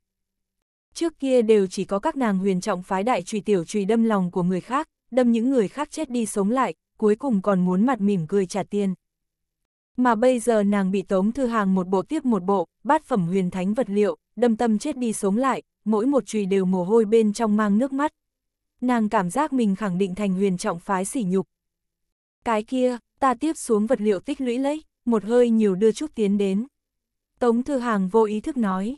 Trước kia đều chỉ có các nàng huyền trọng phái đại trùy tiểu trùy đâm lòng của người khác, đâm những người khác chết đi sống lại, cuối cùng còn muốn mặt mỉm cười trả tiền. Mà bây giờ nàng bị Tống Thư Hàng một bộ tiếp một bộ, bát phẩm huyền thánh vật liệu, đâm tâm chết đi sống lại, mỗi một chùy đều mồ hôi bên trong mang nước mắt. Nàng cảm giác mình khẳng định thành huyền trọng phái sỉ nhục. Cái kia, ta tiếp xuống vật liệu tích lũy lấy, một hơi nhiều đưa chút tiến đến. Tống Thư Hàng vô ý thức nói.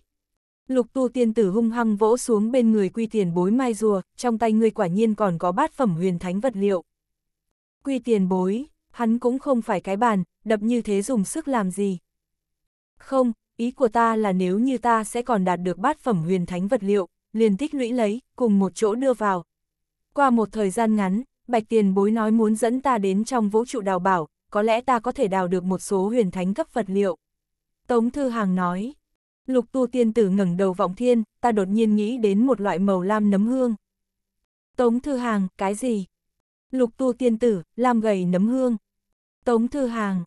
Lục tu tiên tử hung hăng vỗ xuống bên người quy tiền bối mai rùa, trong tay ngươi quả nhiên còn có bát phẩm huyền thánh vật liệu. Quy tiền bối, hắn cũng không phải cái bàn, đập như thế dùng sức làm gì. Không, ý của ta là nếu như ta sẽ còn đạt được bát phẩm huyền thánh vật liệu, liền tích lũy lấy, cùng một chỗ đưa vào. Qua một thời gian ngắn, Bạch Tiền bối nói muốn dẫn ta đến trong vũ trụ đào bảo, có lẽ ta có thể đào được một số huyền thánh cấp vật liệu. Tống Thư Hàng nói, lục tu tiên tử ngẩng đầu vọng thiên, ta đột nhiên nghĩ đến một loại màu lam nấm hương. Tống Thư Hàng, cái gì? Lục tu tiên tử, lam gầy nấm hương. Tống Thư Hàng.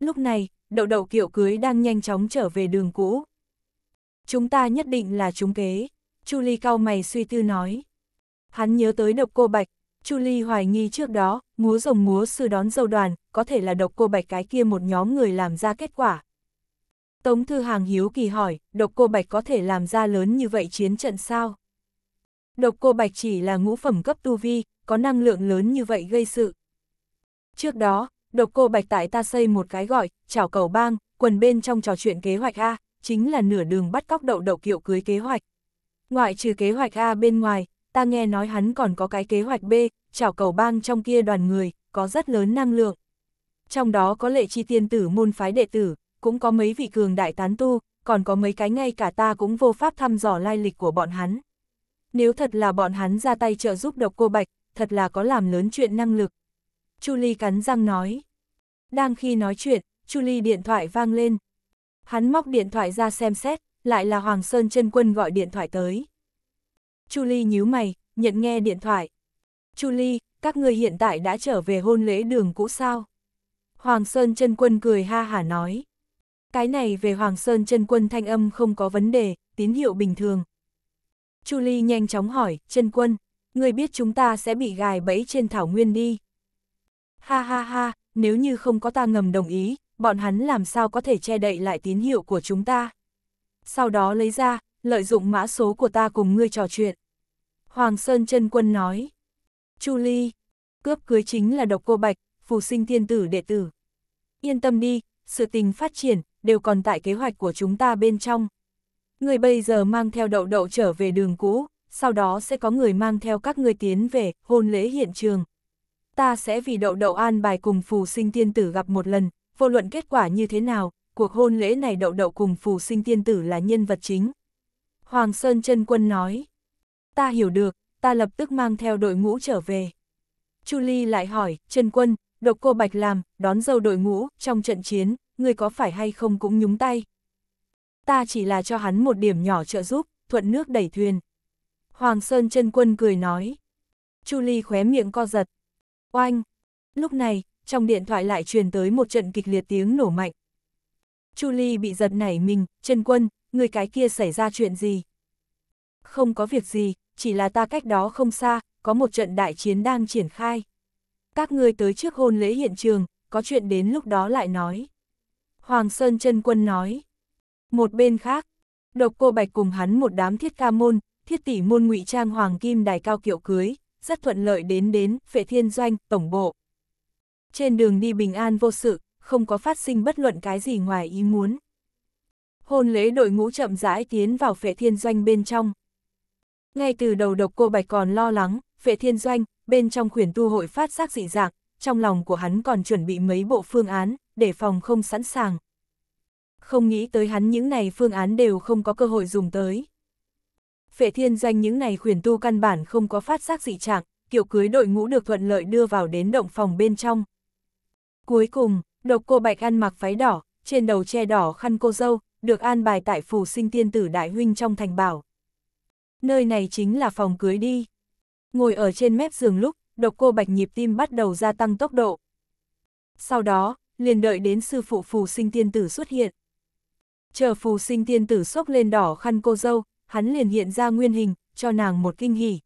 Lúc này, đậu đậu kiểu cưới đang nhanh chóng trở về đường cũ. Chúng ta nhất định là chúng kế. Chu Ly cau mày suy tư nói. Hắn nhớ tới độc cô Bạch, Chu Ly hoài nghi trước đó, múa rồng múa sư đón dâu đoàn, có thể là độc cô Bạch cái kia một nhóm người làm ra kết quả. Tống Thư Hàng hiếu kỳ hỏi, độc cô Bạch có thể làm ra lớn như vậy chiến trận sao? Độc cô Bạch chỉ là ngũ phẩm cấp tu vi, có năng lượng lớn như vậy gây sự. Trước đó, độc cô bạch tại ta xây một cái gọi, chảo cầu bang, quần bên trong trò chuyện kế hoạch A, chính là nửa đường bắt cóc đậu đậu kiệu cưới kế hoạch. Ngoại trừ kế hoạch A bên ngoài, ta nghe nói hắn còn có cái kế hoạch B, chảo cầu bang trong kia đoàn người, có rất lớn năng lượng. Trong đó có lệ chi tiên tử môn phái đệ tử, cũng có mấy vị cường đại tán tu, còn có mấy cái ngay cả ta cũng vô pháp thăm dò lai lịch của bọn hắn. Nếu thật là bọn hắn ra tay trợ giúp độc cô Bạch, thật là có làm lớn chuyện năng lực, Chu Ly cắn răng nói. Đang khi nói chuyện, Chu Ly điện thoại vang lên. Hắn móc điện thoại ra xem xét, lại là Hoàng Sơn chân Quân gọi điện thoại tới. Chu Ly nhíu mày, nhận nghe điện thoại. Chu Ly, các người hiện tại đã trở về hôn lễ đường cũ sao? Hoàng Sơn chân Quân cười ha hả nói. Cái này về Hoàng Sơn chân Quân thanh âm không có vấn đề, tín hiệu bình thường. Chu Ly nhanh chóng hỏi, chân Quân, người biết chúng ta sẽ bị gài bẫy trên thảo nguyên đi. Ha ha ha, nếu như không có ta ngầm đồng ý, bọn hắn làm sao có thể che đậy lại tín hiệu của chúng ta. Sau đó lấy ra, lợi dụng mã số của ta cùng ngươi trò chuyện. Hoàng Sơn Trân Quân nói. Chu Ly, cướp cưới chính là độc cô bạch, phù sinh tiên tử đệ tử. Yên tâm đi, sự tình phát triển, đều còn tại kế hoạch của chúng ta bên trong. Người bây giờ mang theo đậu đậu trở về đường cũ, sau đó sẽ có người mang theo các người tiến về hôn lễ hiện trường, ta sẽ vì đậu đậu an bài cùng phù sinh tiên tử gặp một lần, vô luận kết quả như thế nào, cuộc hôn lễ này đậu đậu cùng phù sinh tiên tử là nhân vật chính. Hoàng Sơn chân Quân nói, ta hiểu được, ta lập tức mang theo đội ngũ trở về. Chu Ly lại hỏi, chân Quân, độc cô Bạch làm, đón dâu đội ngũ, trong trận chiến, người có phải hay không cũng nhúng tay. Ta chỉ là cho hắn một điểm nhỏ trợ giúp, thuận nước đẩy thuyền. Hoàng Sơn chân Quân cười nói. Chu Ly khóe miệng co giật, Oanh! Lúc này, trong điện thoại lại truyền tới một trận kịch liệt tiếng nổ mạnh. Chu Ly bị giật nảy mình, Trần quân, người cái kia xảy ra chuyện gì? Không có việc gì, chỉ là ta cách đó không xa, có một trận đại chiến đang triển khai. Các ngươi tới trước hôn lễ hiện trường, có chuyện đến lúc đó lại nói. Hoàng Sơn chân quân nói. Một bên khác, độc cô bạch cùng hắn một đám thiết ca môn, thiết tỷ môn ngụy trang hoàng kim đài cao kiệu cưới, rất thuận lợi đến đến phệ thiên doanh, tổng bộ. Trên đường đi bình an vô sự, không có phát sinh bất luận cái gì ngoài ý muốn. Hôn lễ đội ngũ chậm rãi tiến vào phệ thiên doanh bên trong. Ngay từ đầu độc cô Bạch còn lo lắng, phệ thiên doanh, bên trong khuyển tu hội phát giác dị dạng, trong lòng của hắn còn chuẩn bị mấy bộ phương án, để phòng không sẵn sàng. Không nghĩ tới hắn những này phương án đều không có cơ hội dùng tới. Phệ thiên danh những này khuyển tu căn bản không có phát giác dị trạng, kiểu cưới đội ngũ được thuận lợi đưa vào đến động phòng bên trong. Cuối cùng, độc cô bạch ăn mặc váy đỏ, trên đầu che đỏ khăn cô dâu, được an bài tại phủ sinh tiên tử đại huynh trong thành bảo. Nơi này chính là phòng cưới đi. Ngồi ở trên mép giường lúc, độc cô bạch nhịp tim bắt đầu gia tăng tốc độ. Sau đó, liền đợi đến sư phụ phù sinh tiên tử xuất hiện. Chờ phù sinh tiên tử xốc lên đỏ khăn cô dâu, hắn liền hiện ra nguyên hình, cho nàng một kinh hỉ.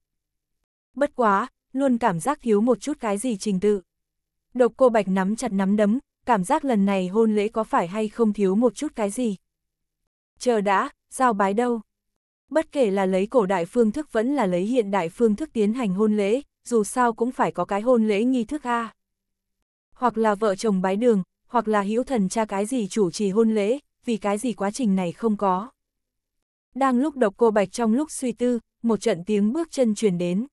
Bất quá, luôn cảm giác thiếu một chút cái gì trình tự. Độc cô Bạch nắm chặt nắm đấm, cảm giác lần này hôn lễ có phải hay không thiếu một chút cái gì. Chờ đã, giao bái đâu? Bất kể là lấy cổ đại phương thức vẫn là lấy hiện đại phương thức tiến hành hôn lễ, dù sao cũng phải có cái hôn lễ nghi thức A. Hoặc là vợ chồng bái đường, hoặc là hữu thần cha cái gì chủ trì hôn lễ, vì cái gì quá trình này không có. Đang lúc độc cô bạch trong lúc suy tư, một trận tiếng bước chân truyền đến.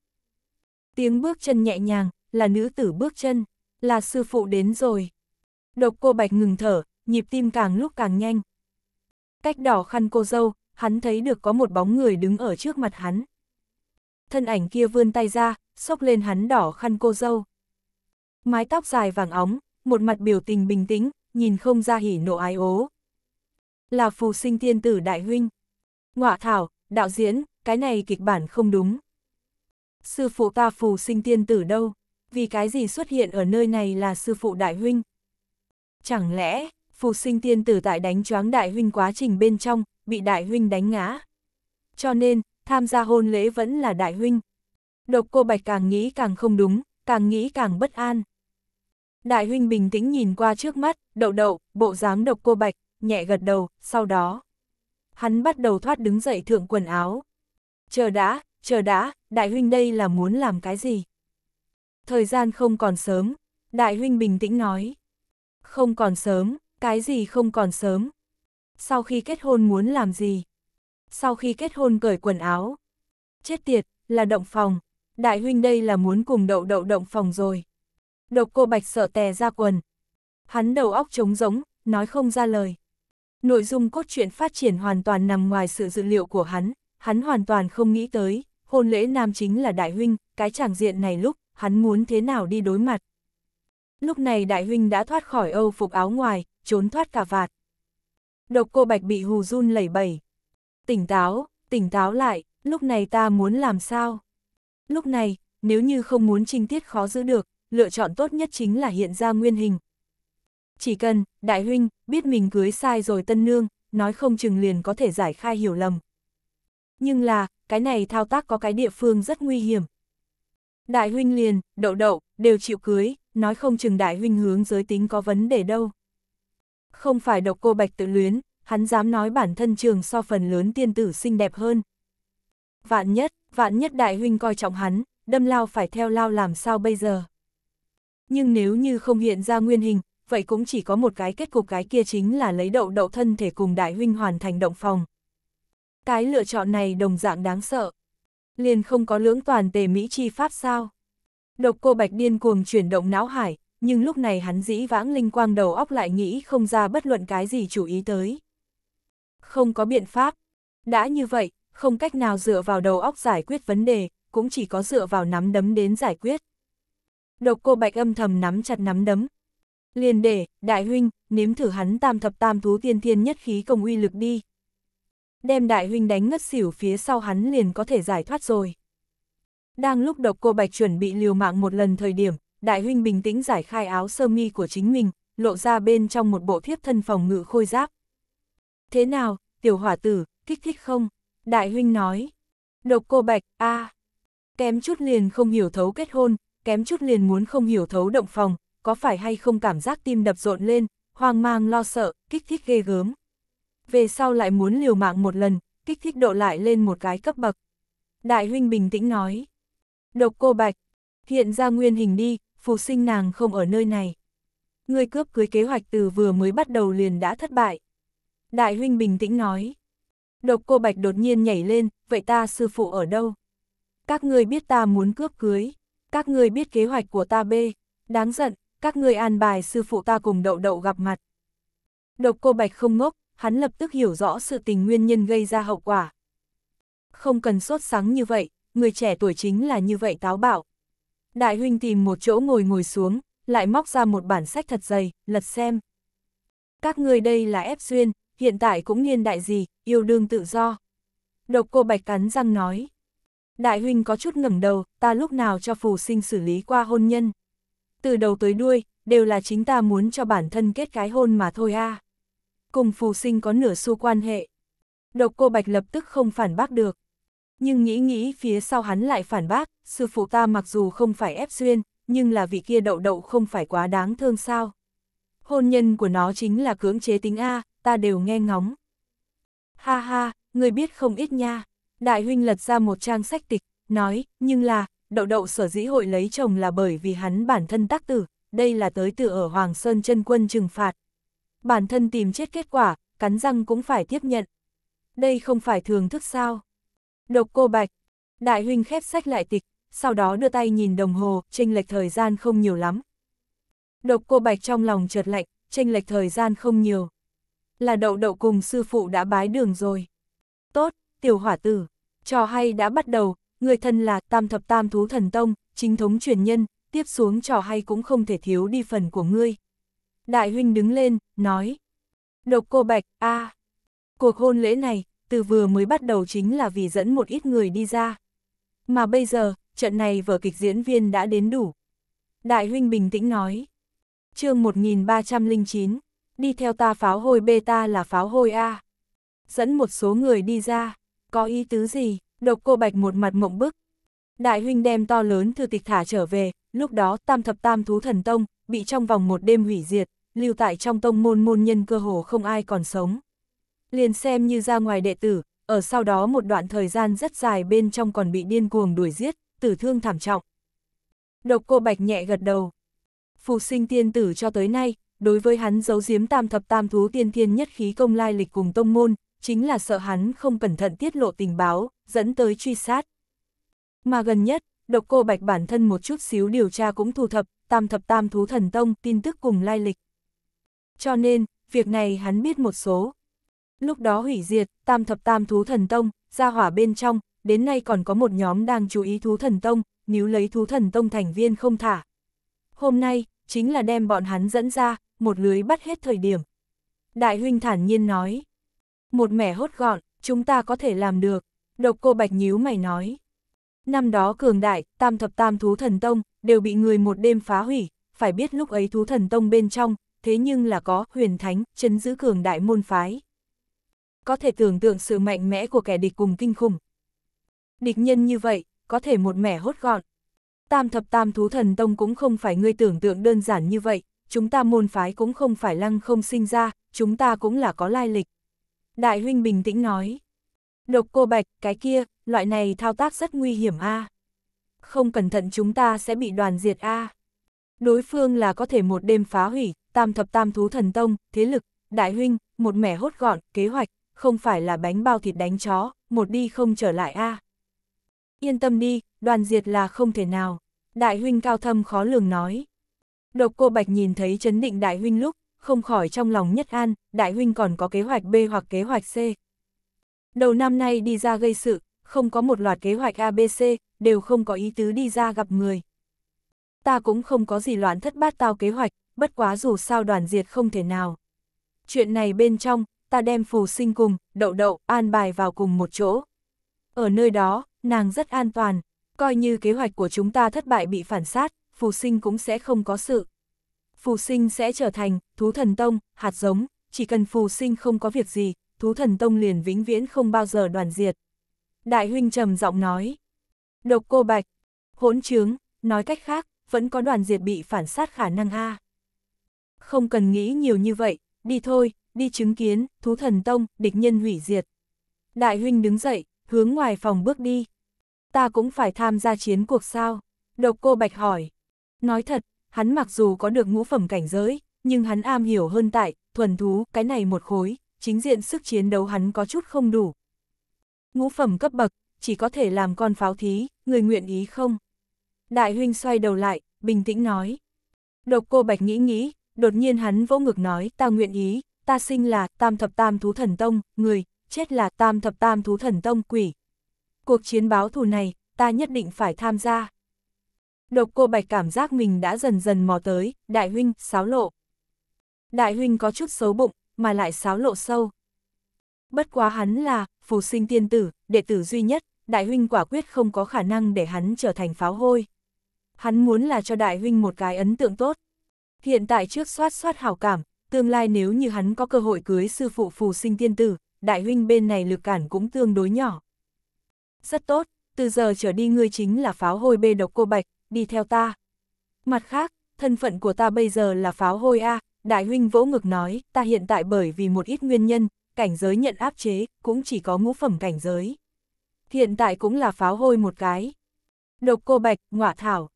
Tiếng bước chân nhẹ nhàng, là nữ tử bước chân, là sư phụ đến rồi. Độc cô bạch ngừng thở, nhịp tim càng lúc càng nhanh. Cách đỏ khăn cô dâu, hắn thấy được có một bóng người đứng ở trước mặt hắn. Thân ảnh kia vươn tay ra, xốc lên hắn đỏ khăn cô dâu. Mái tóc dài vàng óng, một mặt biểu tình bình tĩnh, nhìn không ra hỉ nộ ái ố. Là phù sinh tiên tử đại huynh. Ngọa thảo, đạo diễn, cái này kịch bản không đúng. Sư phụ ta phù sinh tiên tử đâu? Vì cái gì xuất hiện ở nơi này là sư phụ đại huynh? Chẳng lẽ, phù sinh tiên tử tại đánh choáng đại huynh quá trình bên trong, bị đại huynh đánh ngã? Cho nên, tham gia hôn lễ vẫn là đại huynh. Độc cô Bạch càng nghĩ càng không đúng, càng nghĩ càng bất an. Đại huynh bình tĩnh nhìn qua trước mắt, đậu đậu, bộ dáng độc cô Bạch, nhẹ gật đầu, sau đó hắn bắt đầu thoát đứng dậy thượng quần áo. Chờ đã, chờ đã, đại huynh đây là muốn làm cái gì? Thời gian không còn sớm, đại huynh bình tĩnh nói. Không còn sớm, cái gì không còn sớm? Sau khi kết hôn muốn làm gì? Sau khi kết hôn cởi quần áo. Chết tiệt, là động phòng. Đại huynh đây là muốn cùng đậu đậu động phòng rồi. Độc cô bạch sợ tè ra quần. Hắn đầu óc trống rỗng, nói không ra lời. Nội dung cốt truyện phát triển hoàn toàn nằm ngoài sự dự liệu của hắn, hắn hoàn toàn không nghĩ tới, hôn lễ nam chính là đại huynh, cái tràng diện này lúc, hắn muốn thế nào đi đối mặt. Lúc này đại huynh đã thoát khỏi âu phục áo ngoài, trốn thoát cả vạt. Độc cô bạch bị hù run lẩy bẩy. Tỉnh táo, tỉnh táo lại, lúc này ta muốn làm sao? Lúc này, nếu như không muốn trinh tiết khó giữ được, lựa chọn tốt nhất chính là hiện ra nguyên hình, chỉ cần, đại huynh, biết mình cưới sai rồi tân nương, nói không chừng liền có thể giải khai hiểu lầm. Nhưng là, cái này thao tác có cái địa phương rất nguy hiểm. Đại huynh liền, đậu đậu, đều chịu cưới, nói không chừng đại huynh hướng giới tính có vấn đề đâu. Không phải độc cô bạch tự luyến, hắn dám nói bản thân trường so phần lớn tiên tử xinh đẹp hơn. Vạn nhất, vạn nhất đại huynh coi trọng hắn, đâm lao phải theo lao làm sao bây giờ. Nhưng nếu như không hiện ra nguyên hình, vậy cũng chỉ có một cái kết cục cái kia chính là lấy đậu đậu thân thể cùng đại huynh hoàn thành động phòng. Cái lựa chọn này đồng dạng đáng sợ. Liền không có lưỡng toàn tề Mỹ chi pháp sao. Độc cô bạch điên cuồng chuyển động não hải, nhưng lúc này hắn dĩ vãng linh quang đầu óc lại nghĩ không ra bất luận cái gì chủ ý tới. Không có biện pháp. Đã như vậy, không cách nào dựa vào đầu óc giải quyết vấn đề, cũng chỉ có dựa vào nắm đấm đến giải quyết. Độc cô bạch âm thầm nắm chặt nắm đấm, Liền để, đại huynh, nếm thử hắn tam thập tam thú tiên thiên nhất khí công uy lực đi. Đem đại huynh đánh ngất xỉu phía sau hắn liền có thể giải thoát rồi. Đang lúc độc cô Bạch chuẩn bị liều mạng một lần thời điểm, đại huynh bình tĩnh giải khai áo sơ mi của chính mình, lộ ra bên trong một bộ thiếp thân phòng ngự khôi giáp. Thế nào, tiểu hỏa tử, kích thích không? Đại huynh nói. Độc cô Bạch, a Kém chút liền không hiểu thấu kết hôn, kém chút liền muốn không hiểu thấu động phòng, có phải hay không cảm giác tim đập rộn lên, hoang mang lo sợ, kích thích ghê gớm. Về sau lại muốn liều mạng một lần, kích thích độ lại lên một cái cấp bậc. Đại huynh bình tĩnh nói. Độc cô bạch, hiện ra nguyên hình đi, phù sinh nàng không ở nơi này. Ngươi cướp cưới kế hoạch từ vừa mới bắt đầu liền đã thất bại. Đại huynh bình tĩnh nói. Độc cô bạch đột nhiên nhảy lên, vậy ta sư phụ ở đâu? Các ngươi biết ta muốn cướp cưới, các ngươi biết kế hoạch của ta bê, đáng giận, các ngươi an bài sư phụ ta cùng đậu đậu gặp mặt. Độc cô Bạch không ngốc, hắn lập tức hiểu rõ sự tình nguyên nhân gây ra hậu quả. Không cần sốt sáng như vậy, người trẻ tuổi chính là như vậy táo bạo. Đại huynh tìm một chỗ ngồi ngồi xuống, lại móc ra một bản sách thật dày, lật xem. Các ngươi đây là ép duyên, hiện tại cũng niên đại gì, yêu đương tự do. Độc cô Bạch cắn răng nói. Đại huynh có chút ngẩng đầu, ta lúc nào cho phù sinh xử lý qua hôn nhân từ đầu tới đuôi, đều là chính ta muốn cho bản thân kết cái hôn mà thôi a. Cùng phù sinh có nửa xu quan hệ. Độc cô Bạch lập tức không phản bác được. Nhưng nghĩ nghĩ phía sau hắn lại phản bác, sư phụ ta mặc dù không phải ép xuyên nhưng là vị kia đậu đậu không phải quá đáng thương sao. Hôn nhân của nó chính là cưỡng chế tính A, ta đều nghe ngóng. Ha ha, người biết không ít nha. Đại huynh lật ra một trang sách tịch, nói, nhưng là, đậu đậu sở dĩ hội lấy chồng là bởi vì hắn bản thân tác tử, đây là tới từ ở Hoàng Sơn chân quân trừng phạt. Bản thân tìm chết kết quả, cắn răng cũng phải tiếp nhận. Đây không phải thường thức sao. Độc cô bạch, đại huynh khép sách lại tịch, sau đó đưa tay nhìn đồng hồ, tranh lệch thời gian không nhiều lắm. Độc cô bạch trong lòng chợt lạnh, tranh lệch thời gian không nhiều. Là đậu đậu cùng sư phụ đã bái đường rồi. Tốt, tiểu hỏa tử, trò hay đã bắt đầu, người thân là tam thập tam thú thần tông, chính thống truyền nhân, tiếp xuống trò hay cũng không thể thiếu đi phần của ngươi. Đại huynh đứng lên, nói. Độc cô bạch, a à. Cuộc hôn lễ này, từ vừa mới bắt đầu chính là vì dẫn một ít người đi ra. Mà bây giờ, trận này vở kịch diễn viên đã đến đủ. Đại huynh bình tĩnh nói. chương 1309, đi theo ta pháo hôi beta là pháo hôi A. Dẫn một số người đi ra, có ý tứ gì? độc cô bạch một mặt mộng bức. Đại huynh đem to lớn thư tịch thả trở về, lúc đó tam thập tam thú thần tông, bị trong vòng một đêm hủy diệt, lưu tại trong tông môn môn nhân cơ hồ không ai còn sống. Liền xem như ra ngoài đệ tử, ở sau đó một đoạn thời gian rất dài bên trong còn bị điên cuồng đuổi giết, tử thương thảm trọng. Độc cô bạch nhẹ gật đầu. phù sinh tiên tử cho tới nay, đối với hắn giấu giếm tam thập tam thú tiên thiên nhất khí công lai lịch cùng tông môn, chính là sợ hắn không cẩn thận tiết lộ tình báo, dẫn tới truy sát. Mà gần nhất, độc cô bạch bản thân một chút xíu điều tra cũng thu thập, tam thập tam thú thần tông tin tức cùng lai lịch. Cho nên, việc này hắn biết một số. Lúc đó hủy diệt, tam thập tam thú thần tông, ra hỏa bên trong, đến nay còn có một nhóm đang chú ý thú thần tông, nếu lấy thú thần tông thành viên không thả. Hôm nay, chính là đem bọn hắn dẫn ra, một lưới bắt hết thời điểm. Đại huynh thản nhiên nói. Một mẻ hốt gọn, chúng ta có thể làm được. Độc cô Bạch nhíu mày nói. Năm đó cường đại, tam thập tam thú thần tông, đều bị người một đêm phá hủy. Phải biết lúc ấy thú thần tông bên trong, thế nhưng là có huyền thánh, chấn giữ cường đại môn phái. Có thể tưởng tượng sự mạnh mẽ của kẻ địch cùng kinh khủng. Địch nhân như vậy, có thể một mẻ hốt gọn. Tam thập tam thú thần tông cũng không phải người tưởng tượng đơn giản như vậy, chúng ta môn phái cũng không phải lăng không sinh ra, chúng ta cũng là có lai lịch. Đại huynh bình tĩnh nói. Độc cô bạch, cái kia, loại này thao tác rất nguy hiểm a. Không cẩn thận chúng ta sẽ bị đoàn diệt a. Đối phương là có thể một đêm phá hủy, tam thập tam thú thần tông, thế lực, đại huynh, một mẻ hốt gọn, kế hoạch, không phải là bánh bao thịt đánh chó, một đi không trở lại a. Yên tâm đi, đoàn diệt là không thể nào. Đại huynh cao thâm khó lường nói. Độc cô bạch nhìn thấy chấn định đại huynh lúc, không khỏi trong lòng nhất an, đại huynh còn có kế hoạch B hoặc kế hoạch C. Đầu năm nay đi ra gây sự, không có một loạt kế hoạch ABC, đều không có ý tứ đi ra gặp người. Ta cũng không có gì loạn thất bát tao kế hoạch, bất quá dù sao đoàn diệt không thể nào. Chuyện này bên trong, ta đem phù sinh cùng, đậu đậu, an bài vào cùng một chỗ. Ở nơi đó, nàng rất an toàn, coi như kế hoạch của chúng ta thất bại bị phản sát, phù sinh cũng sẽ không có sự phù sinh sẽ trở thành thú thần tông, hạt giống, chỉ cần phù sinh không có việc gì, thú thần tông liền vĩnh viễn không bao giờ đoàn diệt. Đại huynh trầm giọng nói, độc cô bạch, hỗn trướng, nói cách khác, vẫn có đoàn diệt bị phản sát khả năng a. Không cần nghĩ nhiều như vậy, đi thôi, đi chứng kiến, thú thần tông, địch nhân hủy diệt. Đại huynh đứng dậy, hướng ngoài phòng bước đi. Ta cũng phải tham gia chiến cuộc sao? Độc cô bạch hỏi. Nói thật, hắn mặc dù có được ngũ phẩm cảnh giới, nhưng hắn am hiểu hơn tại, thuần thú, cái này một khối, chính diện sức chiến đấu hắn có chút không đủ. Ngũ phẩm cấp bậc, chỉ có thể làm con pháo thí, người nguyện ý không? Đại huynh xoay đầu lại, bình tĩnh nói. Độc cô bạch nghĩ nghĩ, đột nhiên hắn vỗ ngực nói, ta nguyện ý, ta sinh là tam thập tam thú thần tông, người, chết là tam thập tam thú thần tông quỷ. Cuộc chiến báo thù này, ta nhất định phải tham gia. Độc cô bạch cảm giác mình đã dần dần mò tới, đại huynh, sáo lộ. Đại huynh có chút xấu bụng, mà lại sáo lộ sâu. Bất quá hắn là, phù sinh tiên tử, đệ tử duy nhất, đại huynh quả quyết không có khả năng để hắn trở thành pháo hôi. Hắn muốn là cho đại huynh một cái ấn tượng tốt. Hiện tại trước soát soát hảo cảm, tương lai nếu như hắn có cơ hội cưới sư phụ phù sinh tiên tử, đại huynh bên này lực cản cũng tương đối nhỏ. Rất tốt, từ giờ trở đi ngươi chính là pháo hôi bê độc cô bạch, đi theo ta. Mặt khác, thân phận của ta bây giờ là pháo hôi A, đại huynh vỗ ngực nói, ta hiện tại bởi vì một ít nguyên nhân, cảnh giới nhận áp chế, cũng chỉ có ngũ phẩm cảnh giới. Hiện tại cũng là pháo hôi một cái. Độc cô bạch, ngọa thảo.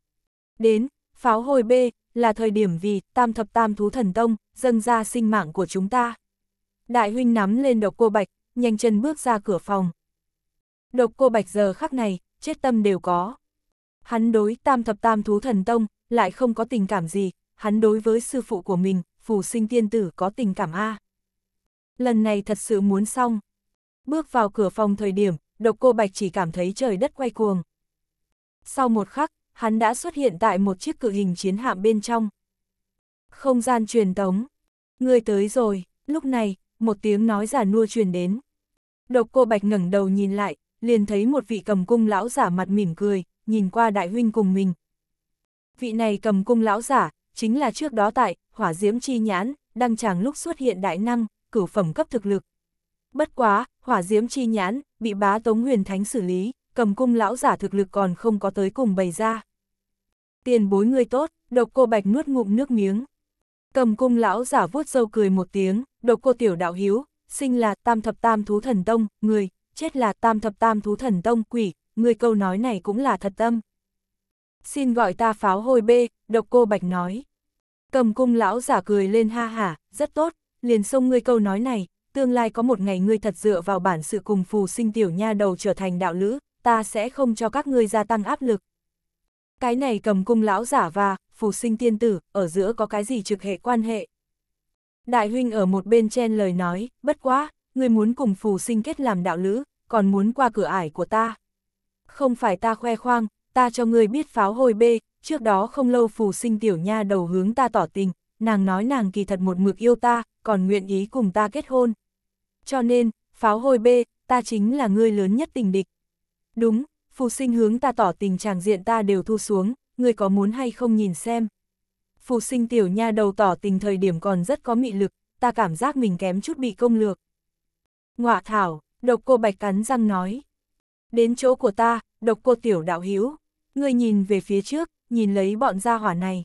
Đến, pháo hôi B, là thời điểm vì tam thập tam thú thần tông, dâng ra sinh mạng của chúng ta. Đại huynh nắm lên độc cô bạch, nhanh chân bước ra cửa phòng. Độc cô bạch giờ khắc này, chết tâm đều có. Hắn đối tam thập tam thú thần tông, lại không có tình cảm gì, hắn đối với sư phụ của mình, phù sinh tiên tử có tình cảm A. Lần này thật sự muốn xong. Bước vào cửa phòng thời điểm, độc cô Bạch chỉ cảm thấy trời đất quay cuồng. Sau một khắc, hắn đã xuất hiện tại một chiếc cự hình chiến hạm bên trong. Không gian truyền tống. Người tới rồi, lúc này, một tiếng nói giả nua truyền đến. Độc cô Bạch ngẩng đầu nhìn lại, liền thấy một vị cầm cung lão giả mặt mỉm cười, nhìn qua đại huynh cùng mình. Vị này cầm cung lão giả, chính là trước đó tại, hỏa diễm chi nhãn, đăng tràng lúc xuất hiện đại năng, cửu phẩm cấp thực lực. Bất quá, hỏa diễm chi nhãn, bị bá tống huyền thánh xử lý, cầm cung lão giả thực lực còn không có tới cùng bày ra. Tiền bối người tốt, độc cô bạch nuốt ngụm nước miếng. Cầm cung lão giả vuốt râu cười một tiếng, độc cô tiểu đạo hiếu, sinh là tam thập tam thú thần tông, người, chết là tam thập tam thú thần tông quỷ, ngươi câu nói này cũng là thật tâm. Xin gọi ta pháo hôi bê, độc cô bạch nói. Cầm cung lão giả cười lên ha hả, rất tốt, liền xông ngươi câu nói này, tương lai có một ngày ngươi thật dựa vào bản sự cùng phù sinh tiểu nha đầu trở thành đạo lữ, ta sẽ không cho các ngươi gia tăng áp lực. Cái này cầm cung lão giả và phù sinh tiên tử, ở giữa có cái gì trực hệ quan hệ. Đại huynh ở một bên chen lời nói, bất quá, ngươi muốn cùng phù sinh kết làm đạo lữ, còn muốn qua cửa ải của ta, không phải ta khoe khoang, ta cho ngươi biết pháo hồi bê, trước đó không lâu phù sinh tiểu nha đầu hướng ta tỏ tình, nàng nói nàng kỳ thật một mực yêu ta, còn nguyện ý cùng ta kết hôn. Cho nên, pháo hồi bê, ta chính là ngươi lớn nhất tình địch. Đúng, phù sinh hướng ta tỏ tình chàng diện ta đều thu xuống, ngươi có muốn hay không nhìn xem. Phù sinh tiểu nha đầu tỏ tình thời điểm còn rất có mị lực, ta cảm giác mình kém chút bị công lược. Ngọa thảo, độc cô bạch cắn răng nói. Đến chỗ của ta, độc cô tiểu đạo hiếu. Ngươi nhìn về phía trước, nhìn lấy bọn gia hỏa này.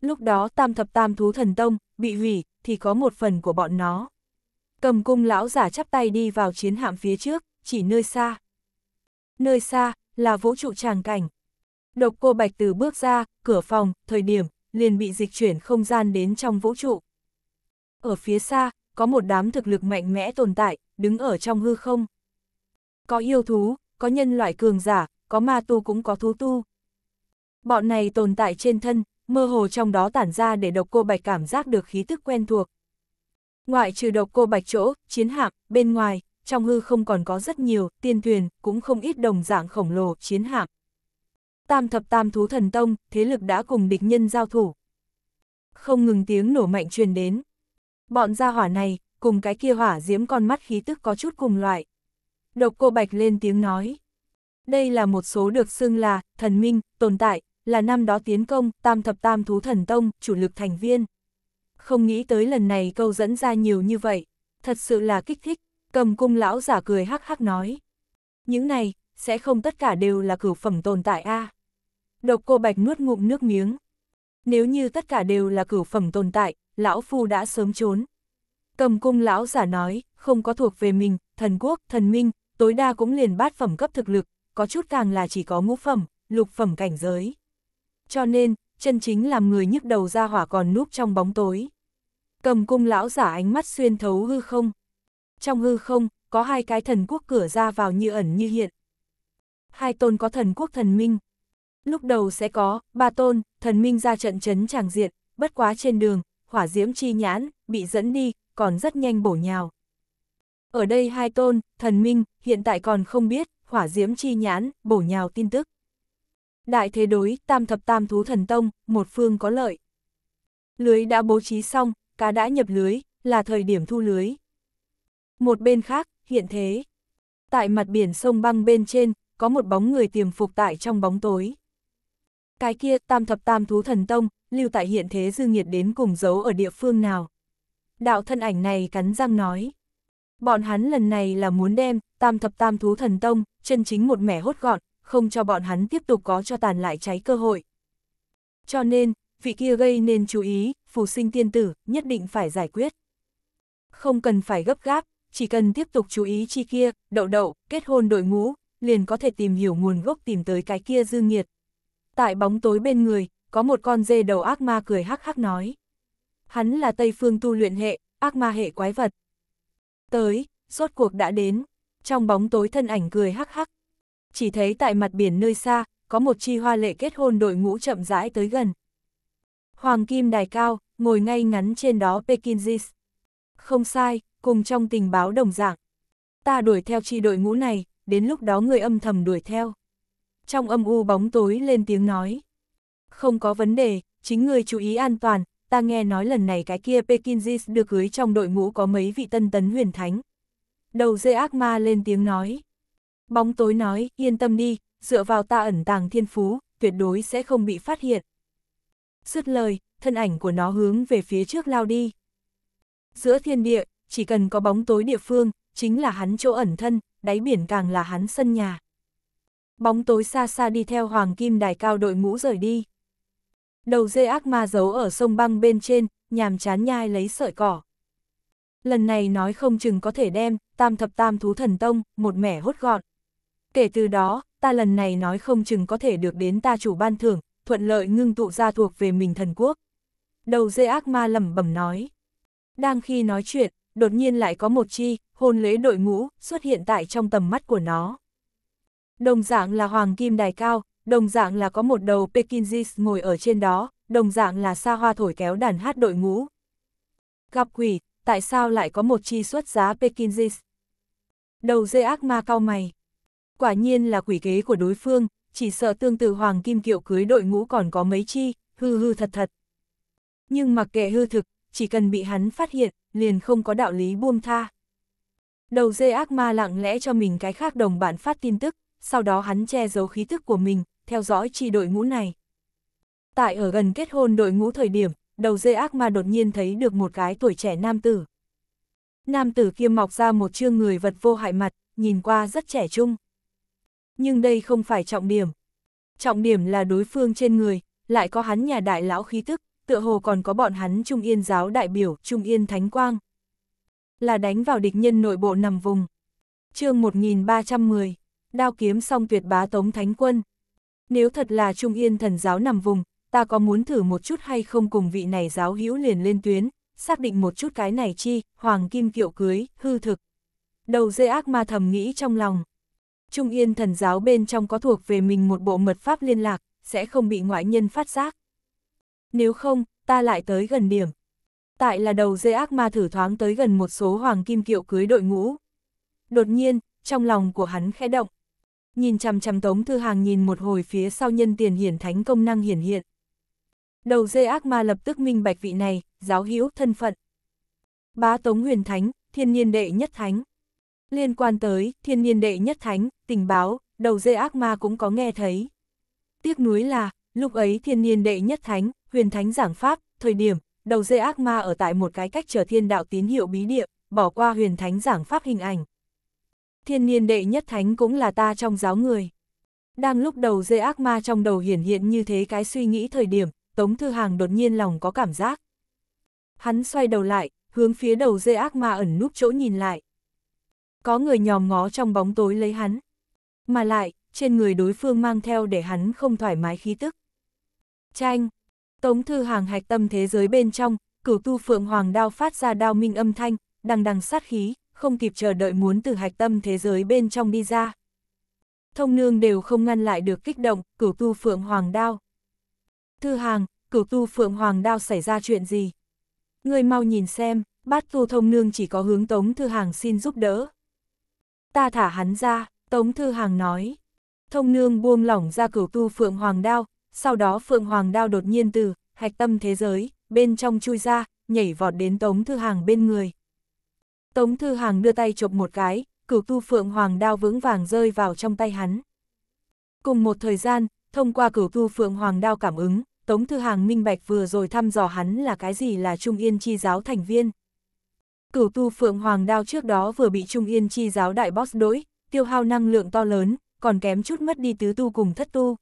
Lúc đó tam thập tam thú thần tông, bị hủy, thì có một phần của bọn nó. Cầm cung lão giả chắp tay đi vào chiến hạm phía trước, chỉ nơi xa. Nơi xa, là vũ trụ tràng cảnh. Độc cô Bạch từ bước ra, cửa phòng, thời điểm, liền bị dịch chuyển không gian đến trong vũ trụ. Ở phía xa, có một đám thực lực mạnh mẽ tồn tại, đứng ở trong hư không. Có yêu thú, có nhân loại cường giả, có ma tu cũng có thú tu. Bọn này tồn tại trên thân, mơ hồ trong đó tản ra để độc cô bạch cảm giác được khí thức quen thuộc. Ngoại trừ độc cô bạch chỗ, chiến hạm, bên ngoài, trong hư không còn có rất nhiều, tiên thuyền, cũng không ít đồng dạng khổng lồ, chiến hạm. Tam thập tam thú thần tông, thế lực đã cùng địch nhân giao thủ. Không ngừng tiếng nổ mạnh truyền đến. Bọn gia hỏa này, cùng cái kia hỏa diễm con mắt khí tức có chút cùng loại. Độc cô Bạch lên tiếng nói. Đây là một số được xưng là thần minh, tồn tại, là năm đó tiến công, tam thập tam thú thần tông, chủ lực thành viên. Không nghĩ tới lần này câu dẫn ra nhiều như vậy, thật sự là kích thích, cầm cung lão giả cười hắc hắc nói. Những này, sẽ không tất cả đều là cửu phẩm tồn tại a à? Độc cô Bạch nuốt ngụm nước miếng. Nếu như tất cả đều là cửu phẩm tồn tại, lão phu đã sớm trốn. Cầm cung lão giả nói, không có thuộc về mình, thần quốc, thần minh, tối đa cũng liền bát phẩm cấp thực lực, có chút càng là chỉ có ngũ phẩm, lục phẩm cảnh giới. Cho nên, chân chính làm người nhức đầu ra hỏa còn núp trong bóng tối. Cầm cung lão giả ánh mắt xuyên thấu hư không. Trong hư không, có hai cái thần quốc cửa ra vào như ẩn như hiện. Hai tôn có thần quốc thần minh. Lúc đầu sẽ có, ba tôn, thần minh ra trận chấn tràng diện, bất quá trên đường, hỏa diễm chi nhãn, bị dẫn đi, còn rất nhanh bổ nhào. Ở đây hai tôn, thần minh, hiện tại còn không biết, hỏa diễm chi nhãn, bổ nhào tin tức. Đại thế đối, tam thập tam thú thần tông, một phương có lợi. Lưới đã bố trí xong, cá đã nhập lưới, là thời điểm thu lưới. Một bên khác, hiện thế. Tại mặt biển sông băng bên trên, có một bóng người tiềm phục tại trong bóng tối. Cái kia, tam thập tam thú thần tông, lưu tại hiện thế dư nghiệt đến cùng giấu ở địa phương nào. Đạo thân ảnh này cắn răng nói. Bọn hắn lần này là muốn đem tam thập tam thú thần tông, chân chính một mẻ hốt gọn, không cho bọn hắn tiếp tục có cho tàn lại cháy cơ hội. Cho nên, vị kia gây nên chú ý, phù sinh tiên tử, nhất định phải giải quyết. Không cần phải gấp gáp, chỉ cần tiếp tục chú ý chi kia, đậu đậu, kết hôn đội ngũ, liền có thể tìm hiểu nguồn gốc tìm tới cái kia dư nghiệt. Tại bóng tối bên người, có một con dê đầu ác ma cười hắc hắc nói. Hắn là Tây Phương tu luyện hệ, ác ma hệ quái vật, Tới, rốt cuộc đã đến, trong bóng tối thân ảnh cười hắc hắc. Chỉ thấy tại mặt biển nơi xa, có một chi hoa lệ kết hôn đội ngũ chậm rãi tới gần. Hoàng Kim Đài Cao, ngồi ngay ngắn trên đó pekinzis. Không sai, cùng trong tình báo đồng dạng. Ta đuổi theo chi đội ngũ này, đến lúc đó người âm thầm đuổi theo. Trong âm u bóng tối lên tiếng nói. Không có vấn đề, chính người chú ý an toàn, ta nghe nói lần này cái kia Pekinjis được gửi trong đội ngũ có mấy vị tân tấn huyền thánh. Đầu dây ác ma lên tiếng nói. Bóng tối nói, yên tâm đi, dựa vào ta ẩn tàng thiên phú, tuyệt đối sẽ không bị phát hiện. sứt lời, thân ảnh của nó hướng về phía trước lao đi. Giữa thiên địa, chỉ cần có bóng tối địa phương, chính là hắn chỗ ẩn thân, đáy biển càng là hắn sân nhà. Bóng tối xa xa đi theo hoàng kim đài cao đội ngũ rời đi. Đầu dê ác ma giấu ở sông băng bên trên, nhàm chán nhai lấy sợi cỏ. Lần này nói không chừng có thể đem, tam thập tam thú thần tông, một mẻ hốt gọn. Kể từ đó, ta lần này nói không chừng có thể được đến ta chủ ban thưởng, thuận lợi ngưng tụ ra thuộc về mình thần quốc. Đầu dê ác ma lẩm bẩm nói. Đang khi nói chuyện, đột nhiên lại có một chi, hôn lễ đội ngũ, xuất hiện tại trong tầm mắt của nó. Đồng dạng là hoàng kim đài cao, đồng dạng là có một đầu Pekinjis ngồi ở trên đó, đồng dạng là xa hoa thổi kéo đàn hát đội ngũ. Gặp quỷ, tại sao lại có một chi xuất giá Pekinjis? Đầu dây ác ma cao mày. Quả nhiên là quỷ kế của đối phương, chỉ sợ tương tự Hoàng Kim Kiệu cưới đội ngũ còn có mấy chi, hư hư thật thật. Nhưng mặc kệ hư thực, chỉ cần bị hắn phát hiện, liền không có đạo lý buông tha. Đầu dây ác ma lặng lẽ cho mình cái khác đồng bạn phát tin tức, sau đó hắn che giấu khí thức của mình, theo dõi chi đội ngũ này. Tại ở gần kết hôn đội ngũ thời điểm, đầu dê ác ma đột nhiên thấy được một gái tuổi trẻ nam tử. Nam tử kia mọc ra một chương người vật vô hại mặt, nhìn qua rất trẻ trung. Nhưng đây không phải trọng điểm. Trọng điểm là đối phương trên người, lại có hắn nhà đại lão khí tức, tựa hồ còn có bọn hắn Trung Yên giáo đại biểu Trung Yên Thánh Quang. Là đánh vào địch nhân nội bộ nằm vùng. chương 1310, đao kiếm song tuyệt bá tống thánh quân. Nếu thật là Trung Yên thần giáo nằm vùng, ta có muốn thử một chút hay không cùng vị này giáo hữu liền lên tuyến, xác định một chút cái này chi, hoàng kim kiệu cưới, hư thực. Đầu dây ác ma thầm nghĩ trong lòng. Trung Yên thần giáo bên trong có thuộc về mình một bộ mật pháp liên lạc, sẽ không bị ngoại nhân phát giác. Nếu không, ta lại tới gần điểm. Tại là đầu dây ác ma thử thoáng tới gần một số hoàng kim kiệu cưới đội ngũ. Đột nhiên, trong lòng của hắn khẽ động nhìn chằm chằm Tống Thư Hàng nhìn một hồi phía sau nhân tiền hiển thánh công năng hiển hiện. Đầu dây ác ma lập tức minh bạch vị này, giáo hữu thân phận. Bá Tống Huyền Thánh, thiên niên đệ nhất thánh. Liên quan tới thiên niên đệ nhất thánh, tình báo, đầu dây ác ma cũng có nghe thấy. Tiếc núi là, lúc ấy thiên niên đệ nhất thánh, huyền thánh giảng pháp, thời điểm, đầu dây ác ma ở tại một cái cách trở thiên đạo tín hiệu bí địa, bỏ qua huyền thánh giảng pháp hình ảnh, Thiên niên đệ nhất thánh cũng là ta trong giáo người. Đang lúc đầu dê ác ma trong đầu hiển hiện như thế cái suy nghĩ thời điểm, Tống Thư Hàng đột nhiên lòng có cảm giác. Hắn xoay đầu lại, hướng phía đầu dê ác ma ẩn núp chỗ nhìn lại. Có người nhòm ngó trong bóng tối lấy hắn. Mà lại, trên người đối phương mang theo để hắn không thoải mái khí tức. Chanh! Tống Thư Hàng hạch tâm thế giới bên trong, cửu tu phượng hoàng đao phát ra đao minh âm thanh, đằng đằng sát khí, không kịp chờ đợi muốn từ hạch tâm thế giới bên trong đi ra. Thông nương đều không ngăn lại được kích động, cửu tu phượng hoàng đao. Thư hàng, cửu tu phượng hoàng đao xảy ra chuyện gì? Người mau nhìn xem, bát tu thông nương chỉ có hướng tống thư hàng xin giúp đỡ. Ta thả hắn ra, tống thư hàng nói. Thông nương buông lỏng ra cửu tu phượng hoàng đao, sau đó phượng hoàng đao đột nhiên từ, hạch tâm thế giới, bên trong chui ra, nhảy vọt đến tống thư hàng bên người. Tống Thư Hàng đưa tay chộp một cái, cửu tu phượng hoàng đao vững vàng rơi vào trong tay hắn. Cùng một thời gian, thông qua cửu tu phượng hoàng đao cảm ứng, Tống Thư Hàng minh bạch vừa rồi thăm dò hắn là cái gì là Trung Yên Chi giáo thành viên. Cửu tu phượng hoàng đao trước đó vừa bị Trung Yên Chi giáo đại boss đổi, tiêu hao năng lượng to lớn, còn kém chút mất đi tứ tu cùng thất tu.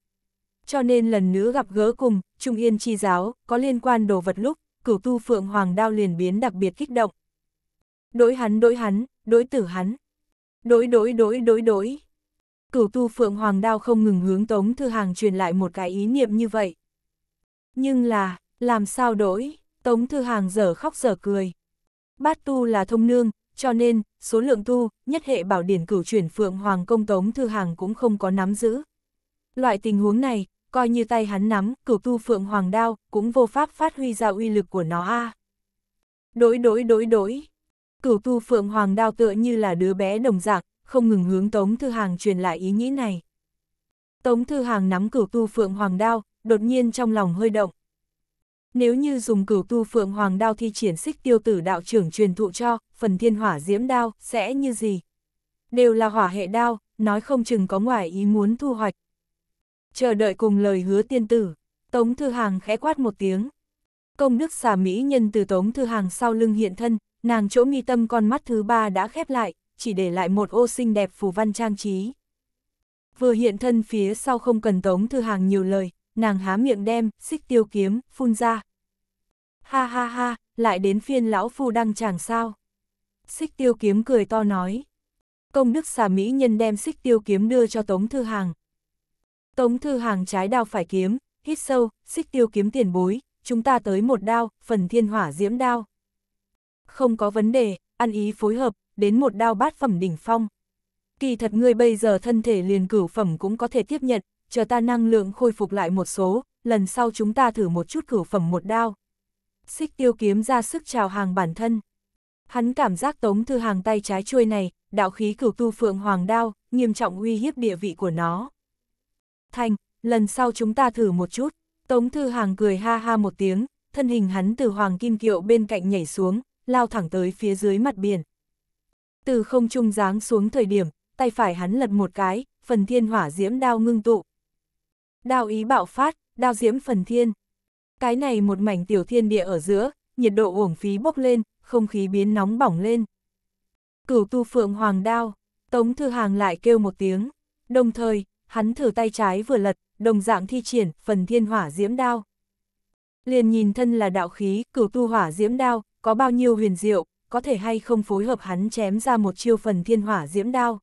Cho nên lần nữa gặp gỡ cùng, Trung Yên Chi giáo, có liên quan đồ vật lúc, cửu tu phượng hoàng đao liền biến đặc biệt kích động, Đối hắn đối hắn, đối tử hắn. Đối đối đối đối đối. Cửu tu phượng hoàng đao không ngừng hướng Tống Thư Hàng truyền lại một cái ý niệm như vậy. Nhưng là, làm sao đổi, Tống Thư Hàng dở khóc dở cười. Bát tu là thông nương, cho nên, số lượng tu, nhất hệ bảo điển cửu chuyển phượng hoàng công Tống Thư Hàng cũng không có nắm giữ. Loại tình huống này, coi như tay hắn nắm, cửu tu phượng hoàng đao, cũng vô pháp phát huy ra uy lực của nó a à. Đối đối đối đối. Cửu tu phượng hoàng đao tựa như là đứa bé đồng dạng, không ngừng hướng Tống Thư Hàng truyền lại ý nghĩ này. Tống Thư Hàng nắm cửu tu phượng hoàng đao, đột nhiên trong lòng hơi động. Nếu như dùng cửu tu phượng hoàng đao thi triển xích tiêu tử đạo trưởng truyền thụ cho, phần thiên hỏa diễm đao, sẽ như gì? Đều là hỏa hệ đao, nói không chừng có ngoài ý muốn thu hoạch. Chờ đợi cùng lời hứa tiên tử, Tống Thư Hàng khẽ quát một tiếng. Công đức xà mỹ nhân từ Tống Thư Hàng sau lưng hiện thân, nàng chỗ nghi tâm con mắt thứ ba đã khép lại, chỉ để lại một ô xinh đẹp phù văn trang trí. Vừa hiện thân phía sau không cần tống thư hàng nhiều lời, nàng há miệng đem, xích tiêu kiếm, phun ra. Ha ha ha, lại đến phiên lão phu đăng chẳng sao. Xích tiêu kiếm cười to nói. Công đức xà mỹ nhân đem xích tiêu kiếm đưa cho tống thư hàng. Tống thư hàng trái đao phải kiếm, hít sâu, xích tiêu kiếm tiền bối, chúng ta tới một đao, phần thiên hỏa diễm đao. Không có vấn đề, ăn ý phối hợp, đến một đao bát phẩm đỉnh phong. Kỳ thật ngươi bây giờ thân thể liền cửu phẩm cũng có thể tiếp nhận, chờ ta năng lượng khôi phục lại một số, lần sau chúng ta thử một chút cửu phẩm một đao. Xích tiêu kiếm ra sức chào hàng bản thân. Hắn cảm giác tống thư hàng tay trái chuôi này, đạo khí cửu tu phượng hoàng đao, nghiêm trọng uy hiếp địa vị của nó. Thành, lần sau chúng ta thử một chút. Tống thư hàng cười ha ha một tiếng, thân hình hắn từ hoàng kim kiệu bên cạnh nhảy xuống, lao thẳng tới phía dưới mặt biển. Từ không trung giáng xuống thời điểm, tay phải hắn lật một cái, phần thiên hỏa diễm đao ngưng tụ. Đao ý bạo phát, đao diễm phần thiên. Cái này một mảnh tiểu thiên địa ở giữa, nhiệt độ uổng phí bốc lên, không khí biến nóng bỏng lên. Cửu tu phượng hoàng đao, Tống Thư Hàng lại kêu một tiếng, đồng thời, hắn thử tay trái vừa lật, đồng dạng thi triển, phần thiên hỏa diễm đao. Liền nhìn thân là đạo khí, cửu tu hỏa diễm đao, có bao nhiêu huyền diệu, có thể hay không phối hợp hắn chém ra một chiêu phần thiên hỏa diễm đao.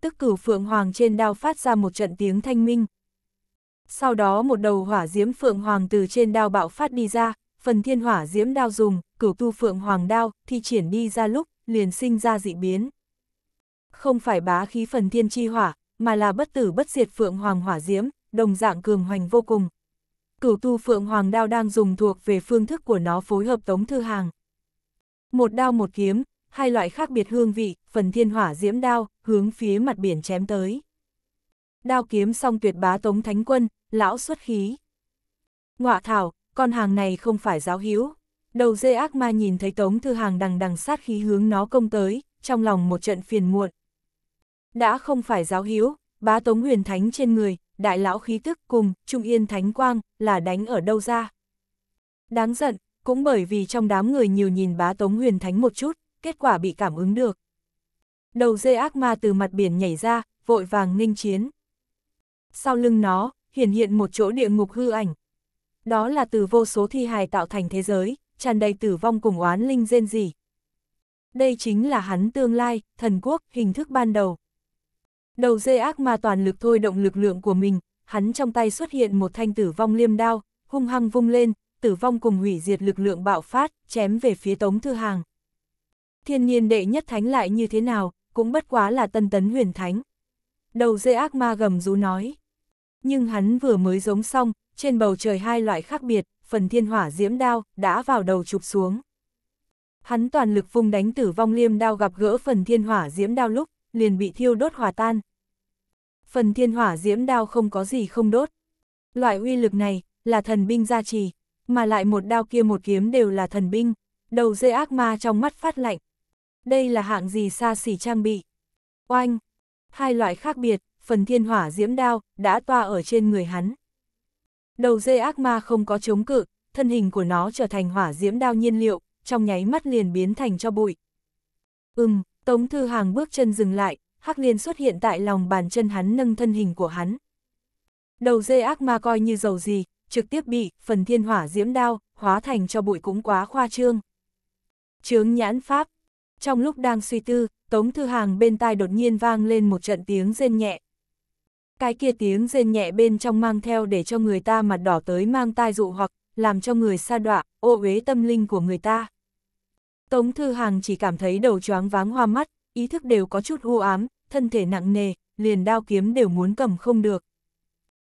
Tức cửu phượng hoàng trên đao phát ra một trận tiếng thanh minh. Sau đó một đầu hỏa diễm phượng hoàng từ trên đao bạo phát đi ra, phần thiên hỏa diễm đao dùng, cửu tu phượng hoàng đao, thi triển đi ra lúc, liền sinh ra dị biến. Không phải bá khí phần thiên chi hỏa, mà là bất tử bất diệt phượng hoàng hỏa diễm, đồng dạng cường hoành vô cùng cửu tu phượng hoàng đao đang dùng thuộc về phương thức của nó phối hợp tống thư hàng. Một đao một kiếm, hai loại khác biệt hương vị, phần thiên hỏa diễm đao, hướng phía mặt biển chém tới. Đao kiếm song tuyệt bá tống thánh quân, lão xuất khí. Ngọa thảo, con hàng này không phải giáo hữu Đầu dê ác ma nhìn thấy tống thư hàng đằng đằng sát khí hướng nó công tới, trong lòng một trận phiền muộn. Đã không phải giáo hữu bá tống huyền thánh trên người, đại lão khí tức cùng trung yên thánh quang là đánh ở đâu ra. Đáng giận, cũng bởi vì trong đám người nhiều nhìn bá tống huyền thánh một chút, kết quả bị cảm ứng được. Đầu dê ác ma từ mặt biển nhảy ra, vội vàng nghênh chiến. Sau lưng nó, hiện hiện một chỗ địa ngục hư ảnh. Đó là từ vô số thi hài tạo thành thế giới, tràn đầy tử vong cùng oán linh rên rỉ. Đây chính là hắn tương lai, thần quốc, hình thức ban đầu. Đầu dê ác ma toàn lực thôi động lực lượng của mình, hắn trong tay xuất hiện một thanh tử vong liêm đao, hung hăng vung lên, tử vong cùng hủy diệt lực lượng bạo phát, chém về phía Tống Thư Hàng. Thiên nhiên đệ nhất thánh lại như thế nào, cũng bất quá là tân tấn huyền thánh. Đầu dê ác ma gầm rú nói. Nhưng hắn vừa mới giống xong, trên bầu trời hai loại khác biệt, phần thiên hỏa diễm đao, đã vào đầu chụp xuống. Hắn toàn lực vung đánh tử vong liêm đao gặp gỡ phần thiên hỏa diễm đao lúc, liền bị thiêu đốt hòa tan. Phần thiên hỏa diễm đao không có gì không đốt. Loại uy lực này, là thần binh gia trì, mà lại một đao kia một kiếm đều là thần binh, đầu dây ác ma trong mắt phát lạnh. Đây là hạng gì xa xỉ trang bị? Oanh! Hai loại khác biệt, phần thiên hỏa diễm đao, đã toa ở trên người hắn. Đầu dây ác ma không có chống cự, thân hình của nó trở thành hỏa diễm đao nhiên liệu, trong nháy mắt liền biến thành cho bụi. Ừm, Tống Thư Hàng bước chân dừng lại, Hắc Liên xuất hiện tại lòng bàn chân hắn nâng thân hình của hắn. Đầu dê ác ma coi như dầu gì, trực tiếp bị, phần thiên hỏa diễm đao, hóa thành cho bụi cũng quá khoa trương. Trướng nhãn pháp. Trong lúc đang suy tư, Tống Thư Hàng bên tai đột nhiên vang lên một trận tiếng rên nhẹ. Cái kia tiếng rên nhẹ bên trong mang theo để cho người ta mặt đỏ tới mang tai dụ hoặc, làm cho người sa đọa, ô uế tâm linh của người ta. Tống Thư Hàng chỉ cảm thấy đầu choáng váng hoa mắt, ý thức đều có chút u ám, thân thể nặng nề, liền đao kiếm đều muốn cầm không được.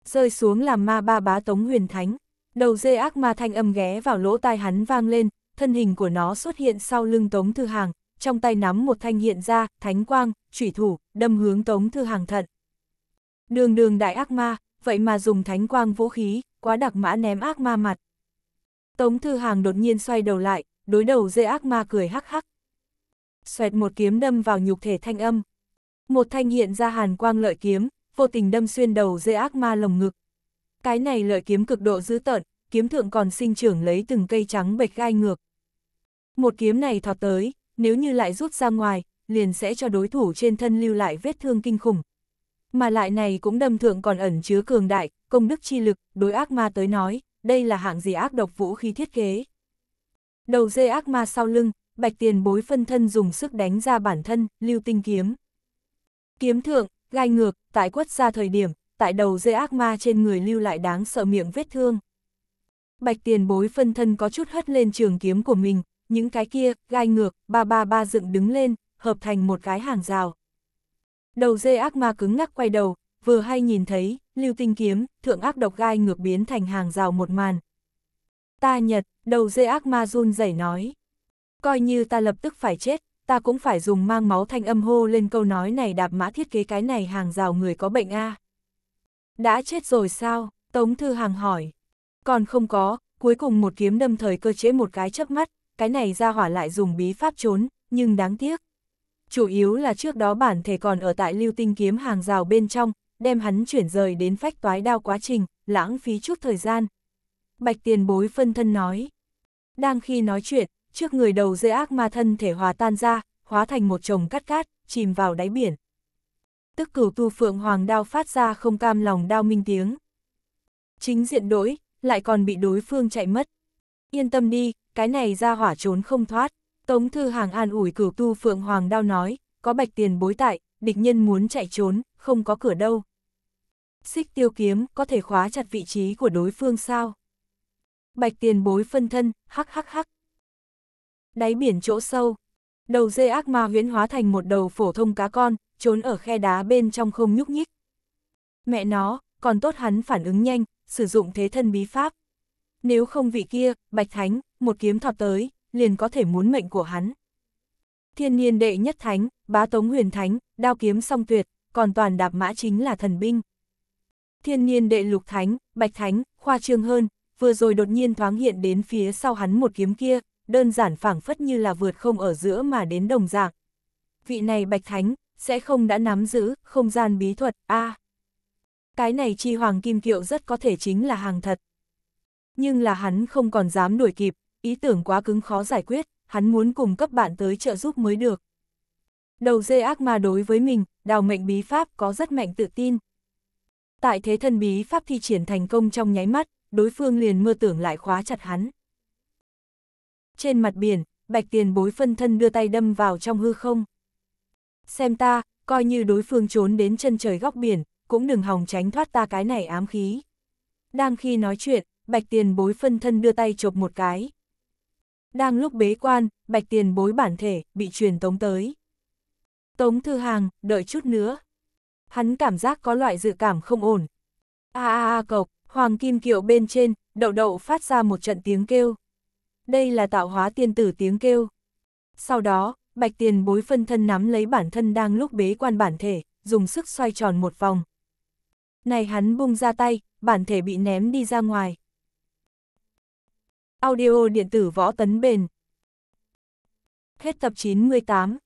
Rơi xuống làm ma ba bá Tống Huyền Thánh, đầu dê ác ma thanh âm ghé vào lỗ tai hắn vang lên, thân hình của nó xuất hiện sau lưng Tống Thư Hàng, trong tay nắm một thanh hiện ra, thánh quang, chủy thủ, đâm hướng Tống Thư Hàng thận. Đường đường đại ác ma, vậy mà dùng thánh quang vũ khí, quá đặc mã ném ác ma mặt. Tống Thư Hàng đột nhiên xoay đầu lại, đối đầu dê ác ma cười hắc hắc. Xoẹt một kiếm đâm vào nhục thể thanh âm. Một thanh hiện ra hàn quang lợi kiếm, vô tình đâm xuyên đầu dê ác ma lồng ngực. Cái này lợi kiếm cực độ dữ tợn, kiếm thượng còn sinh trưởng lấy từng cây trắng bệch gai ngược. Một kiếm này thọt tới, nếu như lại rút ra ngoài, liền sẽ cho đối thủ trên thân lưu lại vết thương kinh khủng. Mà lại này cũng đâm thượng còn ẩn chứa cường đại, công đức chi lực, đối ác ma tới nói, đây là hạng gì ác độc vũ khí thiết kế. Đầu dê ác ma sau lưng, bạch tiền bối phân thân dùng sức đánh ra bản thân, lưu tinh kiếm. Kiếm thượng, gai ngược, tại quất ra thời điểm, tại đầu dê ác ma trên người lưu lại đáng sợ miệng vết thương. Bạch tiền bối phân thân có chút hất lên trường kiếm của mình, những cái kia, gai ngược, ba ba ba dựng đứng lên, hợp thành một cái hàng rào. Đầu dê ác ma cứng ngắc quay đầu, vừa hay nhìn thấy, lưu tinh kiếm, thượng ác độc gai ngược biến thành hàng rào một màn, Ta nhật, đầu dê ác ma run rẩy nói. Coi như ta lập tức phải chết, ta cũng phải dùng mang máu thanh âm hô lên câu nói này đạp mã thiết kế cái này hàng rào người có bệnh a. Đã chết rồi sao? Tống Thư Hàng hỏi. Còn không có, cuối cùng một kiếm đâm thời cơ chế một cái chớp mắt, cái này ra hỏa lại dùng bí pháp trốn, nhưng đáng tiếc. Chủ yếu là trước đó bản thể còn ở tại lưu tinh kiếm hàng rào bên trong, đem hắn chuyển rời đến phách toái đao quá trình, lãng phí chút thời gian, bạch tiền bối phân thân nói. Đang khi nói chuyện, trước người đầu dây ác ma thân thể hòa tan ra, hóa thành một chồng cắt cát, chìm vào đáy biển. Tức cửu tu phượng hoàng đao phát ra không cam lòng đao minh tiếng. Chính diện đối, lại còn bị đối phương chạy mất. Yên tâm đi, cái này ra hỏa trốn không thoát. Tống thư hàng an ủi cửu tu phượng hoàng đao nói, có bạch tiền bối tại, địch nhân muốn chạy trốn, không có cửa đâu. Xích tiêu kiếm có thể khóa chặt vị trí của đối phương sao? Bạch tiền bối phân thân, hắc hắc hắc. Đáy biển chỗ sâu, đầu dê ác ma huyễn hóa thành một đầu phổ thông cá con, trốn ở khe đá bên trong không nhúc nhích. Mẹ nó, còn tốt hắn phản ứng nhanh, sử dụng thế thân bí pháp. Nếu không vị kia, Bạch Thánh, một kiếm thọt tới, liền có thể muốn mệnh của hắn. Thiên niên đệ nhất thánh, bá tống huyền thánh, đao kiếm song tuyệt, còn toàn đạp mã chính là thần binh. Thiên niên đệ lục thánh, bạch thánh, khoa trương hơn, vừa rồi đột nhiên thoáng hiện đến phía sau hắn một kiếm kia, đơn giản phảng phất như là vượt không ở giữa mà đến đồng dạng. Vị này Bạch Thánh, sẽ không đã nắm giữ không gian bí thuật, a à, Cái này chi hoàng kim kiệu rất có thể chính là hàng thật. Nhưng là hắn không còn dám đuổi kịp, ý tưởng quá cứng khó giải quyết, hắn muốn cùng cấp bạn tới trợ giúp mới được. Đầu dê ác ma đối với mình, đào mệnh bí pháp có rất mạnh tự tin. Tại thế thân bí pháp thi triển thành công trong nháy mắt, đối phương liền mơ tưởng lại khóa chặt hắn. Trên mặt biển, bạch tiền bối phân thân đưa tay đâm vào trong hư không. Xem ta, coi như đối phương trốn đến chân trời góc biển, cũng đừng hòng tránh thoát ta cái này ám khí. Đang khi nói chuyện, bạch tiền bối phân thân đưa tay chộp một cái. Đang lúc bế quan, bạch tiền bối bản thể, bị truyền tống tới. Tống thư hàng, đợi chút nữa. Hắn cảm giác có loại dự cảm không ổn. A a a cộc. Hoàng kim kiệu bên trên, đậu đậu phát ra một trận tiếng kêu. Đây là tạo hóa tiên tử tiếng kêu. Sau đó, bạch tiền bối phân thân nắm lấy bản thân đang lúc bế quan bản thể, dùng sức xoay tròn một vòng. Này hắn bung ra tay, bản thể bị ném đi ra ngoài. Audio điện tử võ tấn bền. Hết tập 98